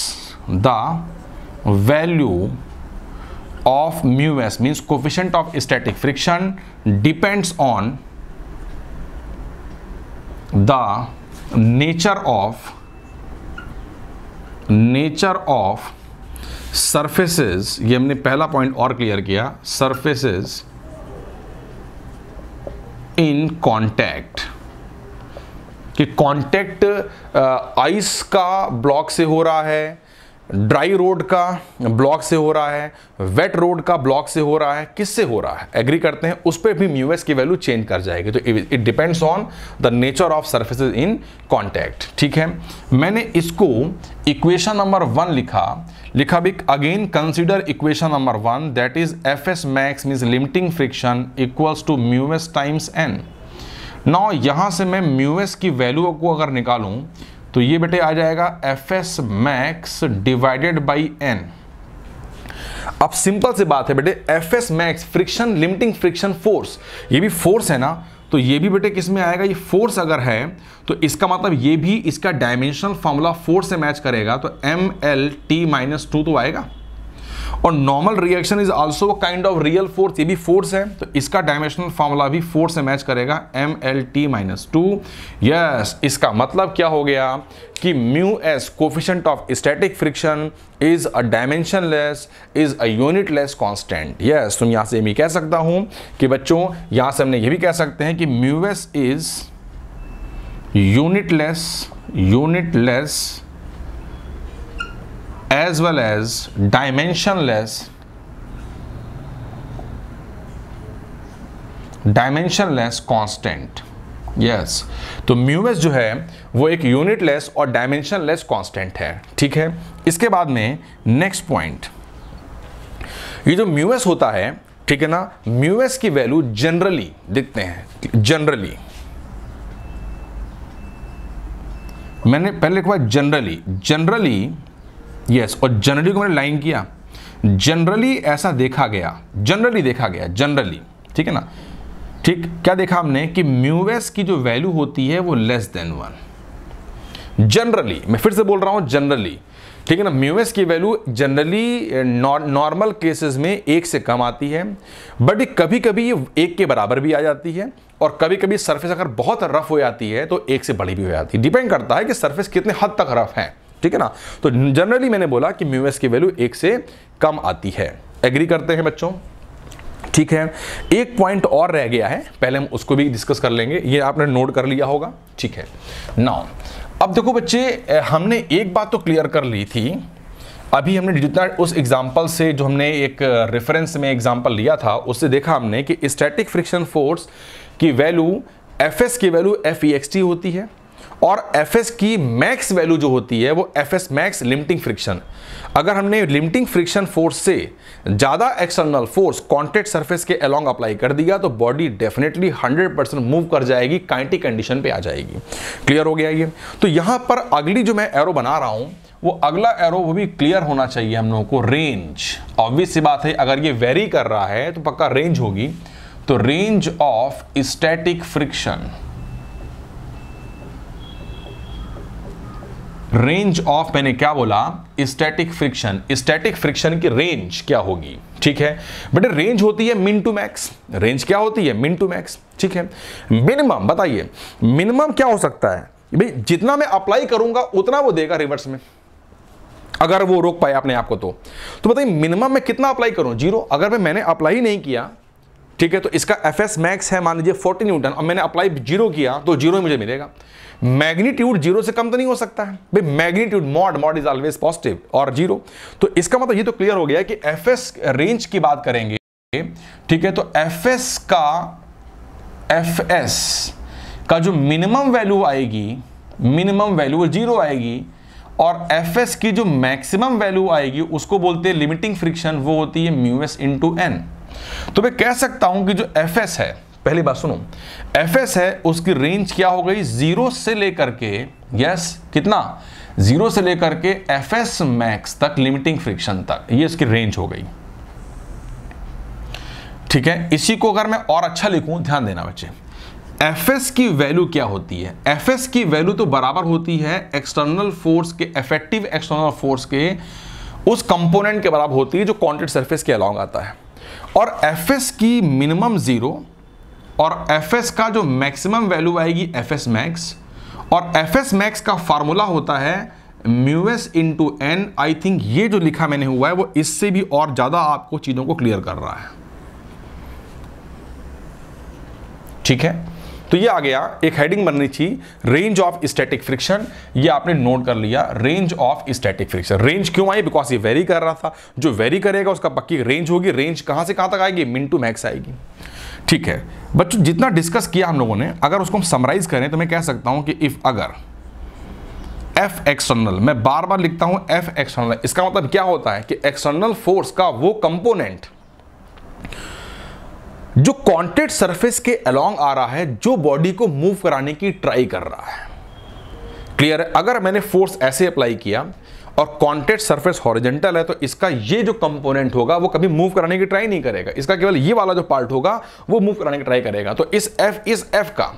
[SPEAKER 1] the value of mu S means coefficient of static friction depends on the nature of nature of surfaces ये हमने पहला पॉइंट और क्लियर किया सरफेसेस इन कांटेक्ट कि कांटेक्ट आइस uh, का block से हो रहा है ड्राई रोड का ब्लॉक से हो रहा है वेट रोड का ब्लॉक से हो रहा है किससे हो रहा है एग्री करते हैं उस पर भी म्यूएस की वैल्यू चेंज कर जाएगी तो it depends on the nature of surfaces in contact ठीक है मैंने इसको इक्वेशन नंबर वन लिखा लिखा भी again consider equation number one that is F S max mean limiting friction equals to mu S times N now यहां से मैं म्यूएस की वैल्यू को अगर निकालूं तो ये बेटे आ जाएगा F S max divided by N अब सिंपल से बात है बेटे F S max friction limiting friction force ये भी फोर्स है ना तो ये भी बेटे किस में आएगा ये फोर्स अगर है तो इसका मतलब ये भी इसका डायमेंशनल फॉर्मूला फोर्स से मैच करेगा तो M L T minus two तो आएगा और normal reaction is also kind of real force ये भी फोर्स है तो इसका डायमेंशनल फॉर्मूला भी फोर्स से मैच करेगा M L T minus two yes इसका मतलब क्या हो गया कि mu S coefficient of static friction is a dimensionless is a unitless constant yes तुम यहां से मैं कह सकता हूं कि बच्चों यहां से हमने ये भी कह सकते हैं कि mu S is unitless unitless as well as dimensionless less constant yes तो म्यूएस जो है वो एक यूनिटलेस और डायमेंशनलेस कांस्टेंट है ठीक है इसके बाद में नेक्स्ट पॉइंट ये जो म्यूएस होता है ठीक है ना म्यूएस की वैल्यू जनरली देखते हैं जनरली मैंने पहले एक बार जनरली जनरली यस और जनरली को मैंने लाइन किया जनरली ऐसा देखा गया जनरली देखा गया जनरली ठीक है ना ठीक क्या देखा हमने कि म्यूएस की जो वैल्यू होती है वो लेस देन वन जनरली मैं फिर से बोल रहा हूं जनरली ठीक है ना म्यूएस की वैल्यू जनरली नॉर्मल केसेस में एक से कम आती है बट कभी कभी ये एक के बराबर भी आ जाती है और कभी कभी सरफेस अगर बहुत रफ हो जाती है तो एक से बड़ी भी हो जाती है डिपेंड करता है कि सरफेस कितने हद तक रफ है ठीक है ना तो जनरली मैंने बोला कि म्यू एस की वैल्यू एक से कम आती है एग्री करते हैं बच्चों ठीक है एक पॉइंट और रह गया है पहले हम उसको भी डिस्कस कर लेंगे ये आपने नोट कर लिया होगा ठीक है नाउ अब देखो बच्चे हमने एक बात तो क्लियर कर ली थी अभी हमने जितना उस एग्जाम्पल से जो हमने एक रेफरेंस में एग्जाम्पल लिया था उससे देखा हमने कि स्टैटिक फ्रिक्शन फोर्स की वैल्यू एफ एस की वैल्यू एफ ई होती है और एफ की मैक्स वैल्यू जो होती है वो एफ मैक्स लिमिटिंग फ्रिक्शन अगर हमने लिमिटिंग फ्रिक्शन फोर्स से ज़्यादा एक्सटर्नल फोर्स कॉन्टेक्ट सरफेस के अलॉन्ग अप्लाई कर दिया तो बॉडी डेफिनेटली 100 परसेंट मूव कर जाएगी काइंटी कंडीशन पे आ जाएगी क्लियर हो गया ये तो यहाँ पर अगली जो मैं एरो बना रहा हूँ वो अगला एरो वो भी क्लियर होना चाहिए हम लोगों को रेंज ऑब्वियस सी बात है अगर ये वेरी कर रहा है तो पक्का रेंज होगी तो range of static friction range of मैंने क्या बोला स्टैटिक फ्रिक्शन स्टैटिक फ्रिक्शन की रेंज क्या होगी ठीक है बेटे रेंज होती है मिन टू मैक्स रेंज क्या होती है मिन टू मैक्स ठीक है मिनिमम बताइए मिनिमम क्या हो सकता है भाई जितना मैं अप्लाई करूंगा उतना वो देगा रिवर्स में अगर वो रोक पाए अपने आप को तो तो बताइए मिनिमम मैं कितना अप्लाई करूं जीरो अगर मैं मैंने अप्लाई नहीं किया ठीक है तो इसका एफएस मैक्स है मान लीजिए 40 न्यूटन और मैंने अप्लाई जीरो किया तो जीरो मुझे मिलेगा मैग्नीट्यूड जीरो से कम तो नहीं हो सकता है भाई magnitude mod mod is always positive और जीरो तो इसका मतलब ये तो क्लियर हो गया कि एफ रेंज की बात करेंगे ठीक है तो एफ का एफ का जो मिनिमम वैल्यू आएगी मिनिमम वैल्यू जीरो आएगी और एफ एस की जो मैक्सिमम वैल्यू आएगी उसको बोलते हैं लिमिटिंग फ्रिक्शन वो होती है म्यू एस इंटू एन तो मैं कह सकता हूं कि जो एफ एस है पहली बात सुनो एफ है उसकी रेंज क्या हो गई जीरो से लेकर के यस कितना जीरो से लेकर के एफ एस मैक्स तक लिमिटिंग फ्रिक्शन तक ये इसकी रेंज हो गई ठीक है इसी को अगर मैं और अच्छा लिखूं ध्यान देना बच्चे एफ एस की वैल्यू क्या होती है एफ एस की वैल्यू तो बराबर होती है एक्सटर्नल फोर्स के इफेक्टिव एक्सटर्नल फोर्स के उस कंपोनेंट के बराबर होती है जो कॉन्टेक्ट सरफेस के अलाउंग आता है और एफ एस की मिनिमम जीरो और एफ एस का जो मैक्सिमम वैल्यू आएगी एफ एस मैक्स और एफ एस मैक्स का फार्मूला होता है mu S into N I think ये जो लिखा मैंने हुआ है वो इससे भी और ज़्यादा आपको चीज़ों को क्लियर कर रहा है ठीक है तो ये आ गया एक हेडिंग बननी थी रेंज ऑफ स्टैटिक फ्रिक्शन ये आपने नोट कर लिया range of static friction range क्यों आई बिकॉज ये वेरी कर रहा था जो वेरी करेगा उसका पक्की रेंज होगी रेंज कहां से कहां तक आएगी मिन टू मैक्स आएगी ठीक है बच्चों जितना डिस्कस किया हम लोगों ने अगर उसको हम समराइज करें तो मैं कह सकता हूं कि इफ अगर एफ एक्सटर्नल मैं बार बार लिखता हूं एफ एक्सटर्नल इसका मतलब क्या होता है कि एक्सटर्नल फोर्स का वो कंपोनेंट जो कॉन्टेक्ट सरफेस के अलोंग आ रहा है जो बॉडी को मूव कराने की ट्राई कर रहा है क्लियर है अगर मैंने फोर्स ऐसे अप्लाई किया और कॉन्टेक्ट सरफेस हॉरिजेंटल है तो इसका ये जो कंपोनेंट होगा वो कभी मूव कराने की ट्राई नहीं करेगा इसका केवल ये वाला जो पार्ट होगा वो मूव कराने की ट्राई करेगा तो इस एफ इस एफ का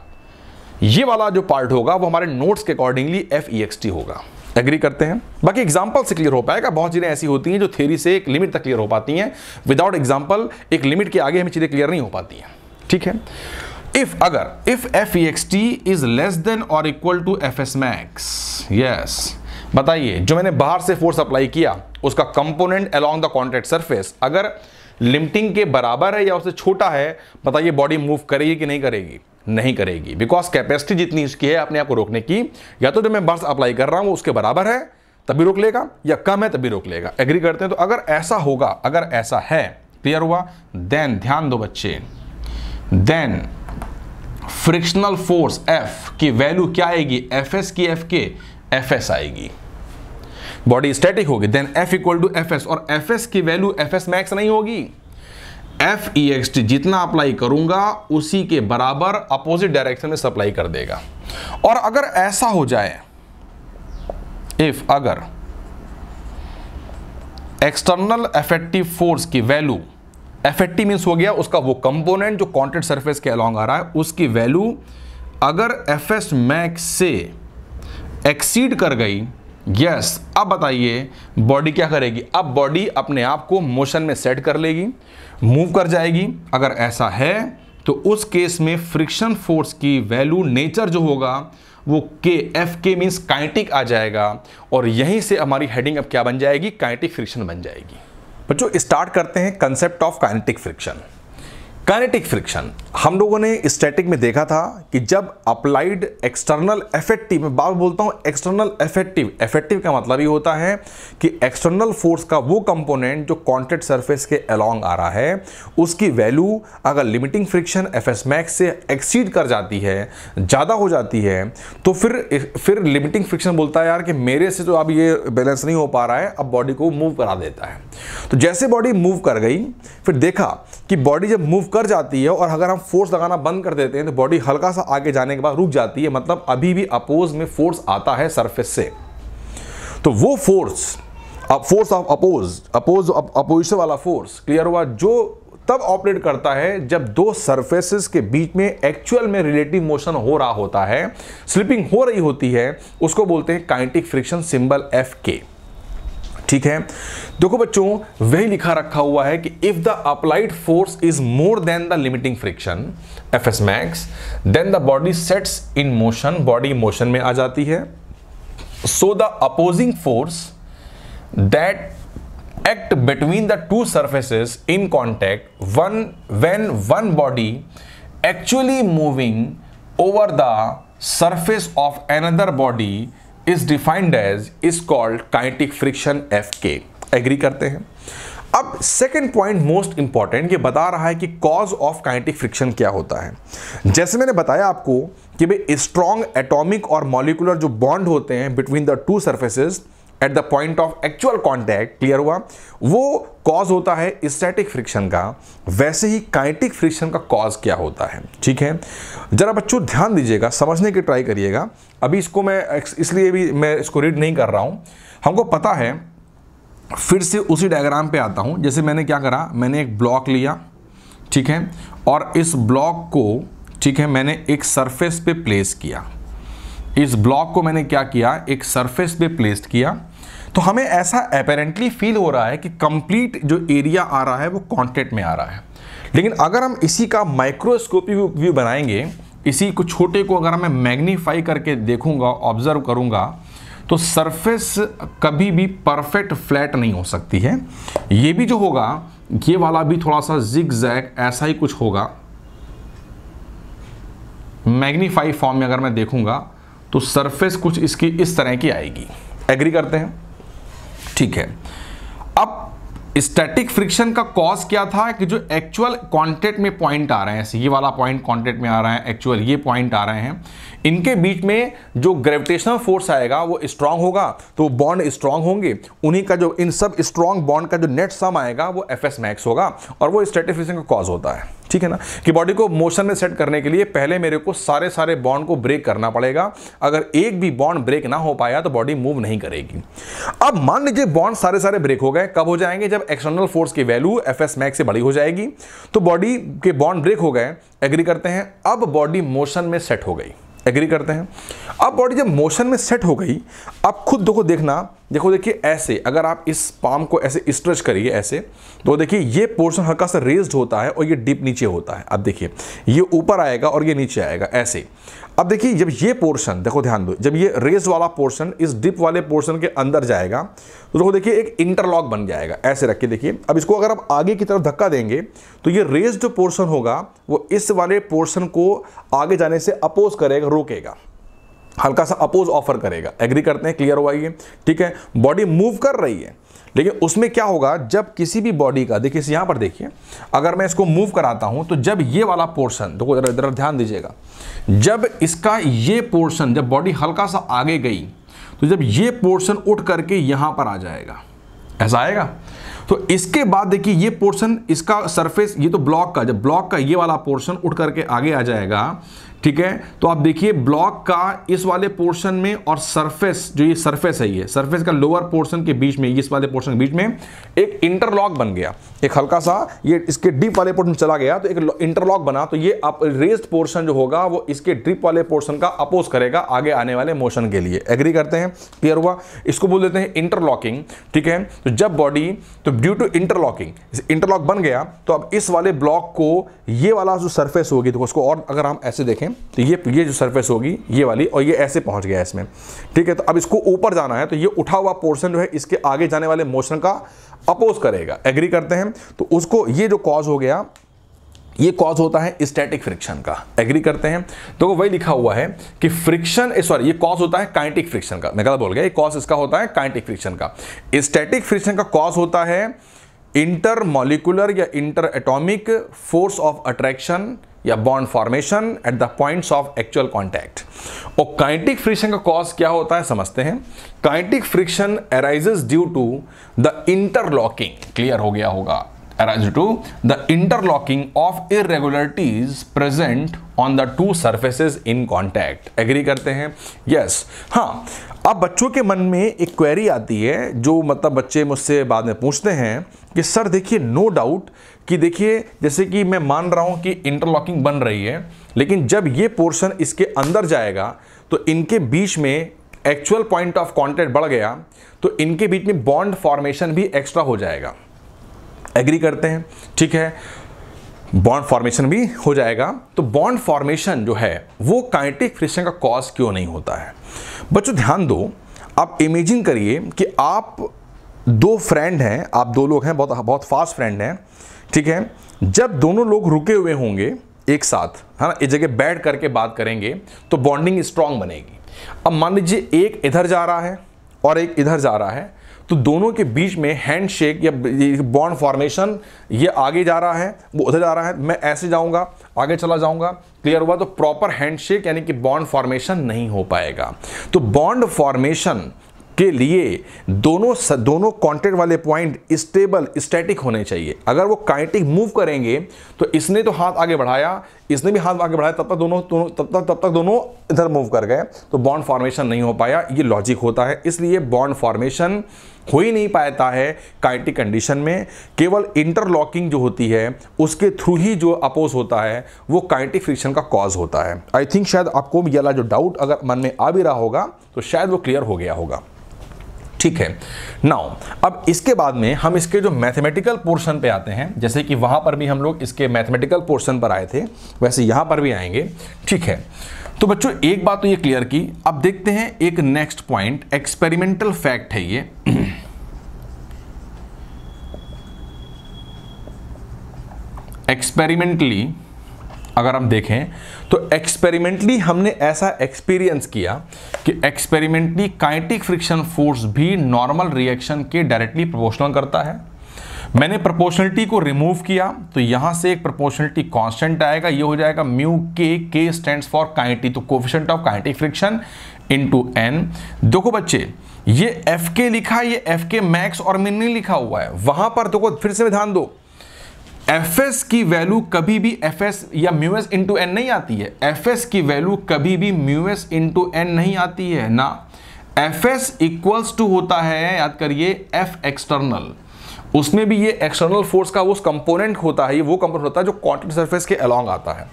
[SPEAKER 1] ये वाला जो पार्ट होगा वो हमारे नोट्स के accordingly F E X T होगा एग्री करते हैं बाकी एग्जाम्पल से क्लियर हो पाएगा बहुत चीज़ें ऐसी होती हैं जो थेरी से एक लिमिट तक क्लियर हो पाती हैं विदाउट एग्जाम्पल एक लिमिट के आगे हमें चीज़ें क्लियर नहीं हो पाती हैं ठीक है इफ अगर if F E X T is less than और equal to F S max yes बताइए जो मैंने बाहर से फोर्स अप्लाई किया उसका component along the contract surface अगर लिमिटिंग के बराबर है या उससे छोटा है बताइए बॉडी मूव करेगी कि नहीं करेगी नहीं करेगी बिकॉज कैपेसिटी जितनी उसकी है अपने आप को रोकने की या तो जो मैं बर्स अप्लाई कर रहा हूँ वो उसके बराबर है तभी रोक लेगा या कम है तभी रोक लेगा एग्री करते हैं तो अगर ऐसा होगा अगर ऐसा है क्लियर हुआ देन ध्यान दो बच्चे देन फ्रिक्शनल फोर्स एफ की वैल्यू क्या आएगी एफ एस की एफ के एफ एस आएगी बॉडी स्टैटिक होगी then F equal to F S और एफ एस की वैल्यू एफ एस मैक्स नहीं होगी एफ ई एक्स टी जितना अप्लाई करूंगा उसी के बराबर अपोजिट डायरेक्शन में सप्लाई कर देगा और अगर ऐसा हो जाए इफ अगर एक्सटर्नल एफेक्टिव फोर्स की वैल्यू एफेक्टिव मीन्स हो गया उसका वो कंपोनेंट जो कॉन्टेक्ट सरफेस के अलॉन्ग आ रहा है उसकी वैल्यू अगर एफ एस मैक्स से एक्सीड कर गई यस yes, अब बताइए बॉडी क्या करेगी अब बॉडी अपने आप को मोशन में सेट कर लेगी मूव कर जाएगी अगर ऐसा है तो उस केस में फ्रिक्शन फोर्स की वैल्यू नेचर जो होगा वो के एफ के मीन्स काइंटिक आ जाएगा और यहीं से हमारी हेडिंग अब क्या बन जाएगी काइंटिक फ्रिक्शन बन जाएगी बच्चों स्टार्ट करते हैं concept of kinetic friction kinetic friction हम लोगों ने स्टैटिक में देखा था कि जब अप्लाइड एक्सटर्नल एफेक्टिव मैं बार बोलता हूँ एक्सटर्नल एफेक्टिव इफेक्टिव का मतलब ये होता है कि एक्सटर्नल फोर्स का वो कंपोनेंट जो कॉन्टेक्ट सरफेस के अलोंग आ रहा है उसकी वैल्यू अगर limiting friction F S max से एक्सीड कर जाती है ज़्यादा हो जाती है तो फिर फिर लिमिटिंग फ्रिक्शन बोलता है यार कि मेरे से तो अब ये बैलेंस नहीं हो पा रहा है अब बॉडी को मूव करा देता है तो जैसे बॉडी मूव कर गई फिर देखा कि बॉडी जब मूव कर जाती है और अगर हम फोर्स लगाना बंद कर देते हैं तो बॉडी हल्का सा आगे जाने के बाद रुक जाती है मतलब अभी भी अपोज में फोर्स आता है सरफेस से तो वो फोर्स अब force of oppose oppose opposition वाला फोर्स क्लियर हुआ जो तब ऑपरेट करता है जब दो सर्फेसिस के बीच में एक्चुअल में रिलेटिव मोशन हो रहा होता है स्लिपिंग हो रही होती है उसको बोलते हैं काइंटिक फ्रिक्शन सिंबल एफ के ठीक है देखो बच्चों वही लिखा रखा हुआ है कि if the applied force is more than the limiting friction F S max then the body sets in motion body motion में आ जाती है so the opposing force that act between the two surfaces in contact one when one body actually moving over the surface of another body defined as is called kinetic friction F K agree करते हैं अब second point most important ये बता रहा है कि cause of kinetic friction क्या होता है जैसे मैंने बताया आपको कि भाई स्ट्रॉन्ग एटॉमिक और मॉलिकुलर जो बॉन्ड होते हैं between the two surfaces at the point of actual contact clear हुआ वो कॉज होता है स्टैटिक फ्रिक्शन का वैसे ही काइटिक फ्रिक्शन का कॉज क्या होता है ठीक है जरा बच्चों ध्यान दीजिएगा समझने की ट्राई करिएगा अभी इसको मैं इसलिए भी मैं इसको रीड नहीं कर रहा हूँ हमको पता है फिर से उसी डायग्राम पे आता हूँ जैसे मैंने क्या करा मैंने एक ब्लॉक लिया ठीक है और इस ब्लॉक को ठीक है मैंने एक सरफेस पे प्लेस किया इस ब्लॉक को मैंने क्या किया एक सरफेस पे प्लेस्ड किया तो हमें ऐसा अपेरेंटली फील हो रहा है कि कंप्लीट जो एरिया आ रहा है वो कॉन्टेंट में आ रहा है लेकिन अगर हम इसी का माइक्रोस्कोपी व्यू बनाएंगे इसी को छोटे को अगर मैं मैग्नीफाई करके देखूंगा ऑब्जर्व करूंगा तो सरफेस कभी भी परफेक्ट फ्लैट नहीं हो सकती है ये भी जो होगा ये वाला भी थोड़ा सा जिग जैग ऐसा ही कुछ होगा मैग्नीफाई फॉर्म में अगर मैं देखूंगा तो सरफेस कुछ इसकी इस तरह की आएगी एग्री करते हैं ठीक है अब स्टैटिक फ्रिक्शन का कॉज क्या था कि जो एक्चुअल कॉन्टेक्ट में पॉइंट आ रहे हैं ये वाला पॉइंट कॉन्टेक्ट में आ रहा है एक्चुअल ये पॉइंट आ रहे हैं इनके बीच में जो ग्रेविटेशनल फोर्स आएगा वो स्ट्रांग होगा तो बॉन्ड स्ट्रांग होंगे उन्हीं का जो इन सब स्ट्रांग बॉन्ड का जो नेट सम आएगा वो एफ एस मैक्स होगा और वो स्ट्रेटिफिकेशन का कॉज होता है ठीक है ना कि बॉडी को मोशन में सेट करने के लिए पहले मेरे को सारे सारे बॉन्ड को ब्रेक करना पड़ेगा अगर एक भी बॉन्ड ब्रेक ना हो पाया तो बॉडी मूव नहीं करेगी अब मान लीजिए बॉन्ड सारे सारे ब्रेक हो गए कब हो जाएंगे जब एक्सटर्नल फोर्स की वैल्यू एफ एस मैक्स से बड़ी हो जाएगी तो बॉडी के बॉन्ड ब्रेक हो गए एग्री करते हैं अब बॉडी मोशन में सेट हो गई एग्री करते हैं अब बॉडी जब मोशन में सेट हो गई अब खुद देखो देखना देखो देखिए ऐसे अगर आप इस पाम को ऐसे स्ट्रेच करिए ऐसे तो देखिए ये पोर्शन हल्का सा रेज्ड होता है और ये डिप नीचे होता है अब देखिए ये ऊपर आएगा और ये नीचे आएगा ऐसे अब देखिए जब ये पोर्शन देखो ध्यान दो जब ये रेज वाला पोर्शन इस डिप वाले पोर्शन के अंदर जाएगा तो देखो देखिए एक इंटरलॉक बन जाएगा ऐसे रख के देखिए अब इसको अगर आप आगे की तरफ धक्का देंगे तो ये रेज जो पोर्शन होगा वो इस वाले पोर्शन को आगे जाने से अपोज करेगा रोकेगा हल्का सा अपोज ऑफर करेगा एग्री करते हैं क्लियर हुआ ये ठीक है बॉडी मूव कर रही है लेकिन उसमें क्या होगा जब किसी भी बॉडी का देखिए यहाँ पर देखिए अगर मैं इसको मूव कराता हूँ तो जब ये वाला पोर्शन देखो तो इधर ध्यान दीजिएगा जब इसका ये पोर्शन जब बॉडी हल्का सा आगे गई तो जब ये पोर्शन उठ करके यहाँ पर आ जाएगा ऐसा आएगा तो इसके बाद देखिए ये पोर्शन इसका सरफेस ये तो ब्लॉक का जब ब्लॉक का ये वाला पोर्शन उठ करके आगे आ जाएगा ठीक है तो आप देखिए ब्लॉक का इस वाले पोर्शन में और सरफेस जो ये सरफेस है ये सरफेस का लोअर पोर्शन के बीच में इस वाले पोर्शन के बीच में एक इंटरलॉक बन गया एक हल्का सा ये इसके डीप वाले पोर्शन चला गया तो एक इंटरलॉक बना तो ये अप रेस्ड पोर्शन जो होगा वो इसके ड्रिप वाले पोर्शन का अपोज करेगा आगे आने वाले मोशन के लिए एग्री करते हैं क्लियर हुआ इसको बोल देते हैं इंटरलॉकिंग ठीक है तो जब बॉडी तो ड्यू टू इंटरलॉकिंग इंटरलॉक बन गया तो अब इस वाले ब्लॉक को ये वाला जो सर्फेस होगी तो उसको और अगर हम ऐसे देखें देखें तो ये ये जो सरफेस होगी ये वाली और ये ऐसे पहुंच गया इसमें ठीक है तो अब इसको ऊपर जाना है तो ये उठा हुआ पोर्शन जो है इसके आगे जाने वाले मोशन का अपोज करेगा एग्री करते हैं तो उसको ये जो कॉज हो गया ये कॉज होता है स्टैटिक फ्रिक्शन का एग्री करते हैं तो वही लिखा हुआ है कि फ्रिक्शन सॉरी eh, ये कॉज होता है काइंटिक फ्रिक्शन का मैं गलत बोल गया ये कॉज इसका होता है काइंटिक फ्रिक्शन का स्टैटिक फ्रिक्शन का कॉज होता है इंटर मॉलिकुलर या inter atomic force of attraction या bond formation at the points of actual contact और काइंटिक फ्रिक्शन का कॉज क्या होता है समझते हैं kinetic friction arises due to the interlocking clear हो गया होगा arise to the interlocking of irregularities present on the two surfaces in contact agree करते हैं यस yes. हाँ अब बच्चों के मन में एक क्वेरी आती है जो मतलब बच्चे मुझसे बाद में पूछते हैं कि सर देखिए नो डाउट कि देखिए जैसे कि मैं मान रहा हूँ कि इंटरलॉकिंग बन रही है लेकिन जब ये पोर्शन इसके अंदर जाएगा तो इनके बीच में एक्चुअल पॉइंट ऑफ कॉन्टेक्ट बढ़ गया तो इनके बीच में बॉन्ड फॉर्मेशन भी एक्स्ट्रा हो जाएगा एग्री करते हैं ठीक है बॉन्ड फॉर्मेशन भी हो जाएगा तो बॉन्ड फॉर्मेशन जो है वो काइनेटिक फ्रिक्शन का कॉज क्यों नहीं होता है बच्चों ध्यान दो आप इमेजिन करिए कि आप दो फ्रेंड हैं आप दो लोग हैं बहुत बहुत फास्ट फ्रेंड हैं ठीक है जब दोनों लोग रुके हुए होंगे एक साथ है ना एक जगह बैठ करके बात करेंगे तो बॉन्डिंग स्ट्रांग बनेगी अब मान लीजिए एक इधर जा रहा है और एक इधर जा रहा है तो दोनों के बीच में हैंडशेक या बॉन्ड फॉर्मेशन ये आगे जा रहा है वो उधर जा रहा है मैं ऐसे जाऊंगा आगे चला जाऊंगा क्लियर हुआ तो प्रॉपर हैंडशेक यानी कि बॉन्ड फॉर्मेशन नहीं हो पाएगा तो बॉन्ड फॉर्मेशन के लिए दोनों स, दोनों कॉन्टेक्ट वाले पॉइंट स्टेबल स्टैटिक होने चाहिए अगर वो काइनेटिक मूव करेंगे तो इसने तो हाथ आगे बढ़ाया इसने भी हाथ आगे बढ़ाया तब तक दोनों दोनों तब तक तब तक दोनों इधर मूव कर गए तो बॉन्ड फॉर्मेशन नहीं हो पाया ये लॉजिक होता है इसलिए बॉन्ड फॉर्मेशन हो ही नहीं पाता है काइटिक कंडीशन में केवल इंटरलॉकिंग जो होती है उसके थ्रू ही जो अपोज होता है वो काइटिक फ्रिक्शन का कॉज होता है आई थिंक शायद आपको ये वाला जो डाउट अगर मन में आ भी रहा होगा तो शायद वो क्लियर हो गया होगा ठीक है नाउ अब इसके बाद में हम इसके जो मैथमेटिकल पोर्शन पे आते हैं जैसे कि वहाँ पर भी हम लोग इसके मैथमेटिकल पोर्शन पर आए थे वैसे यहाँ पर भी आएंगे ठीक है तो बच्चों एक बात तो ये क्लियर की अब देखते हैं एक नेक्स्ट पॉइंट एक्सपेरिमेंटल फैक्ट है ये एक्सपेरिमेंटली अगर हम देखें तो एक्सपेरिमेंटली हमने ऐसा एक्सपीरियंस किया कि एक्सपेरिमेंटली काइनेटिक फ्रिक्शन फोर्स भी नॉर्मल रिएक्शन के डायरेक्टली प्रोपोर्शनल करता है मैंने प्रोपोर्शनलिटी को रिमूव किया तो यहां से एक प्रोपोर्शनलिटी कांस्टेंट आएगा ये हो जाएगा mu K K stands for kinetic तो coefficient of kinetic friction into N देखो बच्चे ये एफ के लिखा ये एफ के मैक्स और मिन लिखा हुआ है वहां पर देखो फिर से ध्यान दो एफ एस की वैल्यू कभी भी एफ एस या म्यू एस इंटू एन नहीं आती है एफ एस की वैल्यू कभी भी म्यू एस इंटू एन नहीं आती है ना एफ एस इक्वल्स टू होता है याद करिए एफ एक्सटर्नल उसमें भी ये एक्सटर्नल फोर्स का वो कंपोनेंट होता है ये वो कंपोनेंट होता है जो कॉन्टेक्ट सरफेस के अलॉन्ग आता है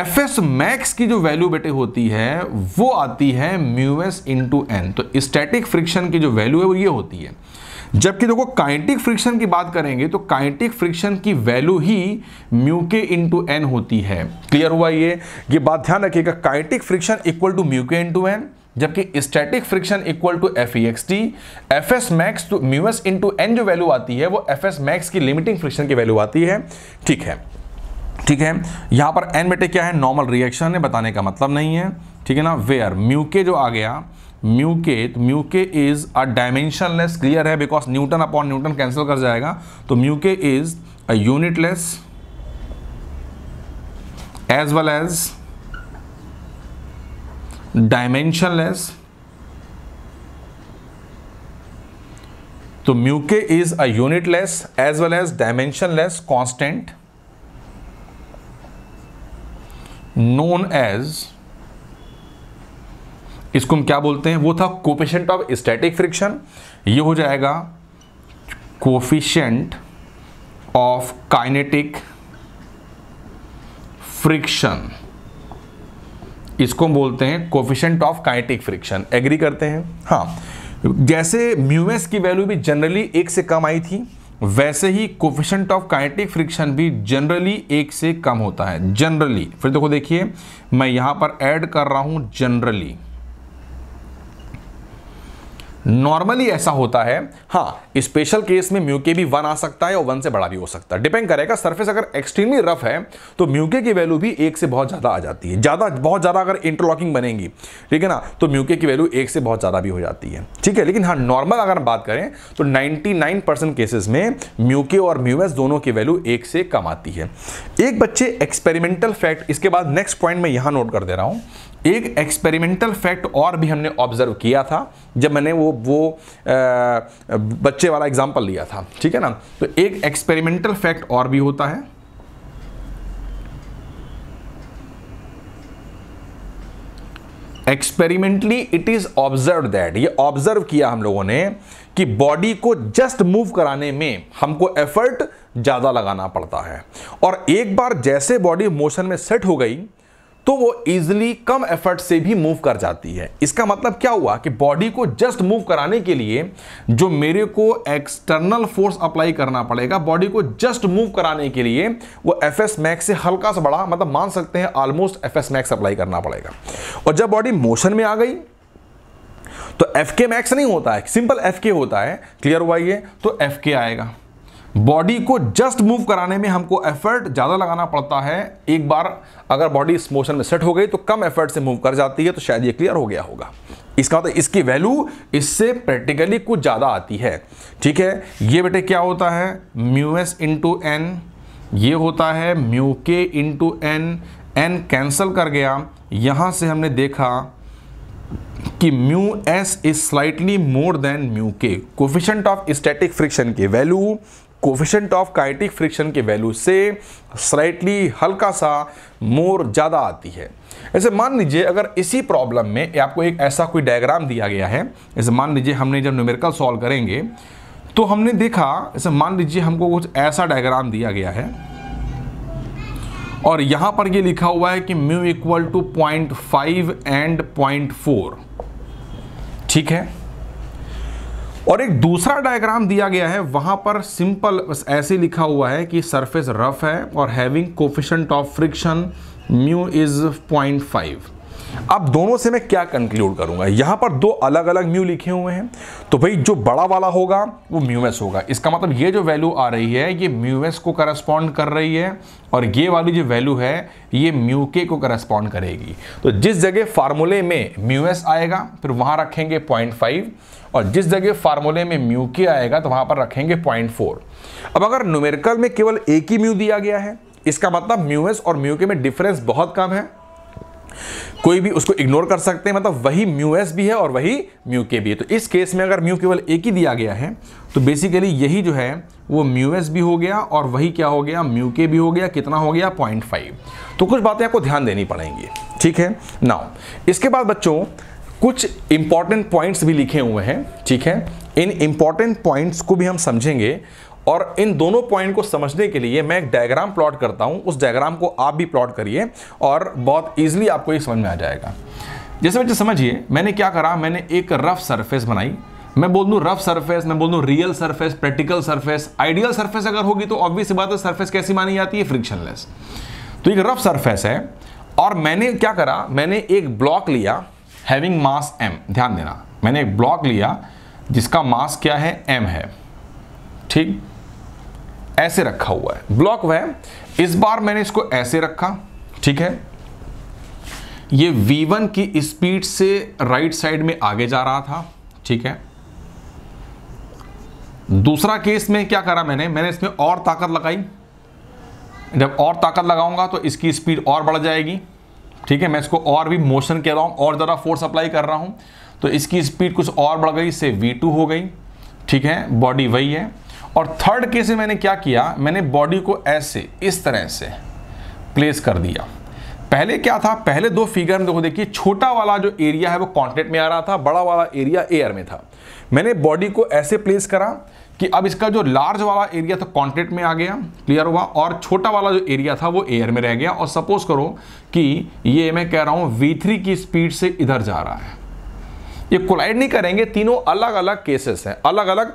[SPEAKER 1] एफ एस मैक्स की जो वैल्यू बेटे होती है वो आती है म्यू एस इंटू एन तो स्टैटिक फ्रिक्शन की जो वैल्यू है वो ये होती है जबकि देखो काइंटिक फ्रिक्शन की बात करेंगे तो काइंटिक फ्रिक्शन की वैल्यू ही म्यूके इंटू एन होती है क्लियर हुआ ये ये बात ध्यान रखिएगा kinetic friction equal to mu K into N जबकि static friction equal to F E X T F S max to mu S into N जो वैल्यू आती है वो एफ एस मैक्स की लिमिटिंग फ्रिक्शन की वैल्यू आती है ठीक है ठीक है यहाँ पर एन बेटे क्या है नॉर्मल रिएक्शन है बताने का मतलब नहीं है ठीक है ना वेयर म्यूके जो आ गया म्यू के तो mu K is a dimensionless clear है because newton upon newton cancel कर जाएगा तो mu K is a unitless as well as dimensionless तो mu K is a unitless as well as dimensionless constant known as इसको हम क्या बोलते हैं वो था कोफिशेंट ऑफ स्टैटिक फ्रिक्शन ये हो जाएगा कोफिशेंट ऑफ काइनेटिक फ्रिक्शन इसको हम बोलते हैं coefficient of kinetic friction agree करते हैं हाँ जैसे म्यूएस की वैल्यू भी जनरली एक से कम आई थी वैसे ही कोफिशेंट ऑफ काइनेटिक फ्रिक्शन भी जनरली एक से कम होता है जनरली फिर देखो देखिए मैं यहां पर ऐड कर रहा हूं जनरली नॉर्मली ऐसा होता है हाँ स्पेशल केस में म्यूके भी वन आ सकता है और वन से बड़ा भी हो सकता है डिपेंड करेगा सरफेस अगर एक्सट्रीमली रफ है तो म्यूके की वैल्यू भी एक से बहुत ज़्यादा आ जाती है ज़्यादा बहुत ज़्यादा अगर इंटरलॉकिंग बनेगी ठीक है ना तो म्यूके की वैल्यू एक से बहुत ज़्यादा भी हो जाती है ठीक है लेकिन हाँ नॉर्मल अगर हम बात करें तो नाइनटी केसेस में म्यूके और म्यूएस दोनों की वैल्यू एक से कम आती है एक बच्चे एक्सपेरिमेंटल फैक्ट इसके बाद नेक्स्ट पॉइंट में यहां नोट कर दे रहा हूँ एक एक्सपेरिमेंटल फैक्ट और भी हमने ऑब्जर्व किया था जब मैंने वो वो आ, बच्चे वाला एग्जाम्पल लिया था ठीक है ना तो एक एक्सपेरिमेंटल फैक्ट और भी होता है experimentally it is observe that ये ऑब्जर्व किया हम लोगों ने कि बॉडी को जस्ट मूव कराने में हमको एफर्ट ज़्यादा लगाना पड़ता है और एक बार जैसे बॉडी मोशन में सेट हो गई तो वो इजिली कम एफर्ट से भी मूव कर जाती है इसका मतलब क्या हुआ कि बॉडी को जस्ट मूव कराने के लिए जो मेरे को एक्सटर्नल फोर्स अप्लाई करना पड़ेगा बॉडी को जस्ट मूव कराने के लिए वो एफ एस मैक्स से हल्का सा बड़ा मतलब मान सकते हैं almost F S max apply करना पड़ेगा और जब बॉडी मोशन में आ गई तो एफ के मैक्स नहीं होता है सिंपल एफ के होता है क्लियर हुआ ये तो एफ के आएगा बॉडी को जस्ट मूव कराने में हमको एफर्ट ज़्यादा लगाना पड़ता है एक बार अगर बॉडी इस मोशन में सेट हो गई तो कम एफर्ट से मूव कर जाती है तो शायद ये क्लियर हो गया होगा इसका मतलब इसकी वैल्यू इससे प्रैक्टिकली कुछ ज़्यादा आती है ठीक है ये बेटे क्या होता है म्यू एस इंटू एन ये होता है mu K into N N cancel कर गया यहाँ से हमने देखा कि mu S is slightly more than mu K coefficient of static friction के value coefficient of kinetic friction के वैल्यू से स्लाइटली हल्का सा मोर ज़्यादा आती है ऐसे मान लीजिए अगर इसी प्रॉब्लम में आपको एक ऐसा कोई डायग्राम दिया गया है ऐसे मान लीजिए हमने जब न्यूमेरिकल सॉल्व करेंगे तो हमने देखा ऐसे मान लीजिए हमको कुछ ऐसा डायग्राम दिया गया है और यहाँ पर ये लिखा हुआ है कि mu equal to point five and point four ठीक है और एक दूसरा डायग्राम दिया गया है वहां पर सिंपल ऐसे लिखा हुआ है कि सरफेस रफ है और having coefficient of friction mu is point five अब दोनों से मैं क्या कंक्लूड करूंगा यहां पर दो अलग अलग म्यू लिखे हुए हैं तो भाई जो बड़ा वाला होगा वो म्यूएस होगा इसका मतलब ये जो वैल्यू आ रही है ये म्यूएस को करस्पॉन्ड कर रही है और ये वाली जो वैल्यू है ये म्यू के को करस्पॉन्ड करेगी तो जिस जगह फार्मूले में म्यूएस आएगा फिर वहां रखेंगे पॉइंट फाइव और जिस जगह फार्मूले में म्यू के आएगा तो वहां पर रखेंगे पॉइंट फोर अब अगर न्यूमेरिकल में केवल एक ही म्यू दिया गया है इसका मतलब म्यूएस और म्यू के में डिफरेंस बहुत कम है कोई भी उसको इग्नोर कर सकते हैं मतलब वही म्यू एस भी है और वही म्यू के भी है तो इस केस में अगर म्यू केवल एक ही दिया गया है तो बेसिकली यही जो है वो म्यू एस भी हो गया और वही क्या हो गया म्यू के भी हो गया कितना हो गया पॉइंट फाइव तो कुछ बातें आपको ध्यान देनी पड़ेंगी ठीक है नाउ इसके बाद बच्चों कुछ इंपॉर्टेंट पॉइंट्स भी लिखे हुए हैं ठीक है इन इंपॉर्टेंट पॉइंट्स को भी हम समझेंगे और इन दोनों पॉइंट को समझने के लिए मैं एक डायग्राम प्लॉट करता हूँ उस डायग्राम को आप भी प्लॉट करिए और बहुत ईजिली आपको ये समझ में आ जाएगा जैसे बच्चे समझिए मैंने क्या करा मैंने एक रफ सरफेस बनाई मैं बोल दूँ रफ सरफेस मैं बोल दूँ real surface practical surface ideal surface अगर होगी तो ऑब्वियस बात है सरफेस कैसी मानी जाती है फ्रिक्शनलेस तो एक रफ सरफेस है और मैंने क्या करा मैंने एक ब्लॉक लिया हैविंग मास एम ध्यान देना मैंने एक ब्लॉक लिया जिसका मास क्या है एम है ठीक ऐसे रखा हुआ है ब्लॉक वह इस बार मैंने इसको ऐसे रखा ठीक है ये v1 की स्पीड से राइट साइड में आगे जा रहा था ठीक है दूसरा केस में क्या करा मैंने मैंने इसमें और ताकत लगाई जब और ताकत लगाऊंगा तो इसकी स्पीड और बढ़ जाएगी ठीक है मैं इसको और भी मोशन कह रहा हूँ और ज़्यादा फोर्स अप्लाई कर रहा हूँ तो इसकी स्पीड कुछ और बढ़ गई इससे वी हो गई ठीक है बॉडी वही है और थर्ड केस में मैंने क्या किया मैंने बॉडी को ऐसे इस तरह से प्लेस कर दिया पहले क्या था पहले दो फिगर में देखो देखिए छोटा वाला जो एरिया है वो कॉन्टेक्ट में आ रहा था बड़ा वाला एरिया एयर में था मैंने बॉडी को ऐसे प्लेस करा कि अब इसका जो लार्ज वाला एरिया था कॉन्टेक्ट में आ गया क्लियर हुआ और छोटा वाला जो एरिया था वो एयर में रह गया और सपोज करो कि ये मैं कह रहा हूं वी थ्री की स्पीड से इधर जा रहा है ये कोलाइड नहीं करेंगे तीनों अलग अलग केसेस हैं अलग अलग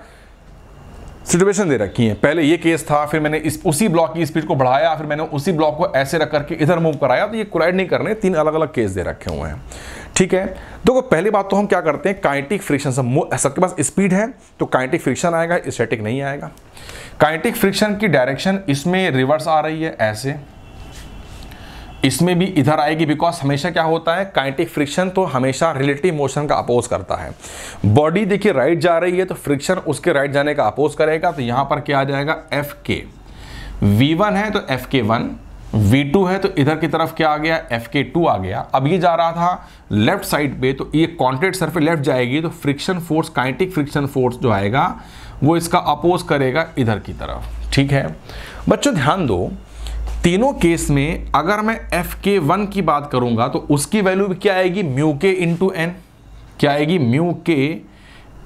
[SPEAKER 1] सिचुएशन दे रखी है पहले ये केस था फिर मैंने इस उसी ब्लॉक की स्पीड को बढ़ाया फिर मैंने उसी ब्लॉक को ऐसे रख करके इधर मूव कराया तो ये कोलाइड नहीं कर रहे तीन अलग अलग केस दे रखे हुए हैं ठीक है देखो पहली बात तो हम क्या करते हैं काइंटिक फ्रिक्शन सब सबके पास स्पीड है तो काइंटिक फ्रिक्शन आएगा स्टेटिक नहीं आएगा काइंटिक फ्रिक्शन की डायरेक्शन इसमें रिवर्स आ रही है ऐसे इसमें भी इधर आएगी बिकॉज हमेशा क्या होता है काइंटिक फ्रिक्शन तो हमेशा रिलेटिव मोशन का अपोज करता है बॉडी देखिए राइट जा रही है तो फ्रिक्शन उसके राइट जाने का अपोज करेगा तो यहाँ पर क्या आ जाएगा एफ के वी वन है तो F K one we to है तो इधर की तरफ क्या आ गया एफ के टू आ गया अब ये जा रहा था लेफ्ट साइड पे तो ये कॉन्ट्रेक्ट सर्फे लेफ्ट जाएगी तो friction force kinetic friction force जो आएगा वो इसका अपोज करेगा इधर की तरफ ठीक है बच्चों ध्यान दो तीनों केस में अगर मैं एफ के वन की बात करूंगा तो उसकी वैल्यू क्या आएगी म्यू के इंटू एन क्या आएगी mu K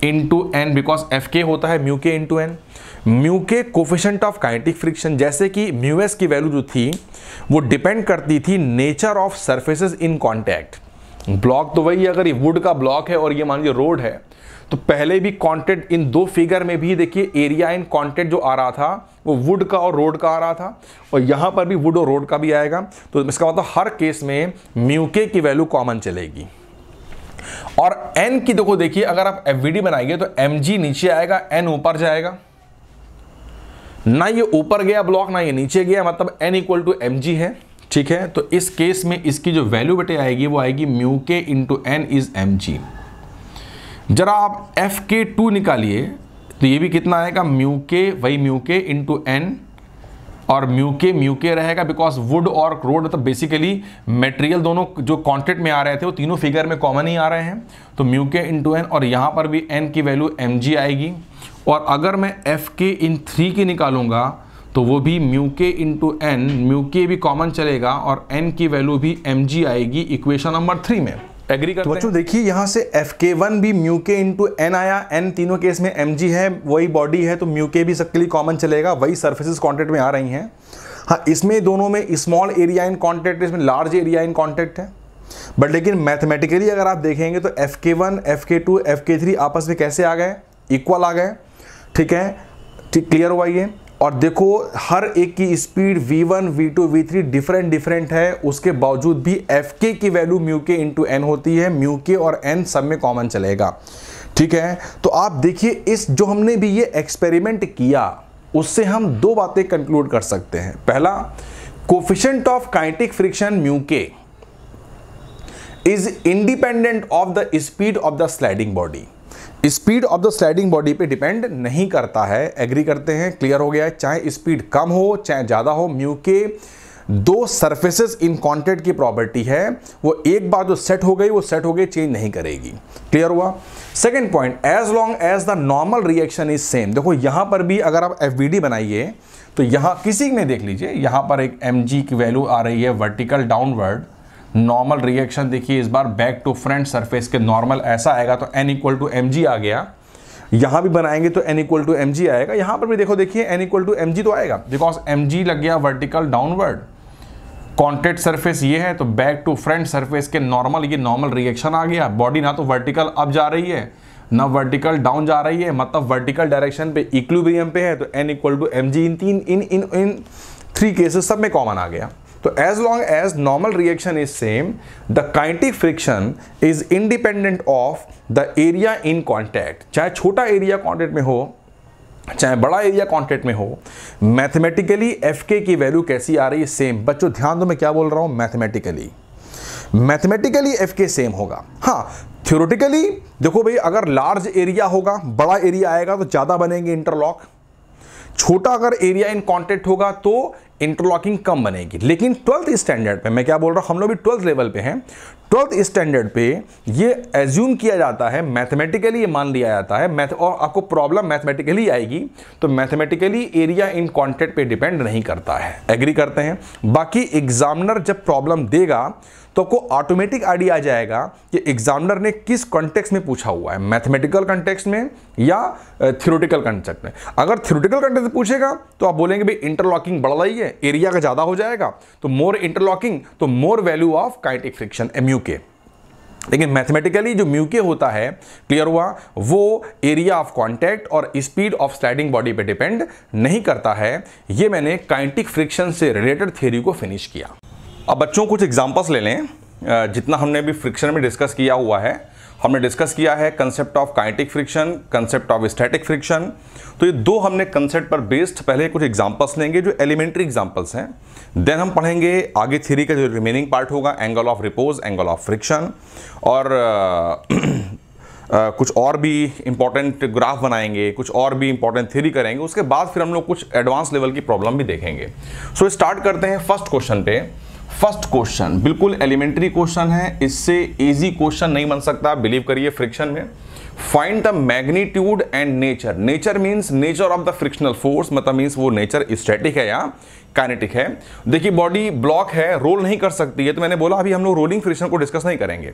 [SPEAKER 1] into N because F के होता है mu K into N mu K coefficient of kinetic friction जैसे कि म्यू एस की वैल्यू जो थी वो डिपेंड करती थी nature of surfaces in contact block तो वही है अगर ये वुड का ब्लॉक है और ये मान लीजिए रोड है तो पहले भी कॉन्टेंट इन दो फिगर में भी देखिए एरिया इन कॉन्टेंट जो आ रहा था वो वुड का और रोड का आ रहा था और यहाँ पर भी वुड और रोड का भी आएगा तो इसका मतलब हर केस में म्यूके की वैल्यू कॉमन चलेगी और एन की देखो देखिए अगर आप एफ बनाएंगे तो एम नीचे आएगा एन ऊपर जाएगा ना ये ऊपर गया ब्लॉक ना ये नीचे गया मतलब एन इक्वल टू एम है ठीक है तो इस केस में इसकी जो वैल्यू बेटे आएगी वो आएगी mu K into N is M G जरा आप एफ के टू निकालिए तो ये भी कितना आएगा म्यू के वही म्यू के इंटू एन और म्यू के म्यू के रहेगा बिकॉज वुड और क्रोड मतलब बेसिकली मटेरियल दोनों जो कॉन्ट्रेक्ट में आ रहे थे वो तीनों फिगर में कॉमन ही आ रहे हैं तो म्यू के इंटू एन और यहाँ पर भी एन की वैल्यू एम जी आएगी और अगर मैं एफ के इन थ्री की निकालूंगा तो वो भी mu K into N mu के भी कॉमन चलेगा और एन की वैल्यू भी एम जी आएगी इक्वेशन नंबर थ्री में एग्री करते तो बच्चों देखिए यहाँ से एफ के वन भी म्यू के इंटू एन आया एन तीनों केस में एम जी है वही बॉडी है तो म्यू के भी सबके लिए कॉमन चलेगा वही सर्फेसिस कॉन्टेक्ट में आ रही हैं हाँ इसमें दोनों में स्मॉल एरिया इन कॉन्टेक्ट इसमें लार्ज एरिया इन कॉन्टेक्ट है बट लेकिन मैथमेटिकली अगर आप देखेंगे तो F K one F K two F K three आपस में कैसे आ गए इक्वल आ गए ठीक है ठीक क्लियर हुआ ये और देखो हर एक की speed v1, v2, v3 different different है उसके बावजूद भी fk की value mu K into N होती है म्यू के और n सब में कॉमन चलेगा ठीक है तो आप देखिए इस जो हमने भी ये एक्सपेरिमेंट किया उससे हम दो बातें कंक्लूड कर सकते हैं पहला coefficient of kinetic friction mu K is independent of the speed of the sliding body speed of the sliding body पे डिपेंड नहीं करता है एग्री करते हैं क्लियर हो गया है चाहे स्पीड कम हो चाहे ज़्यादा हो म्यू के दो सर्फेसिस इन कॉन्टेक्ट की प्रॉपर्टी है वो एक बार जो सेट हो गई वो सेट हो गई चेंज नहीं करेगी क्लियर हुआ second point as long as the normal reaction is same देखो यहाँ पर भी अगर आप एफ बनाइए तो यहाँ किसी में देख लीजिए यहाँ पर एक एम की वैल्यू आ रही है वर्टिकल डाउनवर्ड नॉर्मल रिएक्शन देखिए इस बार बैक टू फ्रंट सरफेस के नॉर्मल ऐसा आएगा तो एन इक्वल टू एम आ गया यहाँ भी बनाएंगे तो एन इक्वल टू एम आएगा यहाँ पर भी देखो देखिए एन इक्वल टू एम तो आएगा बिकॉज एम लग गया वर्टिकल डाउनवर्ड कॉन्टेक्ट सरफेस ये है तो बैक टू फ्रंट सरफेस के नॉर्मल ये नॉर्मल रिएक्शन आ गया बॉडी ना तो वर्टिकल अप जा रही है ना वर्टिकल डाउन जा रही है मतलब वर्टिकल डायरेक्शन पे इक्लूबियम पे है तो एन इक्वल टू एम इन तीन इन इन इन थ्री केसेस सब में कॉमन आ गया तो as long as normal reaction is same the kinetic friction is independent of the area in contact चाहे छोटा एरिया कॉन्टैक्ट में हो चाहे बड़ा एरिया कॉन्टैक्ट में हो मैथमेटिकली एफ के की वैल्यू कैसी आ रही है सेम बच्चों ध्यान दो मैं क्या बोल रहा हूँ mathematically mathematically F K same होगा हाँ थ्योरेटिकली देखो भाई अगर लार्ज एरिया होगा बड़ा एरिया आएगा तो ज़्यादा बनेंगे इंटरलॉक छोटा अगर एरिया इन कॉन्टेक्ट होगा तो इंटरलॉकिंग कम बनेगी लेकिन ट्वेल्थ स्टैंडर्ड पे मैं क्या बोल रहा हूँ हम लोग भी ट्वेल्थ लेवल पे हैं ट्वेल्थ स्टैंडर्ड पे ये एज्यूम किया जाता है मैथमेटिकली ये मान लिया जाता है मैथ और आपको प्रॉब्लम मैथमेटिकली आएगी तो मैथमेटिकली एरिया इन कॉन्टेक्ट पे डिपेंड नहीं करता है एग्री करते हैं बाकी एग्जामिनर जब प्रॉब्लम देगा तो आपको ऑटोमेटिक आइडिया आ जाएगा कि एग्जामिनर ने किस कॉन्टेक्स्ट में पूछा हुआ है मैथमेटिकल कॉन्टेक्स्ट में या थ्योरेटिकल कॉन्सेप्ट में अगर थ्योरेटिकल कॉन्टेक्स्ट में पूछेगा तो आप बोलेंगे भाई इंटरलॉकिंग बढ़ रही है एरिया का ज़्यादा हो जाएगा तो मोर इंटरलॉकिंग तो more value of kinetic friction mu K लेकिन मैथमेटिकली जो म्यू के होता है क्लियर हुआ वो एरिया ऑफ कांटेक्ट और स्पीड ऑफ स्लाइडिंग बॉडी पे डिपेंड नहीं करता है ये मैंने काइंटिक फ्रिक्शन से रिलेटेड थ्योरी को फिनिश किया अब बच्चों कुछ एग्जांपल्स ले लें जितना हमने भी फ्रिक्शन में डिस्कस किया हुआ है हमने डिस्कस किया है concept of kinetic friction concept of static friction तो ये दो हमने कंसेप्ट पर बेस्ड पहले कुछ एग्जांपल्स लेंगे जो एलिमेंट्री एग्जांपल्स हैं देन हम पढ़ेंगे आगे थ्योरी का जो रिमेनिंग पार्ट होगा angle of repose angle of friction और कुछ और भी इंपॉर्टेंट ग्राफ बनाएंगे कुछ और भी इंपॉर्टेंट थ्योरी करेंगे उसके बाद फिर हम लोग कुछ एडवांस लेवल की प्रॉब्लम भी देखेंगे सो so, स्टार्ट करते हैं फर्स्ट क्वेश्चन पे फर्स्ट क्वेश्चन बिल्कुल एलिमेंट्री क्वेश्चन है इससे इजी क्वेश्चन नहीं बन सकता बिलीव करिए फ्रिक्शन में find the magnitude and nature nature means nature of the frictional force मतलब मींस वो नेचर स्टैटिक है या काइनेटिक है देखिए बॉडी ब्लॉक है रोल नहीं कर सकती है तो मैंने बोला अभी हम लोग रोलिंग फ्रिक्शन को डिस्कस नहीं करेंगे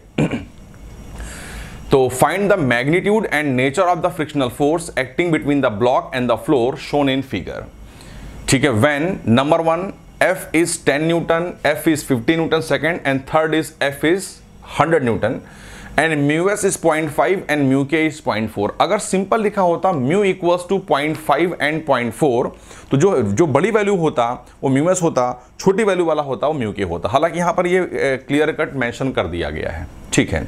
[SPEAKER 1] तो find the magnitude and nature of the frictional force acting between the block and the floor shown in figure ठीक है when number one F is 10 Newton, F is 50 Newton second and third is F is 100 Newton and mu S is 0.5 and mu K is 0.4 अगर simple लिखा होता mu equals to 0.5 and 0.4 तो जो जो बड़ी value होता वो म्यू एस होता छोटी वैल्यू वाला होता वो म्यू के होता हालांकि यहाँ पर ये क्लियर कट मेंशन कर दिया गया है ठीक है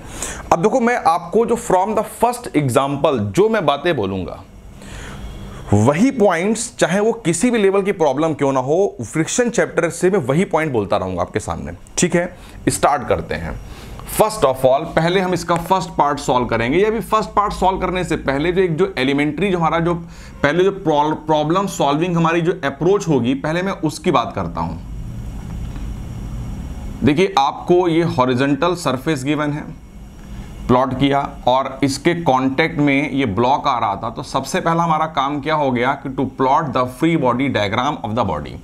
[SPEAKER 1] अब देखो मैं आपको जो फ्रॉम द फर्स्ट एग्जाम्पल जो मैं बातें बोलूँगा वही पॉइंट्स चाहे वो किसी भी लेवल की प्रॉब्लम क्यों ना हो फ्रिक्शन चैप्टर से मैं वही पॉइंट बोलता रहूंगा आपके सामने ठीक है स्टार्ट करते हैं फर्स्ट ऑफ ऑल पहले हम इसका फर्स्ट पार्ट सॉल्व करेंगे या भी फर्स्ट पार्ट सॉल्व करने से पहले जो एक जो एलिमेंट्री जो हमारा जो पहले जो प्रॉब्लम सॉल्विंग हमारी जो अप्रोच होगी पहले मैं उसकी बात करता हूं देखिए आपको ये हॉरिजेंटल सरफेस गिवन है प्लॉट किया और इसके कांटेक्ट में ये ब्लॉक आ रहा था तो सबसे पहला हमारा काम क्या हो गया कि to plot the free body diagram of the body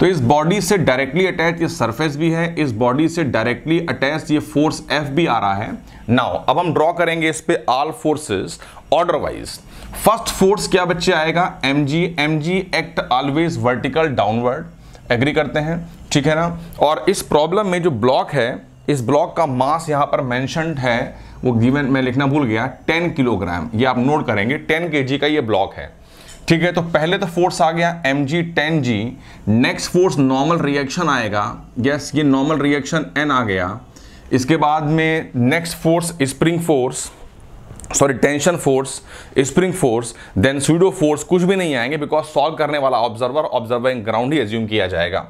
[SPEAKER 1] तो इस बॉडी से डायरेक्टली अटैच ये सरफेस भी है इस बॉडी से डायरेक्टली अटैच ये फोर्स एफ भी आ रहा है नाउ अब हम ड्रॉ करेंगे इस पे all forces order wise first force क्या बच्चे आएगा M G M G act always vertical downward agree करते हैं ठीक है ना और इस प्रॉब्लम में जो ब्लॉक है इस ब्लॉक का मास यहाँ पर मैंशनड है वो गिवन मैं लिखना भूल गया टेन किलोग्राम ये आप नोट करेंगे टेन के का ये ब्लॉक है ठीक है तो पहले तो फोर्स आ गया M G ten G next force normal reaction आएगा यस ये नॉर्मल रिएक्शन एन आ गया इसके बाद में next force spring force sorry tension force spring force then pseudo force कुछ भी नहीं आएंगे बिकॉज सॉल्व करने वाला ऑब्जर्वर ऑब्जर्विंग ग्राउंड ही एज्यूम किया जाएगा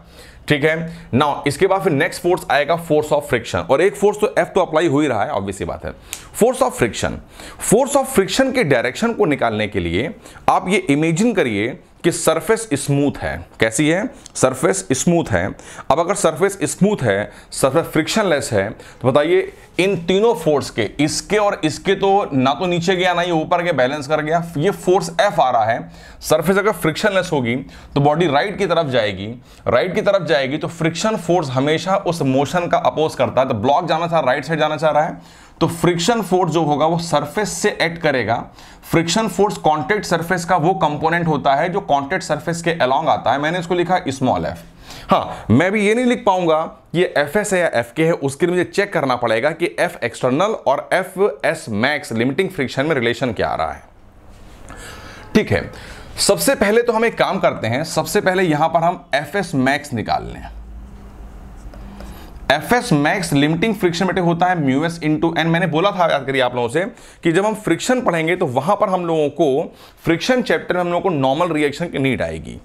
[SPEAKER 1] ठीक है ना इसके बाद फिर नेक्स्ट फोर्स आएगा फोर्स ऑफ फ्रिक्शन और एक फोर्स तो एफ तो अप्लाई हो ही रहा है ऑब्वियस बात है force of friction force of friction के डायरेक्शन को निकालने के लिए आप ये इमेजिन करिए कि सरफेस स्मूथ है कैसी है सरफेस स्मूथ है अब अगर सरफेस स्मूथ है सरफेस फ्रिक्शनलेस है तो बताइए इन तीनों फोर्स के इसके और इसके तो ना तो नीचे गया ना ही ऊपर गया बैलेंस कर गया ये फोर्स एफ आ रहा है सरफेस अगर फ्रिक्शनलेस होगी तो बॉडी राइट की तरफ जाएगी राइट की तरफ जाएगी तो फ्रिक्शन फोर्स हमेशा उस मोशन का अपोज करता है तो ब्लॉक जाना चाह रहा राइट साइड जाना चाह रहा है तो फ्रिक्शन फोर्स जो होगा वो सरफेस से एक्ट करेगा फ्रिक्शन फोर्स कॉन्टेक्ट सरफेस का वो कंपोनेंट होता है जो कॉन्टेक्ट सरफेस के अलोंग आता है मैंने इसको लिखा स्मॉल एफ हाँ मैं भी ये नहीं लिख पाऊंगा कि ये एफ एस है या एफ के है उसके लिए मुझे चेक करना पड़ेगा कि एफ एक्सटर्नल और F S max limiting friction में रिलेशन क्या आ रहा है ठीक है सबसे पहले तो हम एक काम करते हैं सबसे पहले यहां पर हम एफ एस मैक्स निकाल लें F S max limiting friction बेटे होता है म्यू एस इंटू एन मैंने बोला था याद करिए आप लोगों से कि जब हम फ्रिक्शन पढ़ेंगे तो वहां पर हम लोगों को फ्रिक्शन चैप्टर में हम लोगों को नॉर्मल रिएक्शन की नीड आएगी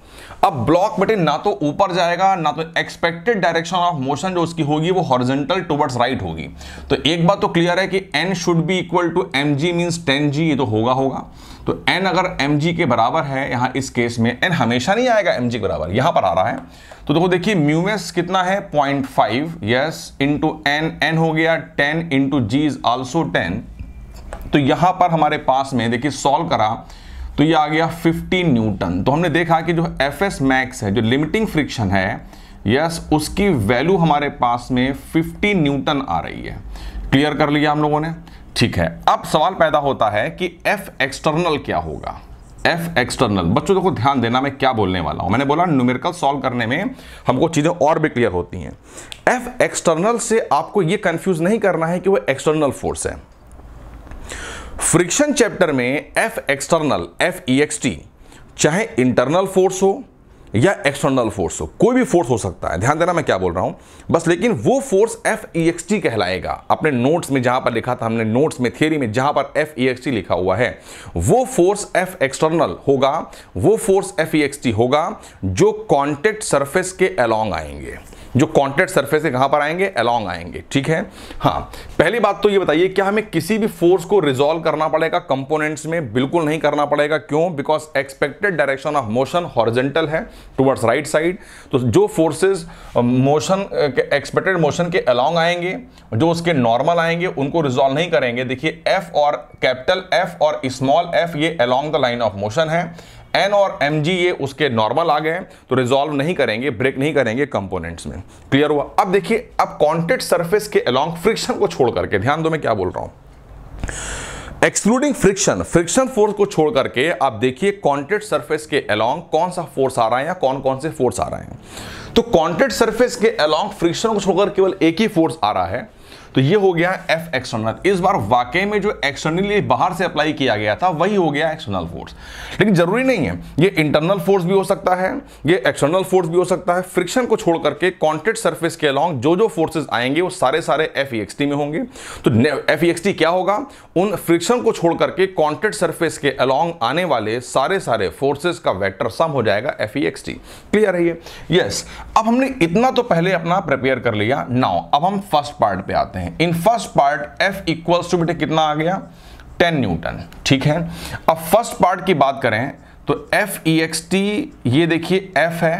[SPEAKER 1] अब ब्लॉक बेटे ना तो ऊपर जाएगा ना तो एक्सपेक्टेड डायरेक्शन ऑफ मोशन जो उसकी होगी वो हॉर्जेंटल टूवर्ड्स राइट होगी तो एक बात तो क्लियर है कि N should be equal to M G means ten G ये तो होगा होगा तो एन अगर एम के बराबर है यहां इस केस में एन हमेशा नहीं आएगा एम के बराबर यहां पर आ रहा है तो देखो देखिए म्यूएस कितना है point five yes into N N हो गया ten into G is also ten तो यहां पर हमारे पास में देखिए सॉल्व करा तो ये आ गया फिफ्टी न्यूटन तो हमने देखा कि जो एफ एस मैक्स है जो लिमिटिंग फ्रिक्शन है यस उसकी वैल्यू हमारे पास में 50 न्यूटन आ रही है क्लियर कर लिया हम लोगों ने ठीक है अब सवाल पैदा होता है कि एफ एक्सटर्नल क्या होगा एफ एक्सटर्नल बच्चों देखो ध्यान देना मैं क्या बोलने वाला हूं मैंने बोला न्यूमेरिकल सॉल्व करने में हमको चीज़ें और भी क्लियर होती हैं एफ एक्सटर्नल से आपको यह कंफ्यूज नहीं करना है कि वह एक्सटर्नल फोर्स है फ्रिक्शन चैप्टर में F external F E X T चाहे इंटरनल फोर्स हो या एक्सटर्नल फोर्स हो कोई भी फोर्स हो सकता है ध्यान देना मैं क्या बोल रहा हूं बस लेकिन वो force F E X T कहलाएगा अपने नोट्स में जहां पर लिखा था हमने नोट्स में थियरी में जहां पर एफ ई एक्स टी लिखा हुआ है वो फोर्स एफ एक्सटर्नल होगा वो force F E X T होगा जो कॉन्टेक्ट सरफेस के अलॉन्ग आएंगे जो कॉन्टेक्ट सरफेस है कहां पर आएंगे अलोंग आएंगे ठीक है हाँ पहली बात तो ये बताइए क्या हमें किसी भी फोर्स को रिजोल्व करना पड़ेगा कंपोनेंट्स में बिल्कुल नहीं करना पड़ेगा क्यों because expected direction of motion horizontal है टुवर्ड्स राइट साइड तो जो फोर्सेज मोशन एक्सपेक्टेड मोशन के अलोंग आएंगे जो उसके नॉर्मल आएंगे उनको रिजोल्व नहीं करेंगे देखिए एफ और कैपिटल एफ और स्मॉल एफ ये along the line of motion है एन और एम ये उसके नॉर्मल आ गए हैं तो रिजॉल्व नहीं करेंगे ब्रेक नहीं करेंगे कंपोनेंट्स में क्लियर हुआ अब देखिए अब कॉन्टेक्ट सर्फेस के अलॉन्ग फ्रिक्शन को छोड़ करके ध्यान दो मैं क्या बोल रहा हूं एक्सक्लूडिंग फ्रिक्शन फ्रिक्शन फोर्स को छोड़ करके आप देखिए कॉन्टेक्ट सर्फेस के अलॉन्ग कौन सा फोर्स आ रहा है या कौन कौन से फोर्स आ रहे हैं तो कॉन्टेक्ट सर्फेस के अलोंग फ्रिक्शन को छोड़कर केवल एक ही फोर्स आ रहा है तो ये हो गया एफ एक्सटर्नल इस बार वाकई में जो एक्सटर्नली बाहर से अप्लाई किया गया था वही हो गया एक्सटर्नल फोर्स लेकिन जरूरी नहीं है ये इंटरनल फोर्स भी हो सकता है ये एक्सटर्नल फोर्स भी हो सकता है फ्रिक्शन को छोड़ करके कॉन्टेक्ट सर्फेस के अलॉन्ग जो जो फोर्सेज आएंगे वो सारे सारे एफ e में होंगे तो एफ e क्या होगा उन फ्रिक्शन को छोड़ करके कॉन्टेक्ट सर्फेस के अलॉन्ग आने वाले सारे सारे फोर्सेज का वैक्टर सम हो जाएगा एफ क्लियर e है ये यस अब हमने इतना तो पहले अपना प्रिपेयर कर लिया नाउ अब हम फर्स्ट पार्ट पे आते हैं करते हैं in first part F equals to बेटे कितना आ गया 10 न्यूटन ठीक है अब फर्स्ट पार्ट की बात करें तो एफ ई एक्स टी ये देखिए एफ है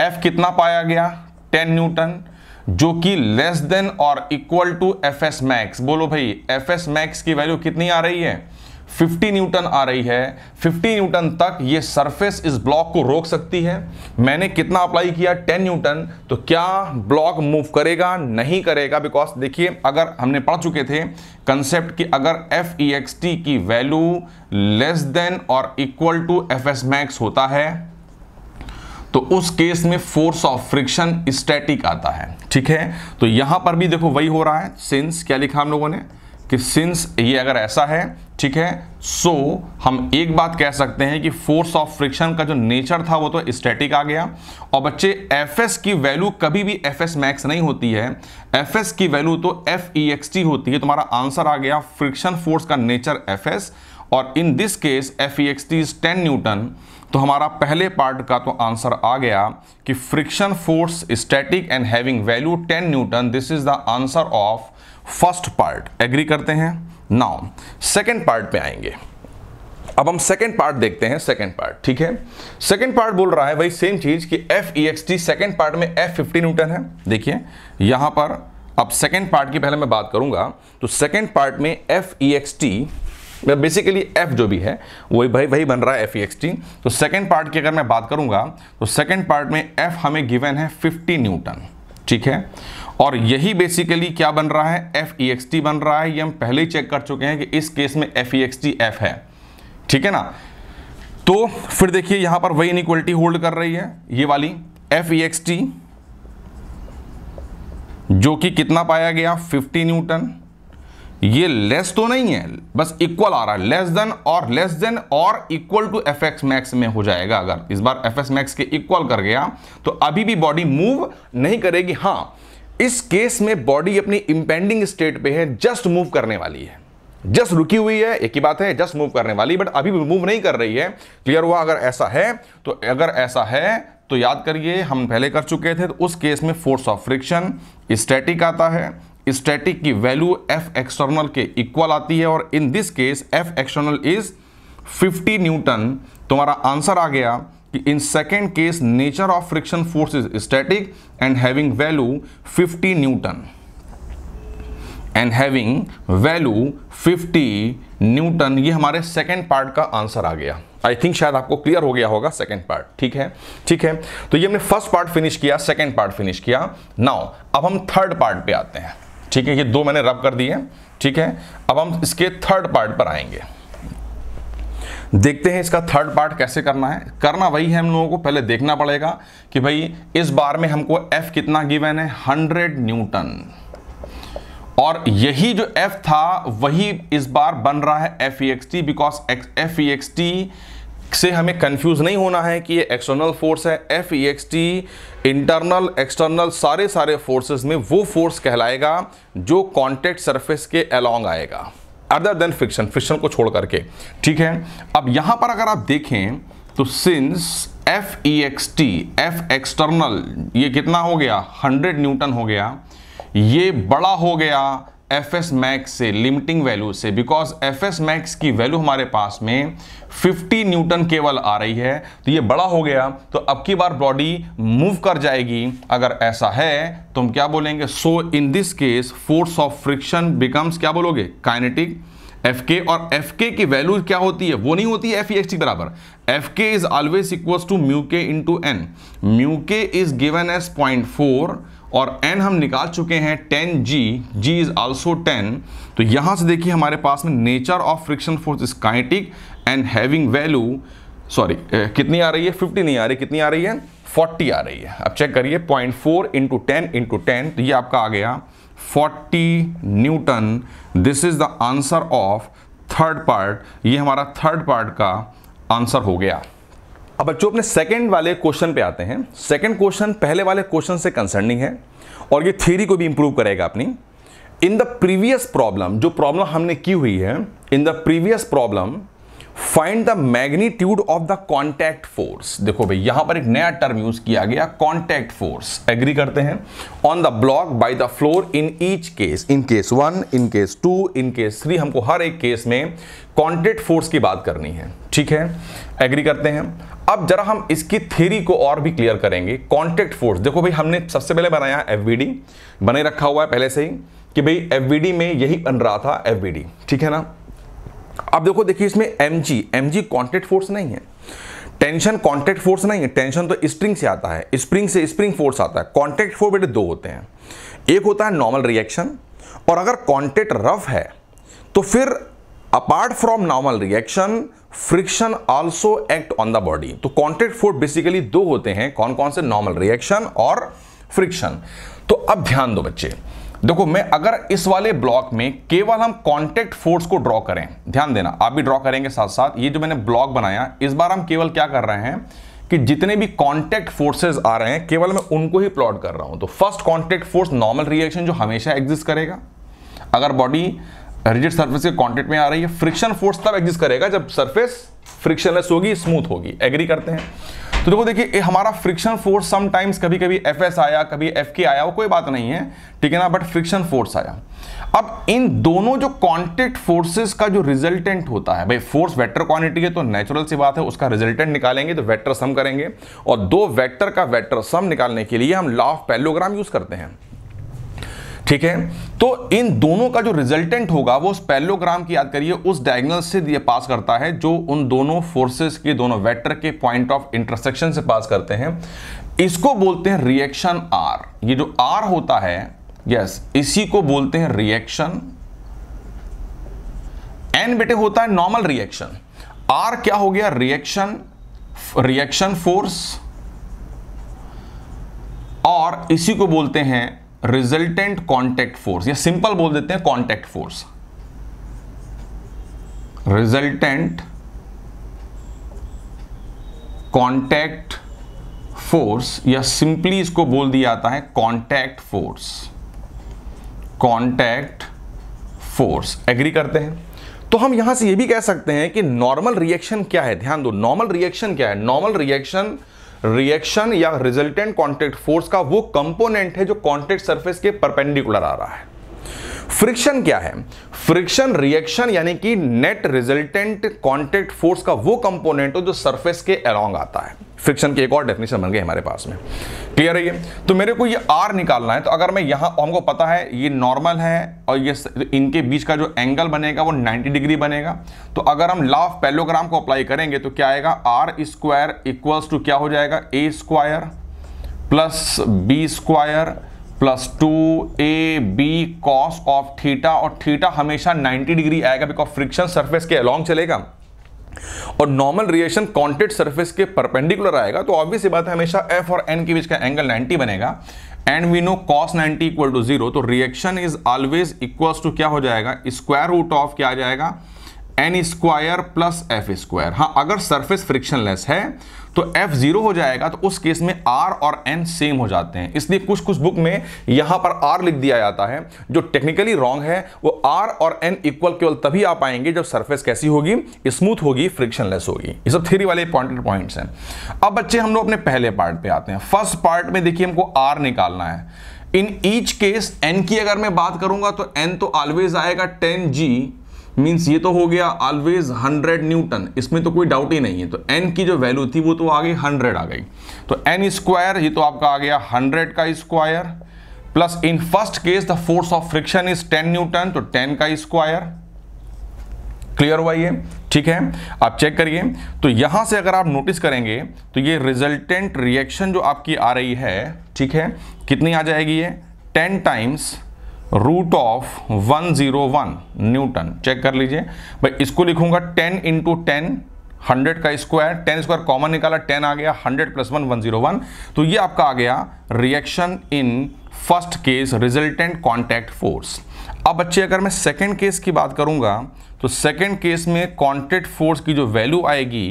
[SPEAKER 1] एफ कितना पाया गया 10 न्यूटन जो कि लेस देन और equal to F S max बोलो भाई एफ एस मैक्स की वैल्यू कितनी आ रही है 50 न्यूटन आ रही है 50 न्यूटन तक ये सरफेस इस ब्लॉक को रोक सकती है मैंने कितना अप्लाई किया 10 न्यूटन तो क्या ब्लॉक मूव करेगा नहीं करेगा बिकॉज देखिए अगर हमने पढ़ चुके थे कंसेप्ट कि अगर एफ ई एक्स टी की वैल्यू लेस देन और equal to F S max होता है तो उस केस में फोर्स ऑफ फ्रिक्शन स्टैटिक आता है ठीक है तो यहां पर भी देखो वही हो रहा है सिंस क्या लिखा हम लोगों ने कि सिंस ये अगर ऐसा है ठीक है सो so, हम एक बात कह सकते हैं कि फोर्स ऑफ फ्रिक्शन का जो नेचर था वो तो स्टैटिक आ गया और बच्चे एफ एस की वैल्यू कभी भी एफ एस मैक्स नहीं होती है एफ एस की वैल्यू तो एफ ई एक्स टी होती है तुम्हारा आंसर आ गया फ्रिक्शन फोर्स का नेचर एफ एस और in this case F E X T is ten newton तो हमारा पहले पार्ट का तो आंसर आ गया कि friction force static and having value ten newton this is the answer of first part agree करते हैं नाउ सेकेंड पार्ट पे आएंगे अब हम सेकेंड पार्ट देखते हैं सेकेंड पार्ट ठीक है सेकेंड पार्ट बोल रहा है वही सेम चीज कि F E e X T second part में एफ फिफ्टी न्यूटन है देखिए यहां पर अब सेकेंड पार्ट की पहले मैं बात करूंगा तो सेकेंड पार्ट में F E X T basically F जो भी है वही भाई वही बन रहा है एफ ई एक्स टी तो सेकेंड पार्ट की अगर मैं बात करूंगा तो सेकेंड पार्ट में एफ हमें गिवन है फिफ्टी न्यूटन ठीक है और यही बेसिकली क्या बन रहा है एफ ई एक्स टी बन रहा है ये हम पहले ही चेक कर चुके हैं कि इस केस में F E X T F है ठीक है ना तो फिर देखिए यहां पर वही इनिक्वलिटी होल्ड कर रही है ये वाली एफ ई एक्स टी जो कि कितना पाया गया 50 न्यूटन ये लेस तो नहीं है बस इक्वल आ रहा है लेस देन और लेस देन और equal to F X max में हो जाएगा अगर इस बार एफ एक्स मैक्स के इक्वल कर गया तो अभी भी बॉडी मूव नहीं करेगी हाँ इस केस में बॉडी अपनी इंपेंडिंग स्टेट पे है जस्ट मूव करने वाली है जस्ट रुकी हुई है एक ही बात है जस्ट मूव करने वाली बट अभी भी मूव नहीं कर रही है क्लियर हुआ अगर ऐसा है तो अगर ऐसा है तो याद करिए हम पहले कर चुके थे तो उस केस में फोर्स ऑफ फ्रिक्शन स्टैटिक आता है स्टैटिक की वैल्यू एफ एक्सटर्नल के इक्वल आती है और in this case F external is 50 newton तुम्हारा आंसर आ गया कि in second case nature of friction force is static and having value 50 newton and having value 50 newton ये हमारे सेकेंड पार्ट का आंसर आ गया आई थिंक शायद आपको क्लियर हो गया होगा सेकेंड पार्ट ठीक है ठीक है तो ये हमने फर्स्ट पार्ट फिनिश किया सेकेंड पार्ट फिनिश किया नाउ अब हम थर्ड पार्ट पे आते हैं ठीक है ये दो मैंने रब कर दिए ठीक है अब हम इसके थर्ड पार्ट पर आएंगे देखते हैं इसका थर्ड पार्ट कैसे करना है करना वही है हम लोगों को पहले देखना पड़ेगा कि भाई इस बार में हमको एफ कितना गिवन है हंड्रेड न्यूटन और यही जो एफ था वही इस बार बन रहा है F E X T because F E X T से हमें कंफ्यूज नहीं होना है कि ये एक्सटर्नल फोर्स है F E X T internal external सारे सारे फोर्सेस में वो फोर्स कहलाएगा जो कॉन्टेक्ट सरफेस के अलोंग आएगा अदर देन फिक्शन फिक्शन को छोड़ करके ठीक है अब यहां पर अगर आप देखें तो since F E X T F external ये कितना हो गया 100 न्यूटन हो गया ये बड़ा हो गया एफ एस मैक्स से लिमिटिंग वैल्यू से बिकॉज एफ एस मैक्स की वैल्यू हमारे पास में 50 न्यूटन केवल आ रही है तो ये बड़ा हो गया तो अब की बार बॉडी मूव कर जाएगी अगर ऐसा है तो हम क्या बोलेंगे so in this case force of friction becomes क्या बोलोगे काइनेटिक एफ के और एफ के की वैल्यू क्या होती है वो नहीं होती है एफ एक्स के बराबर F K is always equal to mu K into N mu K is given as point four और एन हम निकाल चुके हैं ten G G is also ten तो यहां से देखिए हमारे पास में nature of friction force is kinetic and having value sorry कितनी आ रही है फिफ्टी नहीं आ रही कितनी आ रही है फोर्टी आ रही है अब चेक करिए point four into ten into ten तो ये आपका आ गया forty newton this is the answer of third part ये हमारा थर्ड पार्ट का आंसर हो गया अब बच्चों अपने सेकंड वाले क्वेश्चन पे आते हैं सेकंड क्वेश्चन पहले वाले क्वेश्चन से कंसर्निंग है और ये थ्योरी को भी इंप्रूव करेगा अपनी इन द प्रीवियस प्रॉब्लम जो प्रॉब्लम हमने की हुई है in the previous problem find the magnitude of the contact force देखो भाई यहां पर एक नया टर्म यूज किया गया कॉन्टैक्ट फोर्स एग्री करते हैं on the block by the floor in each case in case one in case two in case three हमको हर एक केस में कॉन्टैक्ट फोर्स की बात करनी है ठीक है एग्री करते हैं अब जरा हम इसकी थ्योरी को और भी क्लियर करेंगे कॉन्टेक्ट फोर्स देखो भाई हमने सबसे पहले बनाया एफ बने रखा हुआ है पहले से ही कि भाई एफ में यही बन रहा था एफ ठीक है ना अब देखो देखिए इसमें M G M G contact force नहीं है टेंशन कॉन्टेक्ट फोर्स नहीं है टेंशन तो स्प्रिंग से आता है स्प्रिंग से स्प्रिंग फोर्स आता है कॉन्टेक्ट फोर्स बेटे दो होते हैं एक होता है नॉर्मल रिएक्शन और अगर कॉन्टेक्ट रफ है तो फिर apart from normal reaction friction also act on the body तो कॉन्टेक्ट फोर्स बेसिकली दो होते हैं कौन कौन से नॉर्मल रिएक्शन और फ्रिक्शन तो अब ध्यान दो बच्चे देखो मैं अगर इस वाले ब्लॉक में केवल हम कॉन्टेक्ट फोर्स को ड्रॉ करें ध्यान देना आप भी ड्रॉ करेंगे साथ साथ ये जो मैंने ब्लॉक बनाया इस बार हम केवल क्या कर रहे हैं कि जितने भी कॉन्टेक्ट फोर्सेज आ रहे हैं केवल मैं उनको ही प्लॉट कर रहा हूं तो first contact force normal reaction जो हमेशा एग्जिस्ट करेगा अगर बॉडी रिजिड सरफेस के कॉन्टेक्ट में आ रही है फ्रिक्शन फोर्स तब एग्जिस्ट करेगा जब सरफेस फ्रिक्शनलेस होगी स्मूथ होगी एग्री करते हैं तो देखो देखिए हमारा फ्रिक्शन फोर्स समटाइम्स कभी कभी एफ एस आया कभी एफ के आया वो कोई बात नहीं है ठीक है ना बट फ्रिक्शन फोर्स आया अब इन दोनों जो कॉन्टेक्ट फोर्सेस का जो रिजल्टेंट होता है भाई फोर्स वेक्टर क्वांटिटी है तो नेचुरल सी बात है उसका रिजल्टेंट निकालेंगे तो वेक्टर सम करेंगे और दो वेक्टर का वेक्टर सम निकालने के लिए हम लॉ ऑफ पेलोग्राम यूज करते हैं ठीक है तो इन दोनों का जो रिजल्टेंट होगा वो स्पेलोग्राम की याद करिए उस डायगनल से ये पास करता है जो उन दोनों फोर्सेस के दोनों वेक्टर के पॉइंट ऑफ इंटरसेक्शन से पास करते हैं इसको बोलते हैं रिएक्शन आर ये जो आर होता है यस इसी को बोलते हैं रिएक्शन एन बेटे होता है नॉर्मल रिएक्शन आर क्या हो गया रिएक्शन रिएक्शन फोर्स और इसी को बोलते हैं रिजल्टेंट कॉन्टैक्ट फोर्स या सिंपल बोल देते हैं contact force resultant contact force या सिंपली इसको बोल दिया जाता है contact force contact force agree करते हैं तो हम यहां से ये भी कह सकते हैं कि नॉर्मल रिएक्शन क्या है ध्यान दो नॉर्मल रिएक्शन क्या है नॉर्मल रिएक्शन रिएक्शन या रिजल्टेंट कॉन्टेक्ट फोर्स का वो कंपोनेंट है जो कॉन्टेक्ट सरफेस के परपेंडिकुलर आ रहा है फ्रिक्शन क्या है फ्रिक्शन रिएक्शन यानी कि नेट रिजल्टेंट कॉन्टेक्ट फोर्स का वो कंपोनेंट हो जो सरफेस के अलोंग आता है फ्रिक्शन की एक और डेफिनेशन बन गई हमारे पास में क्लियर है ये तो मेरे को ये आर निकालना है तो अगर मैं यहां हमको पता है ये नॉर्मल है और ये इनके बीच का जो एंगल बनेगा वो 90 डिग्री बनेगा तो अगर हम लाफ पेलोग्राम को अप्लाई करेंगे तो क्या आएगा आर स्क्वायर इक्वल्स टू क्या हो जाएगा A square plus B square plus two A B cos of theta और थीटा हमेशा 90 डिग्री आएगा बिकॉज फ्रिक्शन सरफेस के अलोंग चलेगा और नॉर्मल रिएक्शन कॉन्टेक्ट सरफेस के परपेंडिकुलर आएगा तो ऑब्वियस ये बात है हमेशा एफ और एन के बीच का एंगल 90 बनेगा and we know cos 90 equal to zero तो reaction is always equal to क्या हो जाएगा स्क्वायर रूट ऑफ क्या आ जाएगा N square plus F square हाँ अगर सर्फेस फ्रिक्शनलेस है तो एफ जीरो हो जाएगा तो उस केस में आर और एन सेम हो जाते हैं इसलिए कुछ कुछ बुक में यहां पर आर लिख दिया जाता है जो टेक्निकली रॉन्ग है वो आर और एन इक्वल केवल तभी आ पाएंगे जब सरफेस कैसी होगी स्मूथ होगी लेस होगी ये सब थ्री वाले पॉइंटेड पॉइंट हैं अब बच्चे हम लोग अपने पहले पार्ट पे आते हैं फर्स्ट पार्ट में देखिए हमको आर निकालना है इन ईच केस एन की अगर मैं बात करूंगा तो एन तो ऑलवेज आएगा टेन जी मीन्स ये तो हो गया ऑलवेज 100 न्यूटन इसमें तो कोई डाउट ही नहीं है तो एन की जो वैल्यू थी वो तो आ गई 100 आ गई तो एन स्क्वायर ये तो आपका आ गया 100 का square plus in first case the force of friction is 10 newton तो 10 का स्क्वायर क्लियर हुआ ये ठीक है आप चेक करिए तो यहां से अगर आप नोटिस करेंगे तो ये रिजल्टेंट रिएक्शन जो आपकी आ रही है ठीक है कितनी आ जाएगी ये ten times root of 101 newton check कर लीजिए भाई इसको लिखूंगा 10 इंटू टेन हंड्रेड का स्क्वायर टेन स्क्वायर कॉमन निकाला टेन आ गया hundred plus one one zero one तो ये आपका आ गया reaction in first case resultant contact force अब बच्चे अगर मैं सेकेंड केस की बात करूंगा तो सेकेंड केस में कॉन्टेक्ट फोर्स की जो वैल्यू आएगी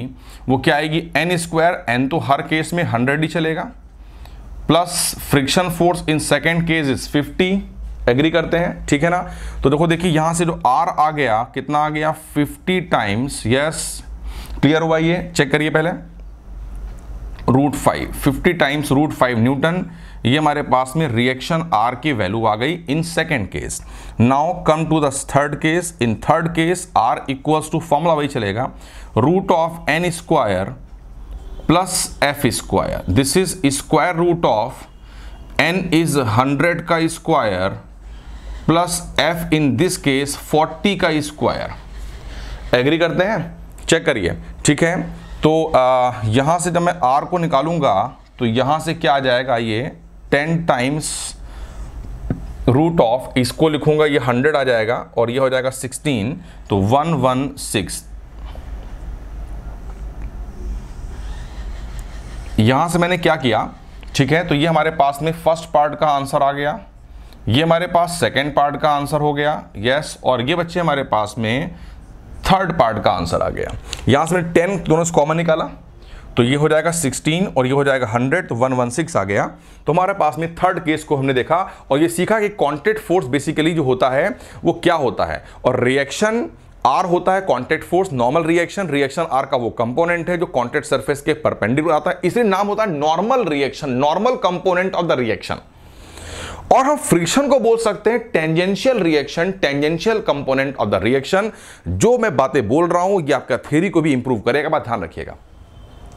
[SPEAKER 1] वो क्या आएगी एन स्क्वायर एन तो हर केस में हंड्रेड ही चलेगा plus friction force in second case is fifty agree करते हैं ठीक है ना तो देखो देखिए यहां से जो आर आ गया कितना आ गया 50 टाइम्स यस क्लियर हुआ ये चेक करिए पहले root five fifty times root five newton ये हमारे पास में रिएक्शन आर की वैल्यू आ गई in second case now come to third third case in third case R equals to formula वही चलेगा root of N square plus F square this is square root of N is hundred का square plus F in this case 40 का square agree करते हैं check करिए ठीक है तो यहां से जब मैं आर को निकालूंगा तो यहां से क्या आ जाएगा ये टेन टाइम्स रूट ऑफ इसको लिखूंगा ये हंड्रेड आ जाएगा और ये हो जाएगा सिक्सटीन तो वन वन सिक्स से मैंने क्या किया ठीक है तो ये हमारे पास में फर्स्ट पार्ट का आंसर आ गया ये हमारे पास सेकेंड पार्ट का आंसर हो गया यस और ये बच्चे हमारे पास में थर्ड पार्ट का आंसर आ गया यहाँ से टेन दोनों से कॉमन निकाला तो ये हो जाएगा 16 और ये हो जाएगा 100 तो 116 आ गया तो हमारे पास में थर्ड केस को हमने देखा और ये सीखा कि कॉन्टेक्ट फोर्स बेसिकली जो होता है वो क्या होता है और रिएक्शन आर होता है contact force normal reaction reaction R का वो कंपोनेंट है जो कॉन्टेक्ट सरफेस के परपेंडिकुलर आता है इसलिए नाम होता है normal reaction normal component of the reaction और हम फ्रिक्शन को बोल सकते हैं tangential reaction tangential component of the reaction जो मैं बातें बोल रहा हूं ये आपका थ्योरी को भी इंप्रूव करेगा बात ध्यान रखिएगा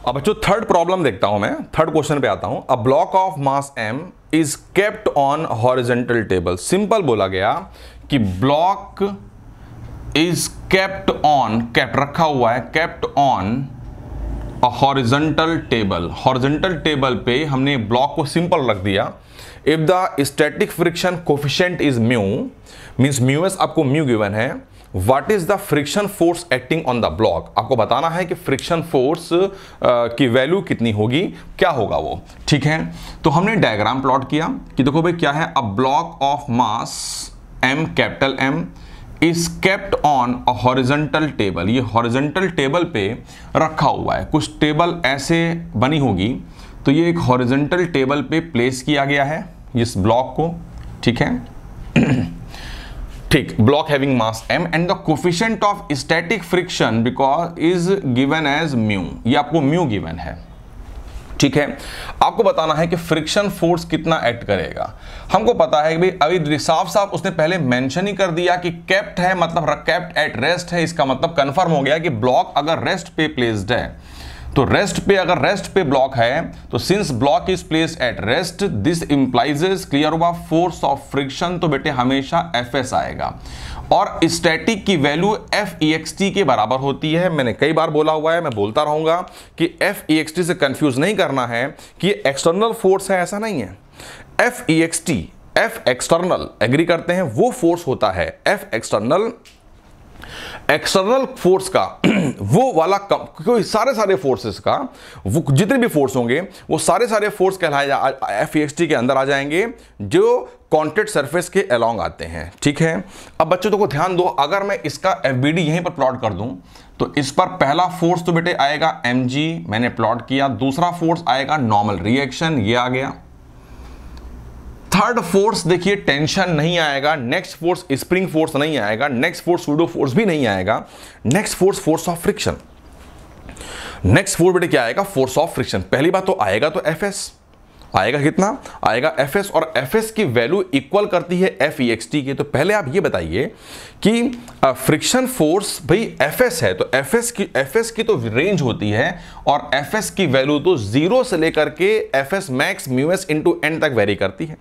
[SPEAKER 1] अब बच्चों थर्ड प्रॉब्लम देखता हूं मैं थर्ड क्वेश्चन पे आता हूं a block of mass M is kept on horizontal table simple बोला गया कि block is kept on kept रखा हुआ है kept on horizontal table horizontal table पे हमने ब्लॉक को सिंपल रख दिया if the static friction coefficient is mu means mu S आपको म्यू गिवन है what is the friction force acting on the block आपको बताना है कि फ्रिक्शन फोर्स की वैल्यू कितनी होगी क्या होगा वो ठीक है तो हमने डायग्राम प्लॉट किया कि देखो भाई क्या है a block of mass M capital M is kept on a horizontal table ये हॉरिजेंटल टेबल पे रखा हुआ है कुछ टेबल ऐसे बनी होगी तो ये एक हॉरिजेंटल टेबल पे प्लेस किया गया है इस ब्लॉक को ठीक है ठीक block having mass M and the coefficient of static friction because is given as mu ये आपको म्यू गिवन है ठीक है आपको बताना है कि फ्रिक्शन फोर्स कितना एक्ट करेगा हमको पता है भाई अभी साफ साफ उसने पहले मेंशन ही कर दिया कि कैप्ट है मतलब कैप्ट एट रेस्ट है इसका मतलब कंफर्म हो गया कि ब्लॉक अगर रेस्ट पे प्लेस्ड है तो रेस्ट पे अगर रेस्ट पे ब्लॉक है तो since block is place at rest this implies clear हुआ फोर्स ऑफ फ्रिक्शन तो बेटे हमेशा एफ एस आएगा और स्टैटिक की value F E X T के बराबर होती है मैंने कई बार बोला हुआ है मैं बोलता रहूंगा कि एफ ई एक्स टी से कंफ्यूज नहीं करना है कि एक्सटर्नल फोर्स है ऐसा नहीं है F E X T F external agree करते हैं वो फोर्स होता है एफ एक्सटर्नल एक्सटर्नल फोर्स का वो वाला कम क्योंकि सारे सारे फोर्सेस का वो जितने भी फोर्स होंगे वो सारे सारे फोर्स कहलाए जा एफ e के अंदर आ जाएंगे जो कॉन्टेक्ट सरफेस के अलोंग आते हैं ठीक है अब बच्चों देखो तो ध्यान दो अगर मैं इसका एफ यहीं पर प्लॉट कर दूं तो इस पर पहला फोर्स तो बेटे आएगा एम मैंने प्लॉट किया दूसरा फोर्स आएगा नॉर्मल रिएक्शन ये आ गया थर्ड फोर्स देखिए टेंशन नहीं आएगा नेक्स्ट फोर्स स्प्रिंग फोर्स नहीं आएगा नेक्स्ट फोर्स सूडो फोर्स भी नहीं आएगा next force force of friction next force बेटे क्या आएगा फोर्स ऑफ फ्रिक्शन पहली बात तो आएगा तो एफ एस आएगा कितना आएगा एफ एस और एफ एस की वैल्यू इक्वल करती है एफ ई एक्स टी की तो पहले आप ये बताइए कि फ्रिक्शन फोर्स भाई एफ एस है तो एफ एस की एफ एस की तो रेंज होती है और एफ एस की वैल्यू तो जीरो से लेकर के F S max mu S into N तक वेरी करती है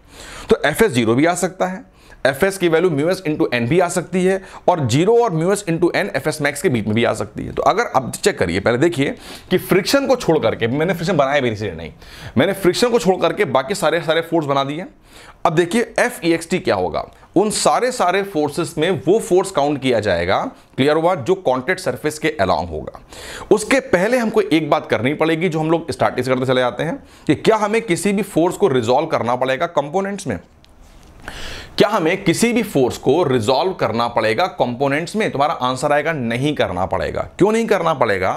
[SPEAKER 1] तो एफ एस जीरो भी आ सकता है एफ एस की वैल्यू म्यूएस इंटू एन भी आ सकती है और जीरो और mu S into N F S max के बीच में भी आ सकती है तो अगर आप चेक करिए पहले देखिए कि फ्रिक्शन को छोड़ करके मैंने फ्रिक्शन बनाया भी इसलिए नहीं मैंने फ्रिक्शन को छोड़ करके बाकी सारे सारे फोर्स बना दिए अब देखिए एफ ई एक्स टी क्या होगा उन सारे सारे फोर्सेस में वो फोर्स काउंट किया जाएगा क्लियर हुआ जो कॉन्टेक्ट सरफेस के अलॉन्ग होगा उसके पहले हमको एक बात करनी पड़ेगी जो हम लोग स्टार्टिंग करते चले जाते हैं कि क्या हमें किसी भी फोर्स को रिजॉल्व करना पड़ेगा कंपोनेंट्स में क्या हमें किसी भी फोर्स को रिजॉल्व करना पड़ेगा कंपोनेंट्स में तुम्हारा आंसर आएगा नहीं करना पड़ेगा क्यों नहीं करना पड़ेगा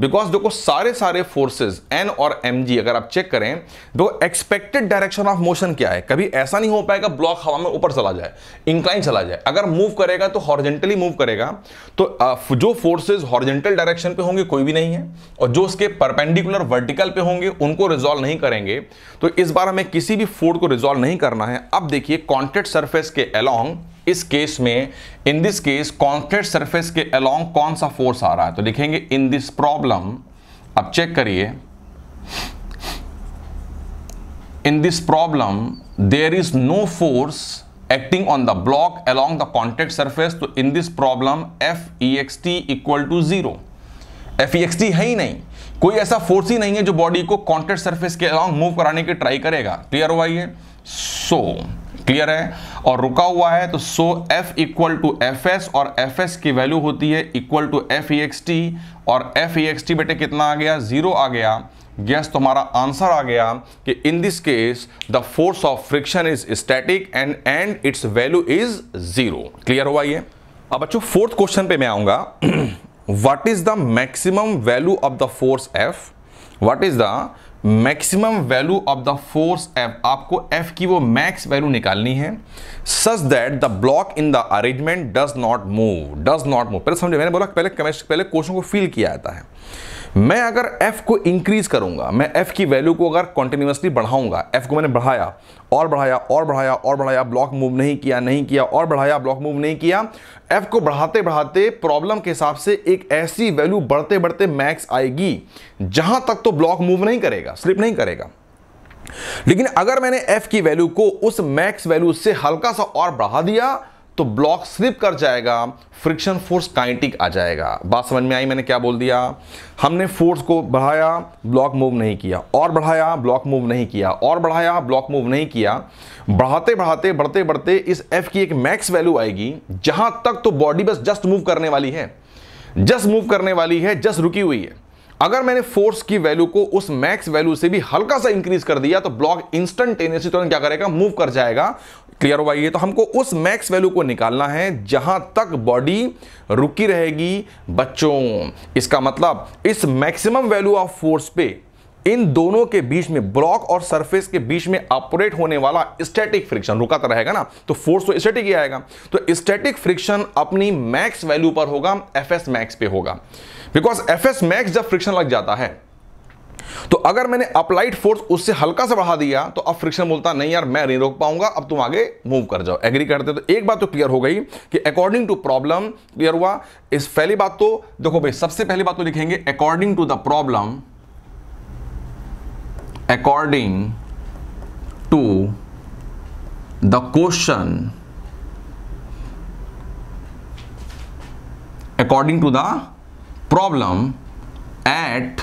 [SPEAKER 1] बिकॉज देखो सारे सारे फोर्सेज एन और एम अगर आप चेक करें तो एक्सपेक्टेड डायरेक्शन ऑफ मोशन क्या है कभी ऐसा नहीं हो पाएगा ब्लॉक हवा में ऊपर चला जाए इंक्लाइन चला जाए अगर मूव करेगा तो हॉर्जेंटली मूव करेगा तो जो फोर्सेज हॉर्जेंटल डायरेक्शन पे होंगे कोई भी नहीं है और जो उसके परपेंडिकुलर वर्टिकल पे होंगे उनको रिजोल्व नहीं करेंगे तो इस बार हमें किसी भी फोर्ड को रिजोल्व नहीं करना है अब देखिए कॉन्टेक्ट सर्फेस के अलॉन्ग इस केस में in this case contact surface के अलोंग कौन सा फोर्स आ रहा है तो लिखेंगे इन दिस प्रॉब्लम अब चेक करिए in this problem there is no force acting on the block along the contact surface तो in this problem F E X T equal to zero F E X T है ही नहीं कोई ऐसा force ही नहीं है जो बॉडी को कॉन्टेक्ट सर्फेस के अलॉन्ग मूव कराने की ट्राई करेगा क्लियर हुआ ये सो क्लियर है और रुका हुआ है तो so F equal to F S और एफ एस की वैल्यू होती है equal to F E X T और एफ ई एक्स टी बेटे कितना आ गया जीरो आ गया गैस तो हमारा आंसर आ गया कि in this case the force of friction is static and and its value is zero clear हुआ ये अब बच्चों फोर्थ क्वेश्चन पे मैं आऊंगा what is the maximum value of the force F what is the maximum value of the force F आपको F की वो मैक्स वैल्यू निकालनी है such that the block in the arrangement does not move does not move पहले समझे मैंने बोला पहले पहले क्वेश्चन को फील किया जाता है मैं अगर एफ को इंक्रीज करूंगा मैं एफ की वैल्यू को अगर कॉन्टिन्यूसली बढ़ाऊंगा एफ को मैंने बढ़ाया और बढ़ाया और बढ़ाया और बढ़ाया ब्लॉक मूव नहीं किया नहीं किया और बढ़ाया ब्लॉक मूव नहीं किया एफ को बढ़ाते बढ़ाते प्रॉब्लम के हिसाब से एक ऐसी वैल्यू बढ़ते बढ़ते मैक्स आएगी जहां तक तो ब्लॉक मूव नहीं करेगा स्लिप नहीं करेगा लेकिन अगर मैंने एफ की वैल्यू को उस मैक्स वैल्यू से हल्का सा और बढ़ा दिया तो ब्लॉक स्लिप कर जाएगा फ्रिक्शन फोर्स काइटिक आ जाएगा बात समझ में आई मैंने क्या बोल दिया हमने फोर्स को बढ़ाया ब्लॉक मूव नहीं किया और बढ़ाया ब्लॉक मूव नहीं किया और बढ़ाया ब्लॉक मूव नहीं किया बढ़ाते बढ़ाते बढ़ते बढ़ते इस एफ की एक मैक्स वैल्यू आएगी जहां तक तो बॉडी बस जस्ट मूव करने वाली है जस्ट मूव करने वाली है जस्ट रुकी हुई है अगर मैंने फोर्स की वैल्यू को उस मैक्स वैल्यू से भी हल्का सा इंक्रीज कर दिया तो ब्लॉक इंस्टेंटेनियसली तुरंत क्या करेगा मूव कर जाएगा क्लियर हुआ ये तो हमको उस मैक्स वैल्यू को निकालना है जहां तक बॉडी रुकी रहेगी बच्चों इसका मतलब इस मैक्सिमम वैल्यू ऑफ फोर्स पे इन दोनों के बीच में ब्लॉक और सरफेस के बीच में ऑपरेट होने वाला स्टैटिक फ्रिक्शन रुका तो रहेगा ना तो फोर्स तो स्टैटिक ही आएगा तो स्टैटिक फ्रिक्शन अपनी मैक्स वैल्यू पर होगा एफ एस मैक्स पे होगा बिकॉज एफ एस मैक्स जब फ्रिक्शन लग जाता है तो अगर मैंने अप्लाइड फोर्स उससे हल्का सा बढ़ा दिया तो अब फ्रिक्शन बोलता नहीं यार मैं नहीं रोक पाऊंगा अब तुम आगे मूव कर जाओ एग्री करते तो एक बात तो क्लियर हो गई कि अकॉर्डिंग टू प्रॉब्लम क्लियर हुआ इस पहली बात तो देखो भाई सबसे पहली बात तो लिखेंगे according to the problem according to the question according to the problem at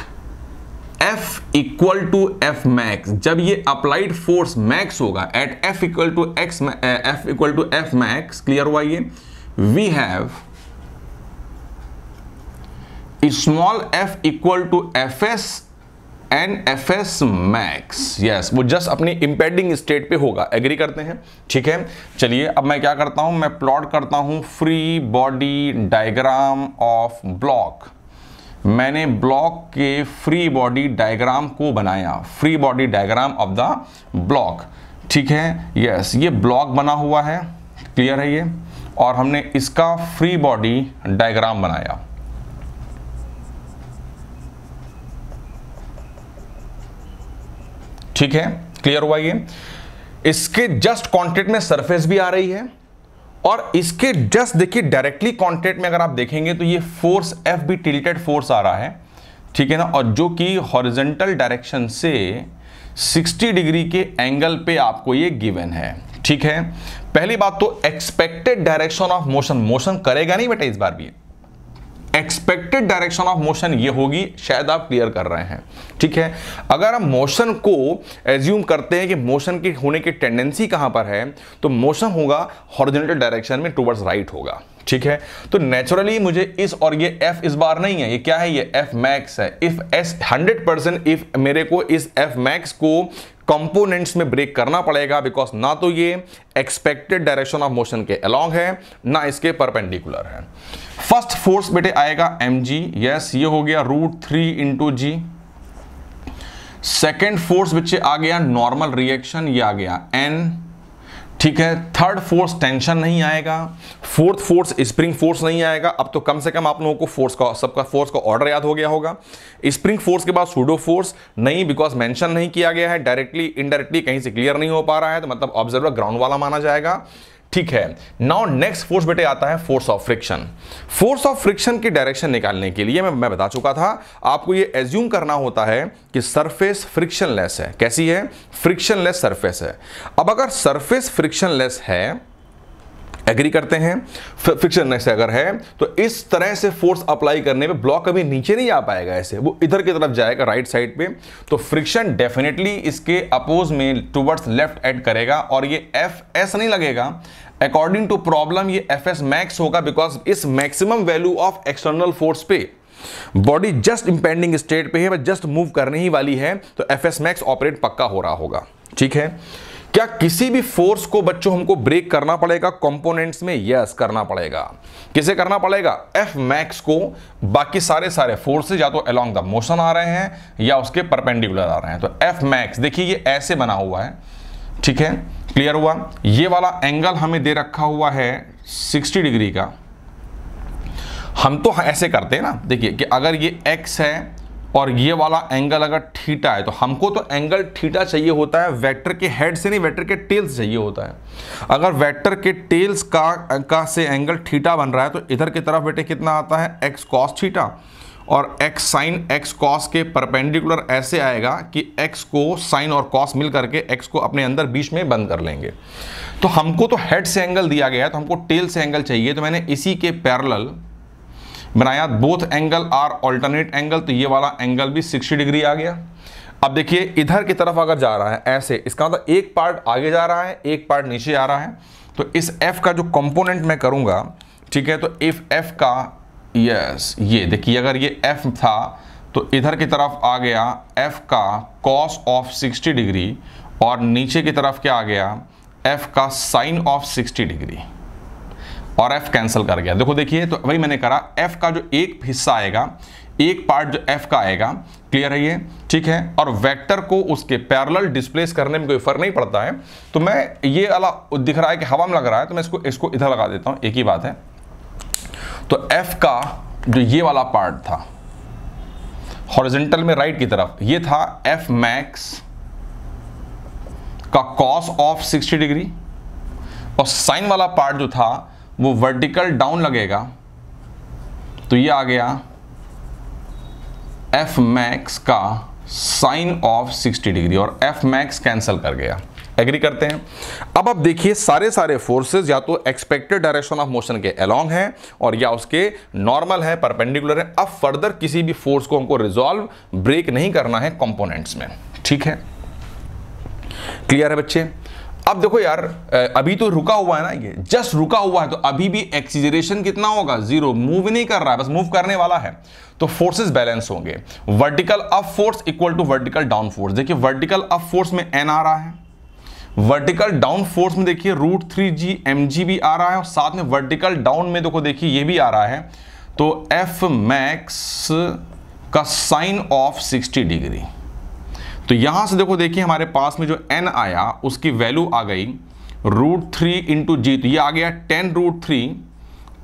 [SPEAKER 1] F equal to F max जब ये अप्लाइड फोर्स मैक्स होगा at F equal to X F equal to F max clear हुआ ये we have small f equal to F S and F S max yes वो just अपनी impeding state पे होगा agree करते हैं ठीक है चलिए अब मैं क्या करता हूं मैं प्लॉट करता हूं free body diagram of block मैंने ब्लॉक के फ्री बॉडी डायग्राम को बनाया free body diagram of the block ठीक है यस ये ब्लॉक बना हुआ है क्लियर है ये और हमने इसका फ्री बॉडी डायग्राम बनाया ठीक है क्लियर हुआ ये इसके जस्ट कॉन्टेक्ट में सरफेस भी आ रही है और इसके जस्ट देखिए डायरेक्टली कॉन्टेक्ट में अगर आप देखेंगे तो ये फोर्स एफ भी टिल्टेड फोर्स आ रहा है ठीक है ना और जो कि हॉरिजेंटल डायरेक्शन से 60 डिग्री के एंगल पे आपको ये गिवन है ठीक है पहली बात तो expected direction of motion motion करेगा नहीं बेटा इस बार भी एक्सपेक्टेड डायरेक्शन ऑफ मोशन ये होगी शायद आप क्लियर कर रहे हैं ठीक है अगर हम मोशन को एज्यूम करते हैं कि मोशन के होने की टेंडेंसी कहां पर है तो मोशन होगा हॉरिजॉन्टल डायरेक्शन में टुवर्ड्स राइट होगा ठीक है तो नेचुरली मुझे इस और ये एफ इस बार नहीं है ये क्या है ये एफ मैक्स है if S hundred percent if मेरे को इस एफ मैक्स को कंपोनेंट्स में ब्रेक करना पड़ेगा बिकॉज ना तो ये एक्सपेक्टेड डायरेक्शन ऑफ मोशन के अलॉन्ग है ना इसके परपेंडिकुलर है फर्स्ट फोर्स बेटे आएगा एम जी यस ये हो गया root three into G second force बच्चे आ गया नॉर्मल रिएक्शन ये आ गया एन ठीक है थर्ड फोर्स टेंशन नहीं आएगा फोर्थ फोर्स स्प्रिंग फोर्स नहीं आएगा अब तो कम से कम आप लोगों को फोर्स का सबका फोर्स का ऑर्डर याद हो गया होगा स्प्रिंग फोर्स के बाद सूडो फोर्स नहीं बिकॉज मेंशन नहीं किया गया है डायरेक्टली इनडायरेक्टली कहीं से क्लियर नहीं हो पा रहा है तो मतलब ऑब्जर्वर ग्राउंड वाला माना जाएगा ठीक है नाउ नेक्स्ट फोर्स बेटे आता है force of friction force of friction की डायरेक्शन निकालने के लिए मैं, मैं बता चुका था आपको ये एज्यूम करना होता है कि सरफेस फ्रिक्शनलेस है कैसी है फ्रिक्शनलेस सरफेस है अब अगर सरफेस फ्रिक्शनलेस है एग्री करते हैं फ्रिक्शन अगर है तो इस तरह से फोर्स अप्लाई करने में ब्लॉक कभी नीचे नहीं आ पाएगा ऐसे वो इधर की तरफ जाएगा राइट साइड पे तो फ्रिक्शन डेफिनेटली इसके अपोज में टूवर्ड्स लेफ्ट ऐड करेगा और ये एफ एस नहीं लगेगा अकॉर्डिंग टू प्रॉब्लम ये एफ एस मैक्स होगा बिकॉज इस maximum value of external force पे बॉडी जस्ट इंपेंडिंग स्टेट पे है जस्ट मूव करने ही वाली है तो एफ एस मैक्स ऑपरेट पक्का हो रहा होगा ठीक है क्या किसी भी फोर्स को बच्चों हमको ब्रेक करना पड़ेगा कंपोनेंट्स में यस करना पड़ेगा किसे करना पड़ेगा एफ मैक्स को बाकी सारे सारे फोर्सेज या तो अलोंग द मोशन आ रहे हैं या उसके परपेंडिकुलर आ रहे हैं तो एफ मैक्स देखिए ये ऐसे बना हुआ है ठीक है क्लियर हुआ ये वाला एंगल हमें दे रखा हुआ है सिक्सटी डिग्री का हम तो ऐसे करते हैं ना देखिए कि अगर ये एक्स है और ये वाला एंगल अगर ठीटा है तो हमको तो एंगल ठीटा चाहिए होता है वेक्टर के हेड से नहीं वेक्टर के टेल्स से चाहिए होता है अगर वेक्टर के टेल्स का का से एंगल ठीटा बन रहा है तो इधर की तरफ बेटे कितना आता है एक्स कॉस ठीटा और एक्स साइन एक्स कॉस के परपेंडिकुलर ऐसे आएगा कि एक्स को साइन और कॉस मिल करके एक्स को अपने अंदर बीच में बंद कर लेंगे तो हमको तो हेड से एंगल दिया गया है तो हमको टेल से एंगल चाहिए तो मैंने इसी के पैरल बनाया both angle are alternate angle तो ये वाला एंगल भी 60 डिग्री आ गया अब देखिए इधर की तरफ अगर जा रहा है ऐसे इसका मतलब एक पार्ट आगे जा रहा है एक पार्ट नीचे आ रहा है तो इस एफ का जो कंपोनेंट मैं करूँगा ठीक है तो इफ एफ का यस ये देखिए अगर ये एफ था तो इधर की तरफ आ गया एफ का कॉस ऑफ 60 डिग्री और नीचे की तरफ क्या आ गया एफ का साइन ऑफ 60 डिग्री और एफ कैंसिल कर गया देखो देखिए तो वही मैंने करा एफ का जो एक हिस्सा आएगा एक पार्ट जो एफ का आएगा क्लियर है ये ठीक है और वेक्टर को उसके पैरेलल डिस्प्लेस करने में कोई फर्क नहीं पड़ता है तो मैं ये वाला दिख रहा है कि हवा में लग रहा है तो मैं इसको इसको इधर लगा देता हूं एक ही बात है तो एफ का जो ये वाला पार्ट था हॉरिजेंटल में राइट की तरफ ये था एफ मैक्स का कॉस ऑफ 60 डिग्री और साइन वाला पार्ट जो था वो वर्टिकल डाउन लगेगा तो ये आ गया एफ मैक्स का साइन ऑफ 60 डिग्री और एफ मैक्स कैंसिल कर गया एग्री करते हैं अब आप देखिए सारे सारे फोर्सेस या तो एक्सपेक्टेड डायरेक्शन ऑफ मोशन के अलोंग हैं और या उसके नॉर्मल है परपेंडिकुलर है अब फर्दर किसी भी फोर्स को हमको रिजॉल्व ब्रेक नहीं करना है कंपोनेंट्स में ठीक है क्लियर है बच्चे अब देखो यार अभी तो रुका हुआ है ना ये जस्ट रुका हुआ है तो अभी भी एक्सीजरेशन कितना होगा जीरो मूव नहीं कर रहा है बस मूव करने वाला है तो फोर्सेस बैलेंस होंगे vertical up force equal to vertical down force देखिए वर्टिकल अप फोर्स में एन आ रहा है वर्टिकल डाउन फोर्स में देखिए root three G M G भी आ रहा है और साथ में वर्टिकल डाउन में देखो देखिए ये भी आ रहा है तो एफ मैक्स का साइन ऑफ सिक्सटी डिग्री तो यहाँ से देखो देखिए हमारे पास में जो एन आया उसकी वैल्यू आ गई रूट थ्री इंटू जी तो ये आ गया टेन रूट थ्री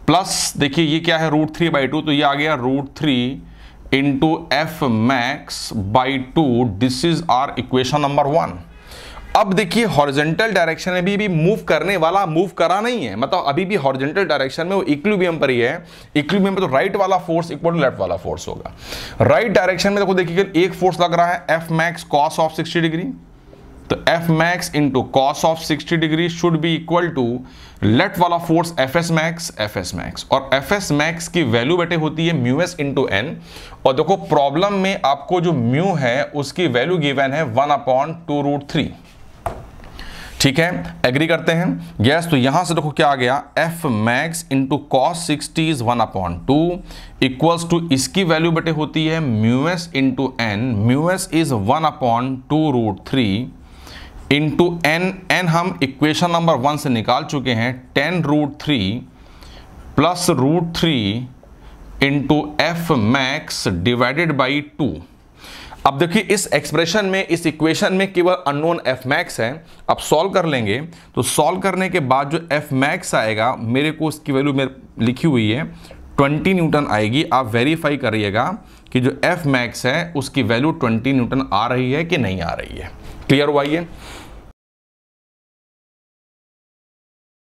[SPEAKER 1] प्लस देखिए ये क्या है रूट थ्री बाई टू तो ये आ गया root three into F max by two this is our equation number one अब देखिए हॉर्जेंटल डायरेक्शन में भी, भी मूव करने वाला मूव करा नहीं है मतलब अभी भी हॉर्जेंटल डायरेक्शन में वो इक्लूबियम पर ही है इक्लूबियम पर तो राइट वाला फोर्स इक्वल टू लेफ्ट वाला फोर्स होगा राइट डायरेक्शन में देखो देखिए एक फोर्स लग रहा है F max cos of sixty degree तो F max into cos of sixty degree should be equal to left वाला force F S max F S max और एफ एस मैक्स की वैल्यू बेटे होती है म्यू एस इंटू एन और देखो problem में आपको जो म्यू है उसकी वैल्यू गिवन है one upon two root three ठीक है एग्री करते हैं गैस yes, तो यहां से देखो क्या आ गया F max into cos sixty is one upon two equals to इसकी वैल्यू बेटे होती है mu S into N mu S is one upon two root three into N N हम इक्वेशन नंबर वन से निकाल चुके हैं ten root three plus root three into F max divided by two अब देखिए इस एक्सप्रेशन में इस इक्वेशन में केवल अननोन एफ मैक्स है अब सॉल्व कर लेंगे तो सॉल्व करने के बाद जो एफ मैक्स आएगा मेरे को उसकी वैल्यू मेरे लिखी हुई है 20 न्यूटन आएगी आप वेरीफाई करिएगा कि जो एफ मैक्स है उसकी वैल्यू 20 न्यूटन आ रही है कि नहीं आ रही है क्लियर हुआ ये